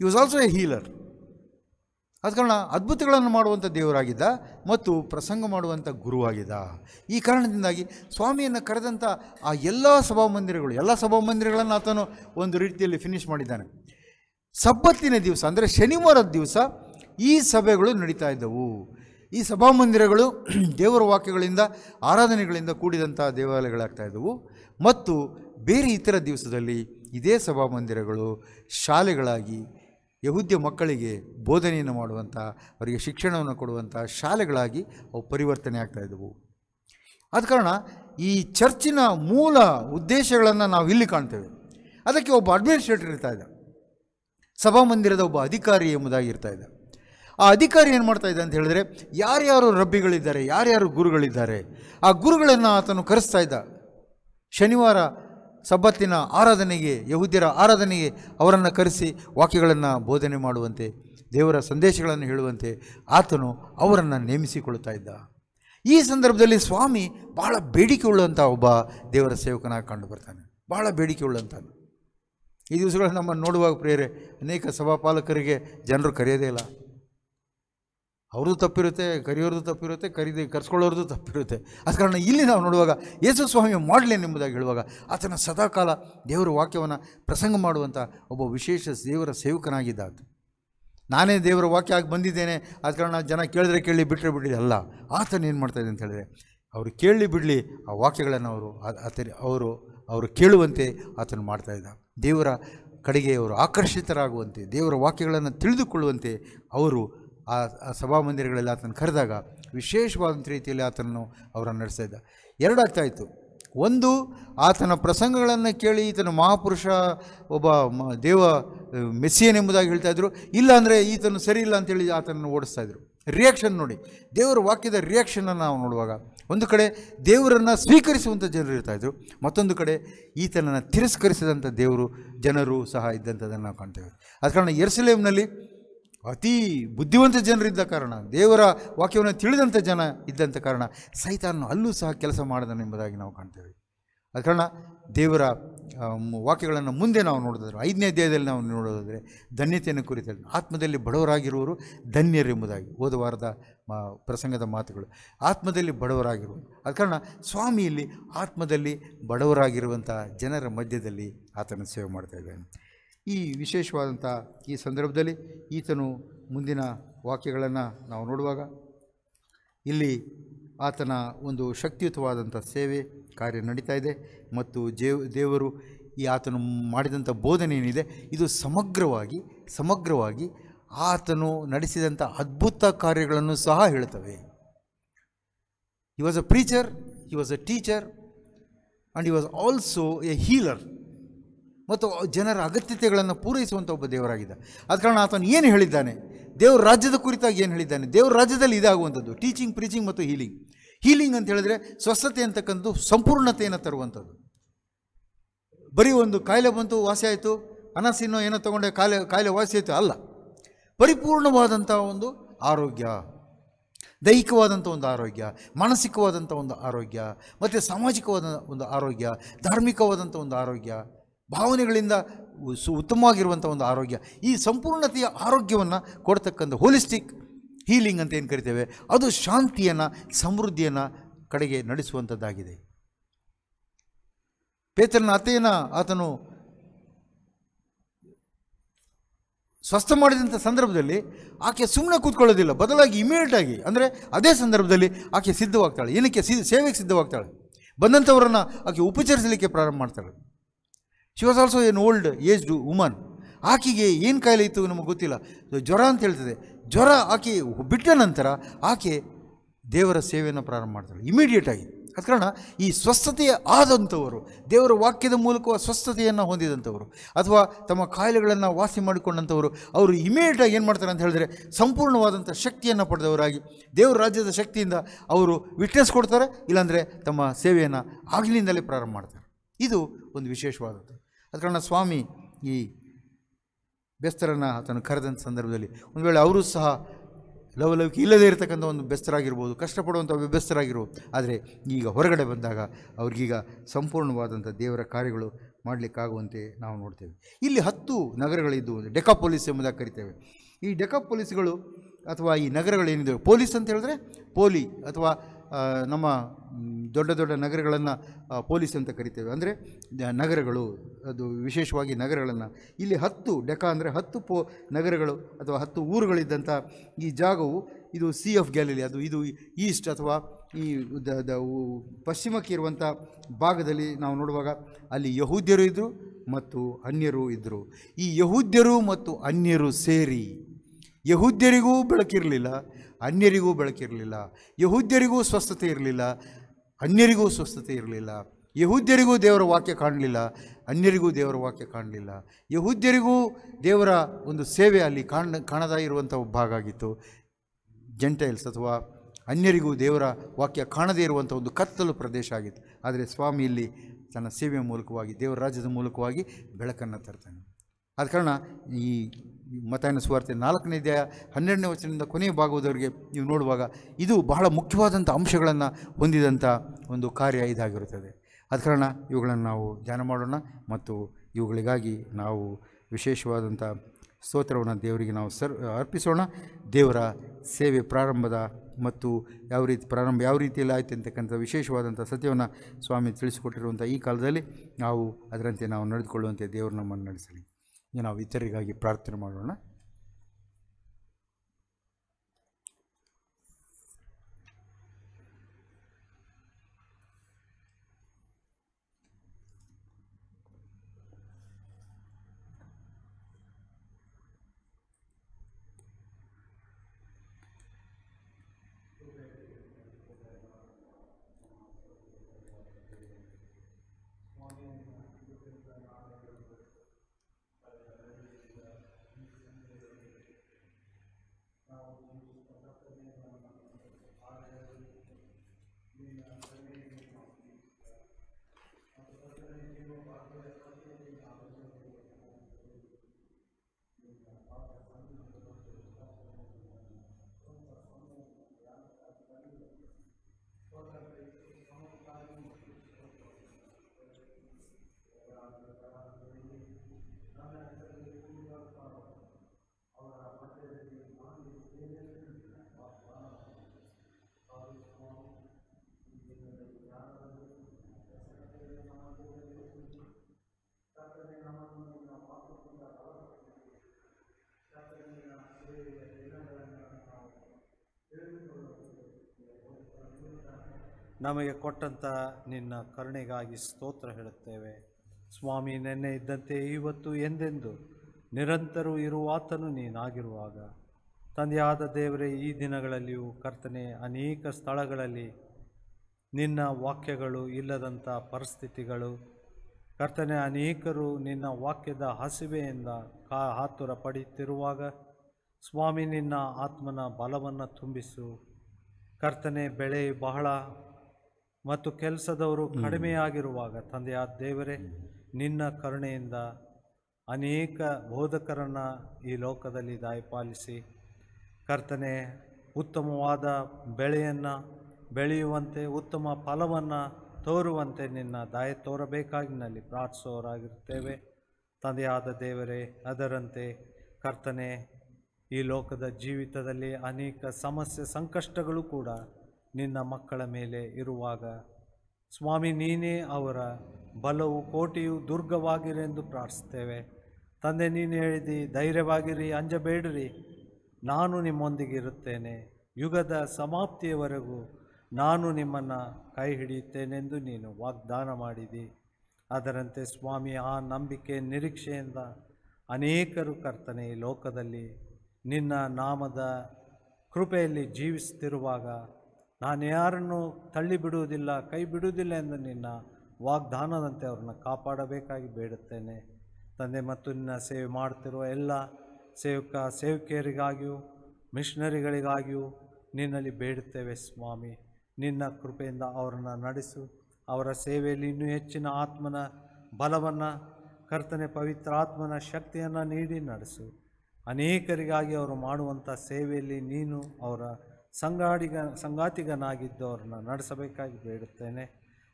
he was also a healer ಆದ ಕಾರಣ ಅದ್ಭುತಗಳನ್ನು ಮಾಡುವಂಥ ದೇವರಾಗಿದ್ದ ಮತ್ತು ಪ್ರಸಂಗ ಮಾಡುವಂಥ ಗುರುವಾಗಿದ್ದ ಈ ಕಾರಣದಿಂದಾಗಿ ಸ್ವಾಮಿಯನ್ನು ಕರೆದಂಥ ಆ ಎಲ್ಲ ಸಭಾಮಂದಿರಗಳು ಎಲ್ಲ ಸಭಾಮಂದಿರಗಳನ್ನು ಆತನು ಒಂದು ರೀತಿಯಲ್ಲಿ ಫಿನಿಷ್ ಮಾಡಿದ್ದಾನೆ ಸಬ್ಬತ್ತಿನ ದಿವಸ ಅಂದರೆ ಶನಿವಾರದ ದಿವಸ ಈ ಸಭೆಗಳು ನಡೀತಾ ಇದ್ದವು ಈ ಸಭಾಮಂದಿರಗಳು ದೇವರ ವಾಕ್ಯಗಳಿಂದ ಆರಾಧನೆಗಳಿಂದ ಕೂಡಿದಂಥ ದೇವಾಲಯಗಳಾಗ್ತಾ ಇದ್ದವು ಮತ್ತು ಬೇರೆ ಇತರ ದಿವಸದಲ್ಲಿ ಇದೇ ಸಭಾಮಂದಿರಗಳು ಶಾಲೆಗಳಾಗಿ ಯಹುದ್ಯ ಮಕ್ಕಳಿಗೆ ಬೋಧನೆಯನ್ನು ಮಾಡುವಂಥ ಅವರಿಗೆ ಶಿಕ್ಷಣವನ್ನು ಕೊಡುವಂಥ ಶಾಲೆಗಳಾಗಿ ಅವು ಪರಿವರ್ತನೆ ಇದ್ದವು ಆದ ಕಾರಣ ಈ ಚರ್ಚಿನ ಮೂಲ ಉದ್ದೇಶಗಳನ್ನು ನಾವು ಇಲ್ಲಿ ಕಾಣ್ತೇವೆ ಅದಕ್ಕೆ ಒಬ್ಬ ಅಡ್ಮಿನಿಸ್ಟ್ರೇಟರ್ ಇರ್ತಾ ಇದ್ದ ಸಭಾಮಂದಿರದ ಒಬ್ಬ ಅಧಿಕಾರಿ ಎಂಬುದಾಗಿ ಇರ್ತಾ ಇದ್ದ ಆ ಅಧಿಕಾರಿ ಏನು ಮಾಡ್ತಾ ಇದ್ದ ಅಂತ ಹೇಳಿದ್ರೆ ಯಾರ್ಯಾರು ರಬ್ಬಿಗಳಿದ್ದಾರೆ ಯಾರ್ಯಾರು ಗುರುಗಳಿದ್ದಾರೆ ಆ ಗುರುಗಳನ್ನು ಆತನು ಕರೆಸ್ತಾ ಇದ್ದ ಶನಿವಾರ ಸಬ್ಬತ್ತಿನ ಆರಾಧನೆಗೆ ಯಹುದ್ಯರ ಆರಾಧನೆಗೆ ಅವರನ್ನು ಕರೆಸಿ ವಾಕ್ಯಗಳನ್ನು ಬೋಧನೆ ಮಾಡುವಂತೆ ದೇವರ ಸಂದೇಶಗಳನ್ನು ಹೇಳುವಂತೆ ಆತನು ಅವರನ್ನು ನೇಮಿಸಿಕೊಳ್ಳುತ್ತಾ ಇದ್ದ ಈ ಸಂದರ್ಭದಲ್ಲಿ ಸ್ವಾಮಿ ಬಹಳ ಬೇಡಿಕೆ ಉಳ್ಳಂಥ ಒಬ್ಬ ದೇವರ ಸೇವಕನಾಗಿ ಕಂಡು ಬರ್ತಾನೆ ಬಹಳ ಬೇಡಿಕೆ ಉಳ್ಳಂತಾನೆ ಈ ದಿವಸಗಳಲ್ಲಿ ನಮ್ಮನ್ನು ನೋಡುವಾಗ ಪ್ರೇರೆ ಅನೇಕ ಸಭಾಪಾಲಕರಿಗೆ ಜನರು ಕರೆಯೋದೇ ಇಲ್ಲ ಅವ್ರದ್ದು ತಪ್ಪಿರುತ್ತೆ ಕರೆಯೋರ್ದು ತಪ್ಪಿರುತ್ತೆ ಕರೀದಿ ಕರ್ಸ್ಕೊಳ್ಳೋರ್ದು ತಪ್ಪಿರುತ್ತೆ ಅದ ಕಾರಣ ಇಲ್ಲಿ ನಾವು ನೋಡುವಾಗ ಯೇಸು ಸ್ವಾಮಿ ಮಾಡಲೇನು ಎಂಬುದಾಗಿ ಹೇಳುವಾಗ ಆತನ ಸದಾಕಾಲ ದೇವರ ವಾಕ್ಯವನ್ನು ಪ್ರಸಂಗ ಮಾಡುವಂಥ ಒಬ್ಬ ವಿಶೇಷ ದೇವರ ಸೇವಕನಾಗಿದ್ದಾತ ನಾನೇ ದೇವರ ವಾಕ್ಯ ಆಗಿ ಬಂದಿದ್ದೇನೆ ಆದ ಕಾರಣ ಜನ ಕೇಳಿದ್ರೆ ಕೇಳಿ ಬಿಟ್ಟರೆ ಬಿಡಲಿ ಅಲ್ಲ ಆತನ ಏನು ಮಾಡ್ತಾಯಿದೆ ಅಂತ ಹೇಳಿದ್ರೆ ಅವರು ಕೇಳಲಿ ಬಿಡಲಿ ಆ ವಾಕ್ಯಗಳನ್ನು ಅವರು ಆತನ ಅವರು ಅವರು ಕೇಳುವಂತೆ ಆತನ ಮಾಡ್ತಾಯಿದ್ದ ದೇವರ ಕಡೆಗೆ ಅವರು ಆಕರ್ಷಿತರಾಗುವಂತೆ ದೇವರ ವಾಕ್ಯಗಳನ್ನು ತಿಳಿದುಕೊಳ್ಳುವಂತೆ ಅವರು ಆ ಸಭಾಮಂದಿರಗಳಲ್ಲಿ ಆತನ ಕರೆದಾಗ ವಿಶೇಷವಾದಂಥ ರೀತಿಯಲ್ಲಿ ಆತನನ್ನು ಅವರನ್ನು ನಡೆಸ್ತಾ ಇದ್ದ ಎರಡಾಗ್ತಾಯಿತ್ತು ಒಂದು ಆತನ ಪ್ರಸಂಗಗಳನ್ನು ಕೇಳಿ ಈತನ ಮಹಾಪುರುಷ ಒಬ್ಬ ಮ ದೇವ ಎಂಬುದಾಗಿ ಹೇಳ್ತಾಯಿದ್ರು ಇಲ್ಲಾಂದರೆ ಈತನು ಸರಿ ಇಲ್ಲ ಅಂತೇಳಿ ಆತನನ್ನು ಓಡಿಸ್ತಾಯಿದ್ರು ರಿಯಾಕ್ಷನ್ ನೋಡಿ ದೇವರ ವಾಕ್ಯದ ರಿಯಾಕ್ಷನನ್ನು ನಾವು ನೋಡುವಾಗ ಒಂದು ಕಡೆ ದೇವರನ್ನು ಸ್ವೀಕರಿಸುವಂಥ ಜನರು ಇರ್ತಾಯಿದ್ರು ಮತ್ತೊಂದು ಕಡೆ ಈತನನ್ನು ತಿರಸ್ಕರಿಸಿದಂಥ ದೇವರು ಜನರು ಸಹ ಇದ್ದಂಥದ್ದನ್ನು ನಾವು ಕಾಣ್ತೇವೆ ಅದ ಕಾರಣ ಎರ್ಸಲೇಮ್ನಲ್ಲಿ ಅತಿ ಬುದ್ಧಿವಂತ ಜನರಿದ್ದ ಕಾರಣ ದೇವರ ವಾಕ್ಯವನ್ನು ತಿಳಿದಂಥ ಜನ ಇದ್ದಂಥ ಕಾರಣ ಸೈತಾನನು ಅಲ್ಲೂ ಸಹ ಕೆಲಸ ಎಂಬುದಾಗಿ ನಾವು ಕಾಣ್ತೇವೆ ಅದ ಕಾರಣ ದೇವರ ವಾಕ್ಯಗಳನ್ನು ಮುಂದೆ ನಾವು ನೋಡೋದಾದ್ರೆ ಐದನೇ ಅಧ್ಯಾಯದಲ್ಲಿ ನಾವು ನೋಡೋದಾದರೆ ಧನ್ಯತೆಯನ್ನು ಕುರಿತಲ್ಲಿ ಆತ್ಮದಲ್ಲಿ ಬಡವರಾಗಿರುವವರು ಧನ್ಯರೆಂಬುದಾಗಿ ಎಂಬುದಾಗಿ ವಾರದ ಪ್ರಸಂಗದ ಮಾತುಗಳು ಆತ್ಮದಲ್ಲಿ ಬಡವರಾಗಿರುವರು ಅದ ಕಾರಣ ಸ್ವಾಮಿಯಲ್ಲಿ ಆತ್ಮದಲ್ಲಿ ಬಡವರಾಗಿರುವಂಥ ಜನರ ಮಧ್ಯದಲ್ಲಿ ಆತನ ಸೇವೆ ಮಾಡ್ತಾ ಇದ್ದಾನೆ ಈ ವಿಶೇಷವಾದಂಥ ಈ ಸಂದರ್ಭದಲ್ಲಿ ಈತನು ಮುಂದಿನ ವಾಕ್ಯಗಳನ್ನು ನಾವು ನೋಡುವಾಗ ಇಲ್ಲಿ ಆತನ ಒಂದು ಶಕ್ತಿಯುತವಾದಂಥ ಸೇವೆ ಕಾರ್ಯ ನಡೀತಾ ಇದೆ ಮತ್ತು ಜೇವ್ ದೇವರು ಈ ಆತನು ಮಾಡಿದಂಥ ಬೋಧನೆ ಏನಿದೆ ಇದು ಸಮಗ್ರವಾಗಿ ಸಮಗ್ರವಾಗಿ ಆತನು ನಡೆಸಿದಂಥ ಅದ್ಭುತ ಕಾರ್ಯಗಳನ್ನು ಸಹ ಹೇಳ್ತವೆ he was a preacher he was a teacher and he was also a healer ಮತ್ತು ಜನರ ಅಗತ್ಯತೆಗಳನ್ನು ಪೂರೈಸುವಂಥ ಒಬ್ಬ ದೇವರಾಗಿದ್ದ ಆದ ಕಾರಣ ಆತನು ಏನು ಹೇಳಿದ್ದಾನೆ ದೇವ್ರ ರಾಜ್ಯದ ಕುರಿತಾಗಿ ಏನು ಹೇಳಿದ್ದಾನೆ ದೇವ್ರ ರಾಜ್ಯದಲ್ಲಿ ಇದಾಗುವಂಥದ್ದು ಟೀಚಿಂಗ್ ಪ್ರೀಚಿಂಗ್ ಮತ್ತು ಹೀಲಿಂಗ್ ಹೀಲಿಂಗ್ ಅಂತ ಹೇಳಿದ್ರೆ ಸ್ವಸ್ಥತೆ ಅಂತಕ್ಕಂಥದ್ದು ಸಂಪೂರ್ಣತೆಯನ್ನು ತರುವಂಥದ್ದು ಬರೀ ಒಂದು ಕಾಯಿಲೆ ಬಂತು ವಾಸಿ ಆಯಿತು ಅನಸಿನೋ ಏನೋ ತೊಗೊಂಡೆ ಕಾಯಿಲೆ ಕಾಯಿಲೆ ವಾಸಿ ಆಯಿತು ಅಲ್ಲ ಪರಿಪೂರ್ಣವಾದಂಥ ಒಂದು ಆರೋಗ್ಯ ದೈಹಿಕವಾದಂಥ ಒಂದು ಆರೋಗ್ಯ ಮಾನಸಿಕವಾದಂಥ ಒಂದು ಆರೋಗ್ಯ ಮತ್ತು ಸಾಮಾಜಿಕವಾದ ಒಂದು ಆರೋಗ್ಯ ಧಾರ್ಮಿಕವಾದಂಥ ಒಂದು ಆರೋಗ್ಯ ಭಾವನೆಗಳಿಂದ ಉತ್ತಮವಾಗಿರುವಂಥ ಒಂದು ಆರೋಗ್ಯ ಈ ಸಂಪೂರ್ಣತೆಯ ಆರೋಗ್ಯವನ್ನು ಕೊಡ್ತಕ್ಕಂಥ ಹೋಲಿಸ್ಟಿಕ್ ಹೀಲಿಂಗ್ ಅಂತ ಏನು ಕರಿತೇವೆ ಅದು ಶಾಂತಿಯನ್ನು ಸಮೃದ್ಧಿಯನ್ನು ಕಡೆಗೆ ನಡೆಸುವಂಥದ್ದಾಗಿದೆ ಪೇತ್ರನ ಅತೆಯನ್ನು ಆತನು ಸ್ವಸ್ಥ ಮಾಡಿದಂಥ ಸಂದರ್ಭದಲ್ಲಿ ಆಕೆ ಸುಮ್ಮನೆ ಕೂತ್ಕೊಳ್ಳೋದಿಲ್ಲ ಬದಲಾಗಿ ಇಮಿಡಿಯೇಟಾಗಿ ಅಂದರೆ ಅದೇ ಸಂದರ್ಭದಲ್ಲಿ ಆಕೆ ಸಿದ್ಧವಾಗ್ತಾಳೆ ಏನಕ್ಕೆ ಸಿ ಸೇವೆಗೆ ಸಿದ್ಧವಾಗ್ತಾಳೆ ಬಂದಂಥವರನ್ನು ಆಕೆ ಉಪಚರಿಸಲಿಕ್ಕೆ ಪ್ರಾರಂಭ ಮಾಡ್ತಾಳೆ she was also an old aged woman ಆಕೆಗೆ ಏನು ಕಾಯಿಲೆ ಇತ್ತು ನಮಗೆ ಗೊತ್ತಿಲ್ಲ ಜ್ವರ ಅಂತ ಹೇಳ್ತದೆ ಜ್ವರ ಆಕೆ ಬಿಟ್ಟ ನಂತರ ಆಕೆ ದೇವರ ಸೇವೆಯನ್ನು ಪ್ರಾರಂಭ ಮಾಡ್ತಾಳೆ ಇಮಿಡಿಯೇಟಾಗಿ ಆದ ಕಾರಣ ಈ ಸ್ವಸ್ಥತೆಯ ಆದಂಥವರು ದೇವರ ವಾಕ್ಯದ ಮೂಲಕ ಸ್ವಸ್ಥತೆಯನ್ನು ಹೊಂದಿದಂಥವರು ಅಥವಾ ತಮ್ಮ ಕಾಯಿಲೆಗಳನ್ನು ವಾಸಿ ಮಾಡಿಕೊಂಡಂಥವರು ಅವರು ಇಮಿಡಿಯೇಟಾಗಿ ಏನು ಮಾಡ್ತಾರೆ ಅಂತ ಹೇಳಿದ್ರೆ ಸಂಪೂರ್ಣವಾದಂಥ ಶಕ್ತಿಯನ್ನು ಪಡೆದವರಾಗಿ ದೇವರ ರಾಜ್ಯದ ಶಕ್ತಿಯಿಂದ ಅವರು ವಿಟ್ನೆಸ್ ಕೊಡ್ತಾರೆ ಇಲ್ಲಾಂದರೆ ತಮ್ಮ ಸೇವೆಯನ್ನು ಆಗಲಿಂದಲೇ ಪ್ರಾರಂಭ ಮಾಡ್ತಾರೆ ಇದು ಒಂದು ವಿಶೇಷವಾದದ್ದು ಆದ ಸ್ವಾಮಿ ಈ ಬೆಸ್ತರನ್ನು ಆತನು ಕರೆದಂಥ ಸಂದರ್ಭದಲ್ಲಿ ಒಂದು ವೇಳೆ ಅವರು ಸಹ ಲವಲವಿಕೆ ಇಲ್ಲದೇ ಇರತಕ್ಕಂಥ ಒಂದು ಬೆಸ್ತರಾಗಿರ್ಬೋದು ಕಷ್ಟಪಡುವಂಥ ಬೆಸ್ತರಾಗಿರ್ಬೋದು ಆದರೆ ಈಗ ಹೊರಗಡೆ ಬಂದಾಗ ಅವ್ರಿಗೀಗ ಸಂಪೂರ್ಣವಾದಂಥ ದೇವರ ಕಾರ್ಯಗಳು ಮಾಡಲಿಕ್ಕಾಗುವಂತೆ ನಾವು ನೋಡ್ತೇವೆ ಇಲ್ಲಿ ಹತ್ತು ನಗರಗಳಿದ್ದು ಡೆಕಾ ಪೊಲೀಸ್ ಎಂಬುದಾಗಿ ಕರಿತೇವೆ ಈ ಡೆಕಾ ಪೊಲೀಸ್ಗಳು ಅಥವಾ ಈ ನಗರಗಳೇನಿದೆ ಪೊಲೀಸ್ ಅಂತ ಹೇಳಿದ್ರೆ ಪೋಲಿ ಅಥವಾ ನಮ್ಮ ದೊಡ್ಡ ದೊಡ್ಡ ನಗರಗಳನ್ನು ಪೊಲೀಸ್ ಅಂತ ಕರಿತೇವೆ ಅಂದರೆ ನಗರಗಳು ಅದು ವಿಶೇಷವಾಗಿ ನಗರಗಳನ್ನು ಇಲ್ಲಿ ಹತ್ತು ಡೆಕಾ ಅಂದರೆ ಹತ್ತು ಪೋ ನಗರಗಳು ಅಥವಾ ಹತ್ತು ಊರುಗಳಿದ್ದಂಥ ಈ ಜಾಗವು ಇದು ಸಿ ಆಫ್ ಗ್ಯಾಲರಿ ಅದು ಇದು ಈಸ್ಟ್ ಅಥವಾ ಈ ದ ದ ಪಶ್ಚಿಮಕ್ಕೆ ಇರುವಂಥ ಭಾಗದಲ್ಲಿ ನಾವು ನೋಡುವಾಗ ಅಲ್ಲಿ ಯಹೂದ್ಯರು ಇದ್ದರು ಮತ್ತು ಅನ್ಯರು ಇದ್ದರು ಈ ಯಹೂದ್ಯರು ಮತ್ತು ಅನ್ಯರು ಸೇರಿ ಯಹೂದ್ಯರಿಗೂ ಬೆಳಕಿರಲಿಲ್ಲ ಅನ್ಯರಿಗೂ ಬೆಳಕಿರಲಿಲ್ಲ ಯಹೂದ್ಯರಿಗೂ ಸ್ವಸ್ಥತೆ ಇರಲಿಲ್ಲ ಅನ್ಯರಿಗೂ ಸ್ವಸ್ಥತೆ ಇರಲಿಲ್ಲ ಯಹೂದ್ಯರಿಗೂ ದೇವರ ವಾಕ್ಯ ಕಾಣಲಿಲ್ಲ ಅನ್ಯರಿಗೂ ದೇವರ ವಾಕ್ಯ ಕಾಣಲಿಲ್ಲ ಯಹೂದ್ಯರಿಗೂ ದೇವರ ಒಂದು ಸೇವೆ ಅಲ್ಲಿ ಕಾಣ ಕಾಣದ ಇರುವಂಥ ಭಾಗ ಆಗಿತ್ತು ಜೆಂಟೈಲ್ಸ್ ಅಥವಾ ಅನ್ಯರಿಗೂ ದೇವರ ವಾಕ್ಯ ಕಾಣದೇ ಇರುವಂಥ ಒಂದು ಕತ್ತಲು ಪ್ರದೇಶ ಆಗಿತ್ತು ಆದರೆ ಸ್ವಾಮಿ ಇಲ್ಲಿ ತನ್ನ ಸೇವೆಯ ಮೂಲಕವಾಗಿ ದೇವರ ರಾಜ್ಯದ ಮೂಲಕವಾಗಿ ಬೆಳಕನ್ನು ತರ್ತಾನೆ ಆದ ಕಾರಣ ಈ ಮತಾಯನ ಸುವಾರ್ತೆ ನಾಲ್ಕನೇ ಅಧ್ಯಾಯ ಹನ್ನೆರಡನೇ ವಚನದಿಂದ ಕೊನೆಯ ಭಾಗದವರಿಗೆ ನೀವು ನೋಡುವಾಗ ಇದು ಬಹಳ ಮುಖ್ಯವಾದಂಥ ಅಂಶಗಳನ್ನು ಹೊಂದಿದಂಥ ಒಂದು ಕಾರ್ಯ ಇದಾಗಿರುತ್ತದೆ ಆದ ಕಾರಣ ಇವುಗಳನ್ನು ನಾವು ಧ್ಯಾನ ಮಾಡೋಣ ಮತ್ತು ಇವುಗಳಿಗಾಗಿ ನಾವು ವಿಶೇಷವಾದಂಥ ಸ್ತೋತ್ರವನ್ನು ದೇವರಿಗೆ ನಾವು ಸರ್ ಅರ್ಪಿಸೋಣ ದೇವರ ಸೇವೆ ಪ್ರಾರಂಭದ ಮತ್ತು ಯಾವ ರೀತಿ ಪ್ರಾರಂಭ ಯಾವ ರೀತಿಯಲ್ಲಿ ಆಯಿತು ಅಂತಕ್ಕಂಥ ವಿಶೇಷವಾದಂಥ ಸತ್ಯವನ್ನು ಸ್ವಾಮಿ ತಿಳಿಸಿಕೊಟ್ಟಿರುವಂಥ ಈ ಕಾಲದಲ್ಲಿ ನಾವು ಅದರಂತೆ ನಾವು ನಡೆದುಕೊಳ್ಳುವಂತೆ ದೇವರು ನಮ್ಮನ್ನು ನಡೆಸಲಿ ನಾವು ಇತರಿಗಾಗಿ ಪ್ರಾರ್ಥನೆ ಮಾಡೋಣ ನಮಗೆ ಕೊಟ್ಟಂಥ ನಿನ್ನ ಕರುಣೆಗಾಗಿ ಸ್ತೋತ್ರ ಹೇಳುತ್ತೇವೆ ಸ್ವಾಮಿ ನೆನ್ನೆ ಇದ್ದಂತೆ ಇವತ್ತು ಎಂದೆಂದು ನಿರಂತರ ಇರುವಾತನು ನೀನಾಗಿರುವಾಗ ತಂದೆಯಾದ ದೇವರೇ ಈ ದಿನಗಳಲ್ಲಿಯೂ ಕರ್ತನೆ ಅನೇಕ ಸ್ಥಳಗಳಲ್ಲಿ ನಿನ್ನ ವಾಕ್ಯಗಳು ಇಲ್ಲದಂಥ ಪರಿಸ್ಥಿತಿಗಳು ಕರ್ತನೆ ಅನೇಕರು ನಿನ್ನ ವಾಕ್ಯದ ಹಸಿವೆಯಿಂದ ಕಾ ಆತುರ ಪಡೆಯುತ್ತಿರುವಾಗ ಸ್ವಾಮಿ ನಿನ್ನ ಆತ್ಮನ ಬಲವನ್ನು ತುಂಬಿಸು ಕರ್ತನೆ ಬೆಳೆ ಬಹಳ ಮತ್ತು ಕೆಲಸದವರು ಕಡಿಮೆಯಾಗಿರುವಾಗ ತಂದೆಯಾದ ದೇವರೇ ನಿನ್ನ ಕರುಣೆಯಿಂದ ಅನೇಕ ಬೋಧಕರನ್ನು ಈ ಲೋಕದಲ್ಲಿ ದಾಯಪಾಲಿಸಿ ಕರ್ತನೆ ಉತ್ತಮವಾದ ಬೆಳೆಯನ್ನು ಬೆಳೆಯುವಂತೆ ಉತ್ತಮ ಫಲವನ್ನು ತೋರುವಂತೆ ನಿನ್ನ ದಯ ತೋರಬೇಕಾಗಿ ನಲ್ಲಿ ತಂದೆಯಾದ ದೇವರೇ ಅದರಂತೆ ಕರ್ತನೆ ಈ ಲೋಕದ ಜೀವಿತದಲ್ಲಿ ಅನೇಕ ಸಮಸ್ಯೆ ಸಂಕಷ್ಟಗಳು ಕೂಡ ನಿನ್ನ ಮಕ್ಕಳ ಮೇಲೆ ಇರುವಾಗ ಸ್ವಾಮಿ ನೀನೇ ಅವರ ಬಲವು ಕೋಟೆಯು ದುರ್ಗವಾಗಿರೆಂದು ಪ್ರಾರ್ಥಿಸ್ತೇವೆ ತಂದೆ ನೀನು ಹೇಳಿದಿ ಧೈರ್ಯವಾಗಿರಿ ಅಂಜಬೇಡ್ರಿ ನಾನು ನಿಮ್ಮೊಂದಿಗೆ ಇರುತ್ತೇನೆ ಯುಗದ ಸಮಾಪ್ತಿಯವರೆಗೂ ನಾನು ನಿಮ್ಮನ್ನು ಕೈ ಹಿಡಿಯುತ್ತೇನೆಂದು ನೀನು ವಾಗ್ದಾನ ಮಾಡಿದಿ ಅದರಂತೆ ಸ್ವಾಮಿ ಆ ನಂಬಿಕೆ ನಿರೀಕ್ಷೆಯಿಂದ ಅನೇಕರು ಕರ್ತನೆ ಈ ಲೋಕದಲ್ಲಿ ನಿನ್ನ ನಾಮದ ಕೃಪೆಯಲ್ಲಿ ಜೀವಿಸುತ್ತಿರುವಾಗ ನಾನು ಯಾರನ್ನು ತಳ್ಳಿ ಬಿಡುವುದಿಲ್ಲ ಕೈ ಬಿಡುವುದಿಲ್ಲ ಎಂದು ನಿನ್ನ ವಾಗ್ದಾನದಂತೆ ಅವ್ರನ್ನ ಕಾಪಾಡಬೇಕಾಗಿ ಬೇಡುತ್ತೇನೆ ತಂದೆ ಮತ್ತು ನಿನ್ನ ಸೇವೆ ಮಾಡ್ತಿರುವ ಎಲ್ಲ ಸೇವಕ ಸೇವಕಿಯರಿಗಾಗಿಯೂ ಮಿಷನರಿಗಳಿಗಾಗಿಯೂ ನಿನ್ನಲ್ಲಿ ಬೇಡುತ್ತೇವೆ ಸ್ವಾಮಿ ನಿನ್ನ ಕೃಪೆಯಿಂದ ಅವರನ್ನು ನಡೆಸು ಅವರ ಸೇವೆಯಲ್ಲಿ ಇನ್ನೂ ಹೆಚ್ಚಿನ ಆತ್ಮನ ಬಲವನ್ನು ಕರ್ತನೆ ಪವಿತ್ರ ಆತ್ಮನ ಶಕ್ತಿಯನ್ನು ನೀಡಿ ನಡೆಸು ಅನೇಕರಿಗಾಗಿ ಅವರು ಮಾಡುವಂಥ ಸೇವೆಯಲ್ಲಿ ನೀನು ಅವರ ಸಂಗಾಡಿಗ ಸಂಗಾತಿಗನಾಗಿದ್ದು ಅವರನ್ನು ನಡೆಸಬೇಕಾಗಿ ಬೇಡುತ್ತೇನೆ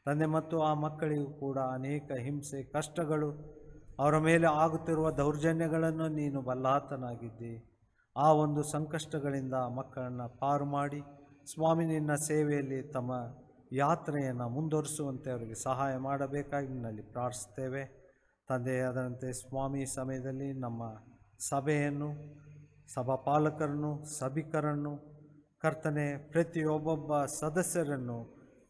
ತಂದೆ ಮತ್ತು ಆ ಮಕ್ಕಳಿಗೂ ಕೂಡ ಅನೇಕ ಹಿಂಸೆ ಕಷ್ಟಗಳು ಅವರ ಮೇಲೆ ಆಗುತ್ತಿರುವ ದೌರ್ಜನ್ಯಗಳನ್ನು ನೀನು ಬಲ್ಲಾತನಾಗಿದ್ದಿ ಆ ಒಂದು ಸಂಕಷ್ಟಗಳಿಂದ ಮಕ್ಕಳನ್ನು ಪಾರು ಮಾಡಿ ಸ್ವಾಮಿ ನಿನ್ನ ಸೇವೆಯಲ್ಲಿ ತಮ್ಮ ಯಾತ್ರೆಯನ್ನು ಮುಂದುವರಿಸುವಂತೆ ಅವರಿಗೆ ಸಹಾಯ ಮಾಡಬೇಕಾಗಿ ನಿನ್ನಲ್ಲಿ ಪ್ರಾರ್ಥಿಸ್ತೇವೆ ತಂದೆಯಾದಂತೆ ಸ್ವಾಮಿ ಸಮಯದಲ್ಲಿ ನಮ್ಮ ಸಭೆಯನ್ನು ಸಭಾಪಾಲಕರನ್ನು ಸಭಿಕರನ್ನು ಕರ್ತನೆ ಪ್ರತಿಯೊಬ್ಬೊಬ್ಬ ಸದಸ್ಯರನ್ನು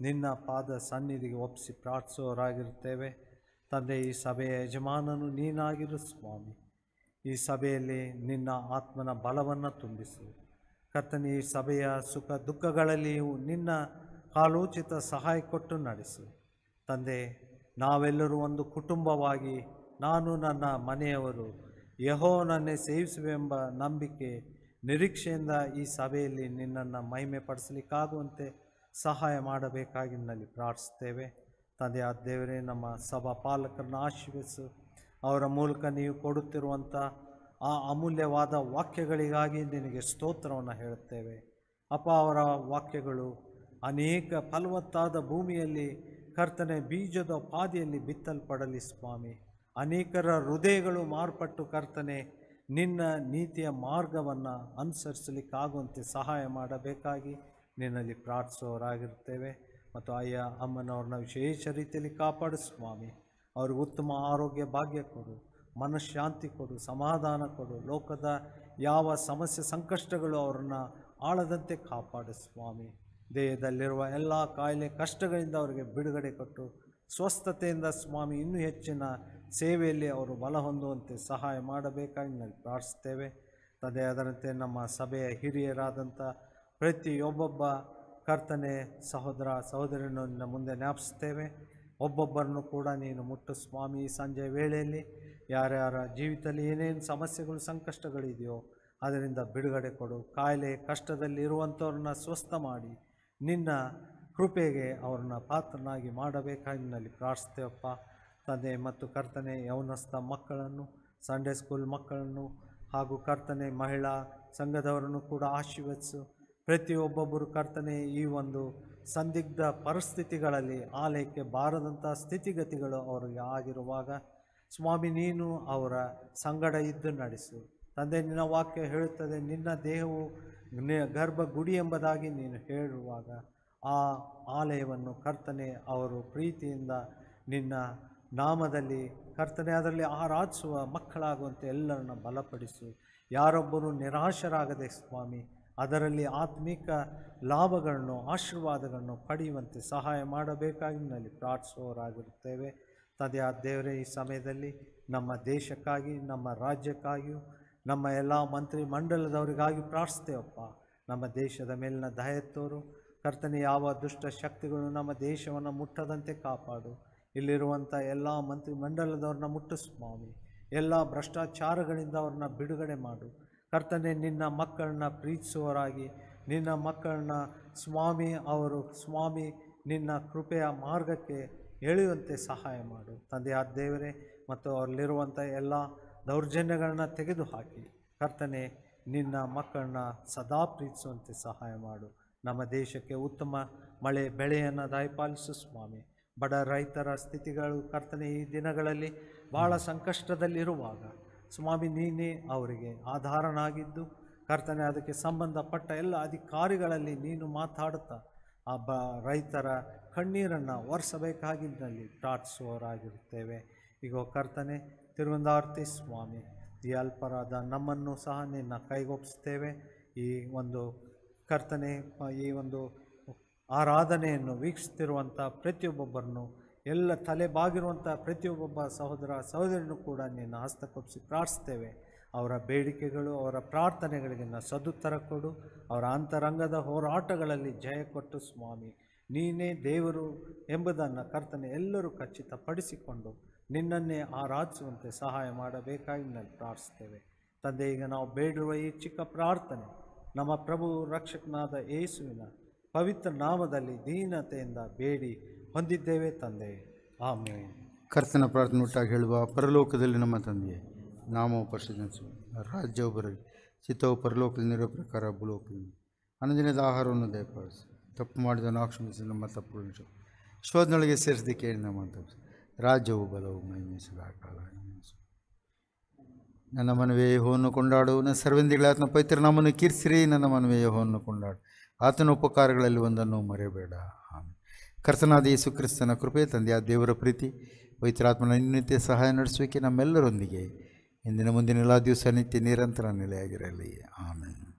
ನಿನ್ನ ಪಾದ ಸನ್ನಿಧಿಗೆ ಒಪ್ಪಿಸಿ ಪ್ರಾರ್ಥಿಸುವವರಾಗಿರುತ್ತೇವೆ ತಂದೆ ಈ ಸಭೆಯ ಯಜಮಾನನು ನೀನಾಗಿರು ಸ್ವಾಮಿ ಈ ಸಭೆಯಲ್ಲಿ ನಿನ್ನ ಆತ್ಮನ ಬಲವನ್ನು ತುಂಬಿಸು ಕರ್ತನೆ ಈ ಸಭೆಯ ಸುಖ ದುಃಖಗಳಲ್ಲಿಯೂ ನಿನ್ನ ಕಾಲೋಚಿತ ಸಹಾಯ ಕೊಟ್ಟು ನಡೆಸು ತಂದೆ ನಾವೆಲ್ಲರೂ ಒಂದು ಕುಟುಂಬವಾಗಿ ನಾನು ನನ್ನ ಮನೆಯವರು ಯಹೋನನ್ನೇ ಸೇವಿಸುವೆಂಬ ನಂಬಿಕೆ ನಿರೀಕ್ಷೆಯಿಂದ ಈ ಸಭೆಯಲ್ಲಿ ನಿನ್ನನ್ನು ಮಹಿಮೆ ಪಡಿಸಲಿಕ್ಕಾಗುವಂತೆ ಸಹಾಯ ಮಾಡಬೇಕಾಗಿ ನಲ್ಲಿ ಪ್ರಾರ್ಥಿಸ್ತೇವೆ ತಂದೆಯ ದೇವರೇ ನಮ್ಮ ಸಭಾ ಪಾಲಕರನ್ನು ಆಶೀರ್ವಿಸು ಅವರ ಮೂಲಕ ನೀವು ಕೊಡುತ್ತಿರುವಂಥ ಆ ಅಮೂಲ್ಯವಾದ ವಾಕ್ಯಗಳಿಗಾಗಿ ನಿನಗೆ ಸ್ತೋತ್ರವನ್ನು ಹೇಳುತ್ತೇವೆ ಅಪ್ಪ ಅವರ ವಾಕ್ಯಗಳು ಅನೇಕ ಫಲವತ್ತಾದ ಭೂಮಿಯಲ್ಲಿ ಕರ್ತನೆ ಬೀಜದ ಪಾದಿಯಲ್ಲಿ ಬಿತ್ತಲ್ಪಡಲಿ ಸ್ವಾಮಿ ಅನೇಕರ ಹೃದಯಗಳು ಮಾರ್ಪಟ್ಟು ಕರ್ತನೆ ನಿನ್ನ ನೀತಿಯ ಮಾರ್ಗವನ್ನು ಅನುಸರಿಸಲಿಕ್ಕಾಗುವಂತೆ ಸಹಾಯ ಮಾಡಬೇಕಾಗಿ ನಿನ್ನಲ್ಲಿ ಪ್ರಾರ್ಥಿಸುವವರಾಗಿರುತ್ತೇವೆ ಮತ್ತು ಅಯ್ಯ ಅಮ್ಮನವ್ರನ್ನ ವಿಶೇಷ ರೀತಿಯಲ್ಲಿ ಕಾಪಾಡು ಸ್ವಾಮಿ ಅವ್ರಿಗೆ ಉತ್ತಮ ಆರೋಗ್ಯ ಭಾಗ್ಯ ಕೊಡು ಮನಃಶಾಂತಿ ಕೊಡು ಸಮಾಧಾನ ಕೊಡು ಲೋಕದ ಯಾವ ಸಮಸ್ಯೆ ಸಂಕಷ್ಟಗಳು ಅವ್ರನ್ನ ಆಳದಂತೆ ಕಾಪಾಡು ಸ್ವಾಮಿ ದೇಹದಲ್ಲಿರುವ ಎಲ್ಲ ಕಾಯಿಲೆ ಕಷ್ಟಗಳಿಂದ ಅವರಿಗೆ ಬಿಡುಗಡೆ ಕೊಟ್ಟು ಸ್ವಸ್ಥತೆಯಿಂದ ಸ್ವಾಮಿ ಇನ್ನೂ ಹೆಚ್ಚಿನ ಸೇವೆಯಲ್ಲಿ ಅವರು ಬಲ ಹೊಂದುವಂತೆ ಸಹಾಯ ಮಾಡಬೇಕಾಗಿ ನಾವು ಪ್ರಾರ್ಥಿಸ್ತೇವೆ ತದೇ ಅದರಂತೆ ನಮ್ಮ ಸಭೆಯ ಹಿರಿಯರಾದಂಥ ಪ್ರತಿಯೊಬ್ಬೊಬ್ಬ ಕರ್ತನೆ ಸಹೋದರ ಸಹೋದರನನ್ನು ಮುಂದೆ ಜ್ಞಾಪಿಸ್ತೇವೆ ಒಬ್ಬೊಬ್ಬರನ್ನು ಕೂಡ ನೀನು ಮುಟ್ಟು ಸ್ವಾಮಿ ಸಂಜೆ ವೇಳೆಯಲ್ಲಿ ಯಾರ್ಯಾರ ಜೀವಿತದಲ್ಲಿ ಏನೇನು ಸಮಸ್ಯೆಗಳು ಸಂಕಷ್ಟಗಳಿದೆಯೋ ಅದರಿಂದ ಬಿಡುಗಡೆ ಕೊಡು ಕಾಯಿಲೆ ಕಷ್ಟದಲ್ಲಿ ಇರುವಂಥವ್ರನ್ನ ಸ್ವಸ್ಥ ಮಾಡಿ ನಿನ್ನ ಕೃಪೆಗೆ ಅವ್ರನ್ನ ಪಾತ್ರನಾಗಿ ಮಾಡಬೇಕಾಗಿ ನಿನ್ನಲ್ಲಿ ಪ್ರಾರ್ಥಿಸ್ತೇವಪ್ಪ ತಂದೆ ಮತ್ತು ಕರ್ತನೆ ಯೌನಸ್ಥ ಮಕ್ಕಳನ್ನು ಸಂಡೇ ಸ್ಕೂಲ್ ಮಕ್ಕಳನ್ನು ಹಾಗೂ ಕರ್ತನೆ ಮಹಿಳಾ ಸಂಘದವರನ್ನು ಕೂಡ ಆಶೀರ್ವದಿಸು ಪ್ರತಿಯೊಬ್ಬೊಬ್ಬರು ಕರ್ತನೆ ಈ ಒಂದು ಸಂದಿಗ್ಧ ಪರಿಸ್ಥಿತಿಗಳಲ್ಲಿ ಆಲಯಕ್ಕೆ ಬಾರದಂಥ ಸ್ಥಿತಿಗತಿಗಳು ಅವರಿಗೆ ಆಗಿರುವಾಗ ಸ್ವಾಮಿ ನೀನು ಅವರ ಸಂಗಡ ಇದ್ದು ನಡೆಸು ತಂದೆ ನಿನ್ನ ವಾಕ್ಯ ಹೇಳುತ್ತದೆ ನಿನ್ನ ದೇಹವು ಗರ್ಭ ಗುಡಿ ಎಂಬುದಾಗಿ ನೀನು ಹೇಳುವಾಗ ಆ ಆಲಯವನ್ನು ಕರ್ತನೆ ಅವರು ಪ್ರೀತಿಯಿಂದ ನಿನ್ನ ನಾಮದಲ್ಲಿ ಕರ್ತನೆ ಅದರಲ್ಲಿ ಆರಾಧಿಸುವ ಮಕ್ಕಳಾಗುವಂತೆ ಎಲ್ಲರನ್ನು ಬಲಪಡಿಸು ಯಾರೊಬ್ಬರೂ ನಿರಾಶರಾಗದೆ ಸ್ವಾಮಿ ಅದರಲ್ಲಿ ಆತ್ಮಿಕ ಲಾಭಗಳನ್ನು ಆಶೀರ್ವಾದಗಳನ್ನು ಪಡೆಯುವಂತೆ ಸಹಾಯ ಮಾಡಬೇಕಾಗಿ ನಲ್ಲಿ ಪ್ರಾರ್ಥಿಸುವವರಾಗಿರುತ್ತೇವೆ ತದೇ ಆ ದೇವರೇ ಈ ಸಮಯದಲ್ಲಿ ನಮ್ಮ ದೇಶಕ್ಕಾಗಿ ನಮ್ಮ ರಾಜ್ಯಕ್ಕಾಗಿಯೂ ನಮ್ಮ ಎಲ್ಲ ಮಂತ್ರಿ ಮಂಡಲದವರಿಗಾಗಿ ಪ್ರಾರ್ಥಿಸ್ತೇವಪ್ಪ ನಮ್ಮ ದೇಶದ ಮೇಲಿನ ದಯತ್ತೋರು ಕರ್ತನೆ ಯಾವ ದುಷ್ಟ ಶಕ್ತಿಗಳು ನಮ್ಮ ದೇಶವನ್ನು ಮುಟ್ಟದಂತೆ ಕಾಪಾಡು ಇಲ್ಲಿರುವಂಥ ಎಲ್ಲ ಮಂತ್ರಿ ಮಂಡಲದವ್ರನ್ನ ಮುಟ್ಟು ಸ್ವಾಮಿ ಎಲ್ಲ ಭ್ರಷ್ಟಾಚಾರಗಳಿಂದ ಅವ್ರನ್ನ ಬಿಡುಗಡೆ ಮಾಡು ಕರ್ತನೆ ನಿನ್ನ ಮಕ್ಕಳನ್ನ ಪ್ರೀತಿಸುವರಾಗಿ ನಿನ್ನ ಮಕ್ಕಳನ್ನ ಸ್ವಾಮಿ ಅವರು ಸ್ವಾಮಿ ನಿನ್ನ ಕೃಪೆಯ ಮಾರ್ಗಕ್ಕೆ ಎಳೆಯುವಂತೆ ಸಹಾಯ ಮಾಡು ತಂದೆಯ ದೇವರೇ ಮತ್ತು ಅವರಲ್ಲಿರುವಂಥ ಎಲ್ಲ ದೌರ್ಜನ್ಯಗಳನ್ನ ತೆಗೆದುಹಾಕಿ ಕರ್ತನೆ ನಿನ್ನ ಮಕ್ಕಳನ್ನ ಸದಾ ಪ್ರೀತಿಸುವಂತೆ ಸಹಾಯ ಮಾಡು ನಮ್ಮ ದೇಶಕ್ಕೆ ಉತ್ತಮ ಮಳೆ ಬೆಳೆಯನ್ನು ದಾಯಪಾಲಿಸು ಸ್ವಾಮಿ ಬಡ ರೈತರ ಸ್ಥಿತಿಗಳು ಕರ್ತನೆ ಈ ದಿನಗಳಲ್ಲಿ ಭಾಳ ಸಂಕಷ್ಟದಲ್ಲಿರುವಾಗ ಸ್ವಾಮಿ ನೀನೇ ಅವರಿಗೆ ಆಧಾರನಾಗಿದ್ದು ಕರ್ತನೆ ಅದಕ್ಕೆ ಸಂಬಂಧಪಟ್ಟ ಎಲ್ಲ ಅಧಿಕಾರಿಗಳಲ್ಲಿ ನೀನು ಮಾತಾಡುತ್ತಾ ಆ ಬ ರೈತರ ಕಣ್ಣೀರನ್ನು ಒರೆಸಬೇಕಾಗಿದ್ದಲ್ಲಿ ಪ್ರಾರ್ಥಿಸುವವರಾಗಿರುತ್ತೇವೆ ಈಗ ಕರ್ತನೆ ತಿರುವಂದಾರ್ತಿ ಸ್ವಾಮಿ ಈ ಅಲ್ಪರಾದ ನಮ್ಮನ್ನು ಸಹ ನಿನ್ನ ಕೈಗೊಪ್ಪಿಸ್ತೇವೆ ಈ ಒಂದು ಕರ್ತನೆ ಈ ಒಂದು ಆರಾಧನೆಯನ್ನು ವೀಕ್ಷಿಸುತ್ತಿರುವಂಥ ಪ್ರತಿಯೊಬ್ಬೊಬ್ಬರನ್ನು ಎಲ್ಲ ಬಾಗಿರುವಂಥ ಪ್ರತಿಯೊಬ್ಬೊಬ್ಬ ಸಹೋದರ ಸಹೋದರಿನೂ ಕೂಡ ನಿನ್ನ ಹಸ್ತಕೊಪ್ಪಿಸಿ ಪ್ರಾರ್ಥಿಸ್ತೇವೆ ಅವರ ಬೇಡಿಕೆಗಳು ಅವರ ಪ್ರಾರ್ಥನೆಗಳಿಗೆ ಸದುತ್ತರ ಕೊಡು ಅವರ ಅಂತರಂಗದ ಹೋರಾಟಗಳಲ್ಲಿ ಜಯ ಕೊಟ್ಟು ಸ್ವಾಮಿ ನೀನೇ ದೇವರು ಎಂಬುದನ್ನು ಕರ್ತನೆ ಎಲ್ಲರೂ ಖಚಿತಪಡಿಸಿಕೊಂಡು ನಿನ್ನನ್ನೇ ಆರಾಧಿಸುವಂತೆ ಸಹಾಯ ಮಾಡಬೇಕಾಗಿ ನಾನು ಪ್ರಾರ್ಥಿಸ್ತೇವೆ ತಂದೆ ಈಗ ನಾವು ಬೇಡಿರುವ ಈ ಚಿಕ್ಕ ಪ್ರಾರ್ಥನೆ ನಮ್ಮ ಪ್ರಭು ರಕ್ಷಕನಾದ ಯೇಸುವಿನ ಪವಿತ್ರ ನಾಮದಲ್ಲಿ ದೀನತೆಯಿಂದ ಬೇಡಿ ಹೊಂದಿದ್ದೇವೆ ತಂದೆ ಆಮೇಲೆ ಕರ್ತನ ಪ್ರಾರ್ಥನೆ ಒಟ್ಟಾಗಿ ಹೇಳುವ ಪರಲೋಕದಲ್ಲಿ ನಮ್ಮ ತಂದೆಯೇ ನಾಮ ಪರಿಶೀಲಿಸು ರಾಜ್ಯವು ಬರಲಿ ಚಿತ್ತವು ಪರಲೋಕದಲ್ಲಿರುವ ಪ್ರಕಾರ ಭೂಲೋಕದಲ್ಲಿ ಅನುದಿನದ ಆಹಾರವನ್ನು ದಯಪಾಲಿಸಿ ತಪ್ಪು ಮಾಡಿದ ನಾವು ನಮ್ಮ ತಪ್ಪು ಶೋಧನೊಳಗೆ ಸೇರಿಸಿದ ಕೇಳಿ ನಮ್ಮ ತಪ್ಪಿಸಿ ರಾಜ್ಯವು ಬಲವು ಮೈಮೀಸಲು ಕಾಲ ನನ್ನ ಮನವೇ ಯೋಹವನ್ನು ಕೊಂಡಾಡು ನನ್ನ ಸರ್ವೆಂದಿಗಳಾತ್ನ ಪೈತ್ರ ನಮ್ಮನ್ನು ಕೀರ್ಸಿರಿ ನನ್ನ ಮನವೇ ಯೋಹವನ್ನು ಕೊಂಡಾಡು ಆತನ ಉಪಕಾರಗಳಲ್ಲಿ ಒಂದನ್ನು ಮರೆಯಬೇಡ ಕರ್ತನಾದ ಯೇಸು ಕ್ರಿಸ್ತನ ಕೃಪೆ ತಂದೆಯ ದೇವರ ಪ್ರೀತಿ ಪವಿತ್ರಾತ್ಮನ ನಿತ್ಯ ಸಹಾಯ ನಡೆಸುವಿಕೆ ನಮ್ಮೆಲ್ಲರೊಂದಿಗೆ ಇಂದಿನ ಮುಂದಿನ ಎಲ್ಲ ದಿವಸ ನಿತ್ಯ ನಿರಂತರ ನೆಲೆಯಾಗಿರಲಿ ಆಮೇಲೆ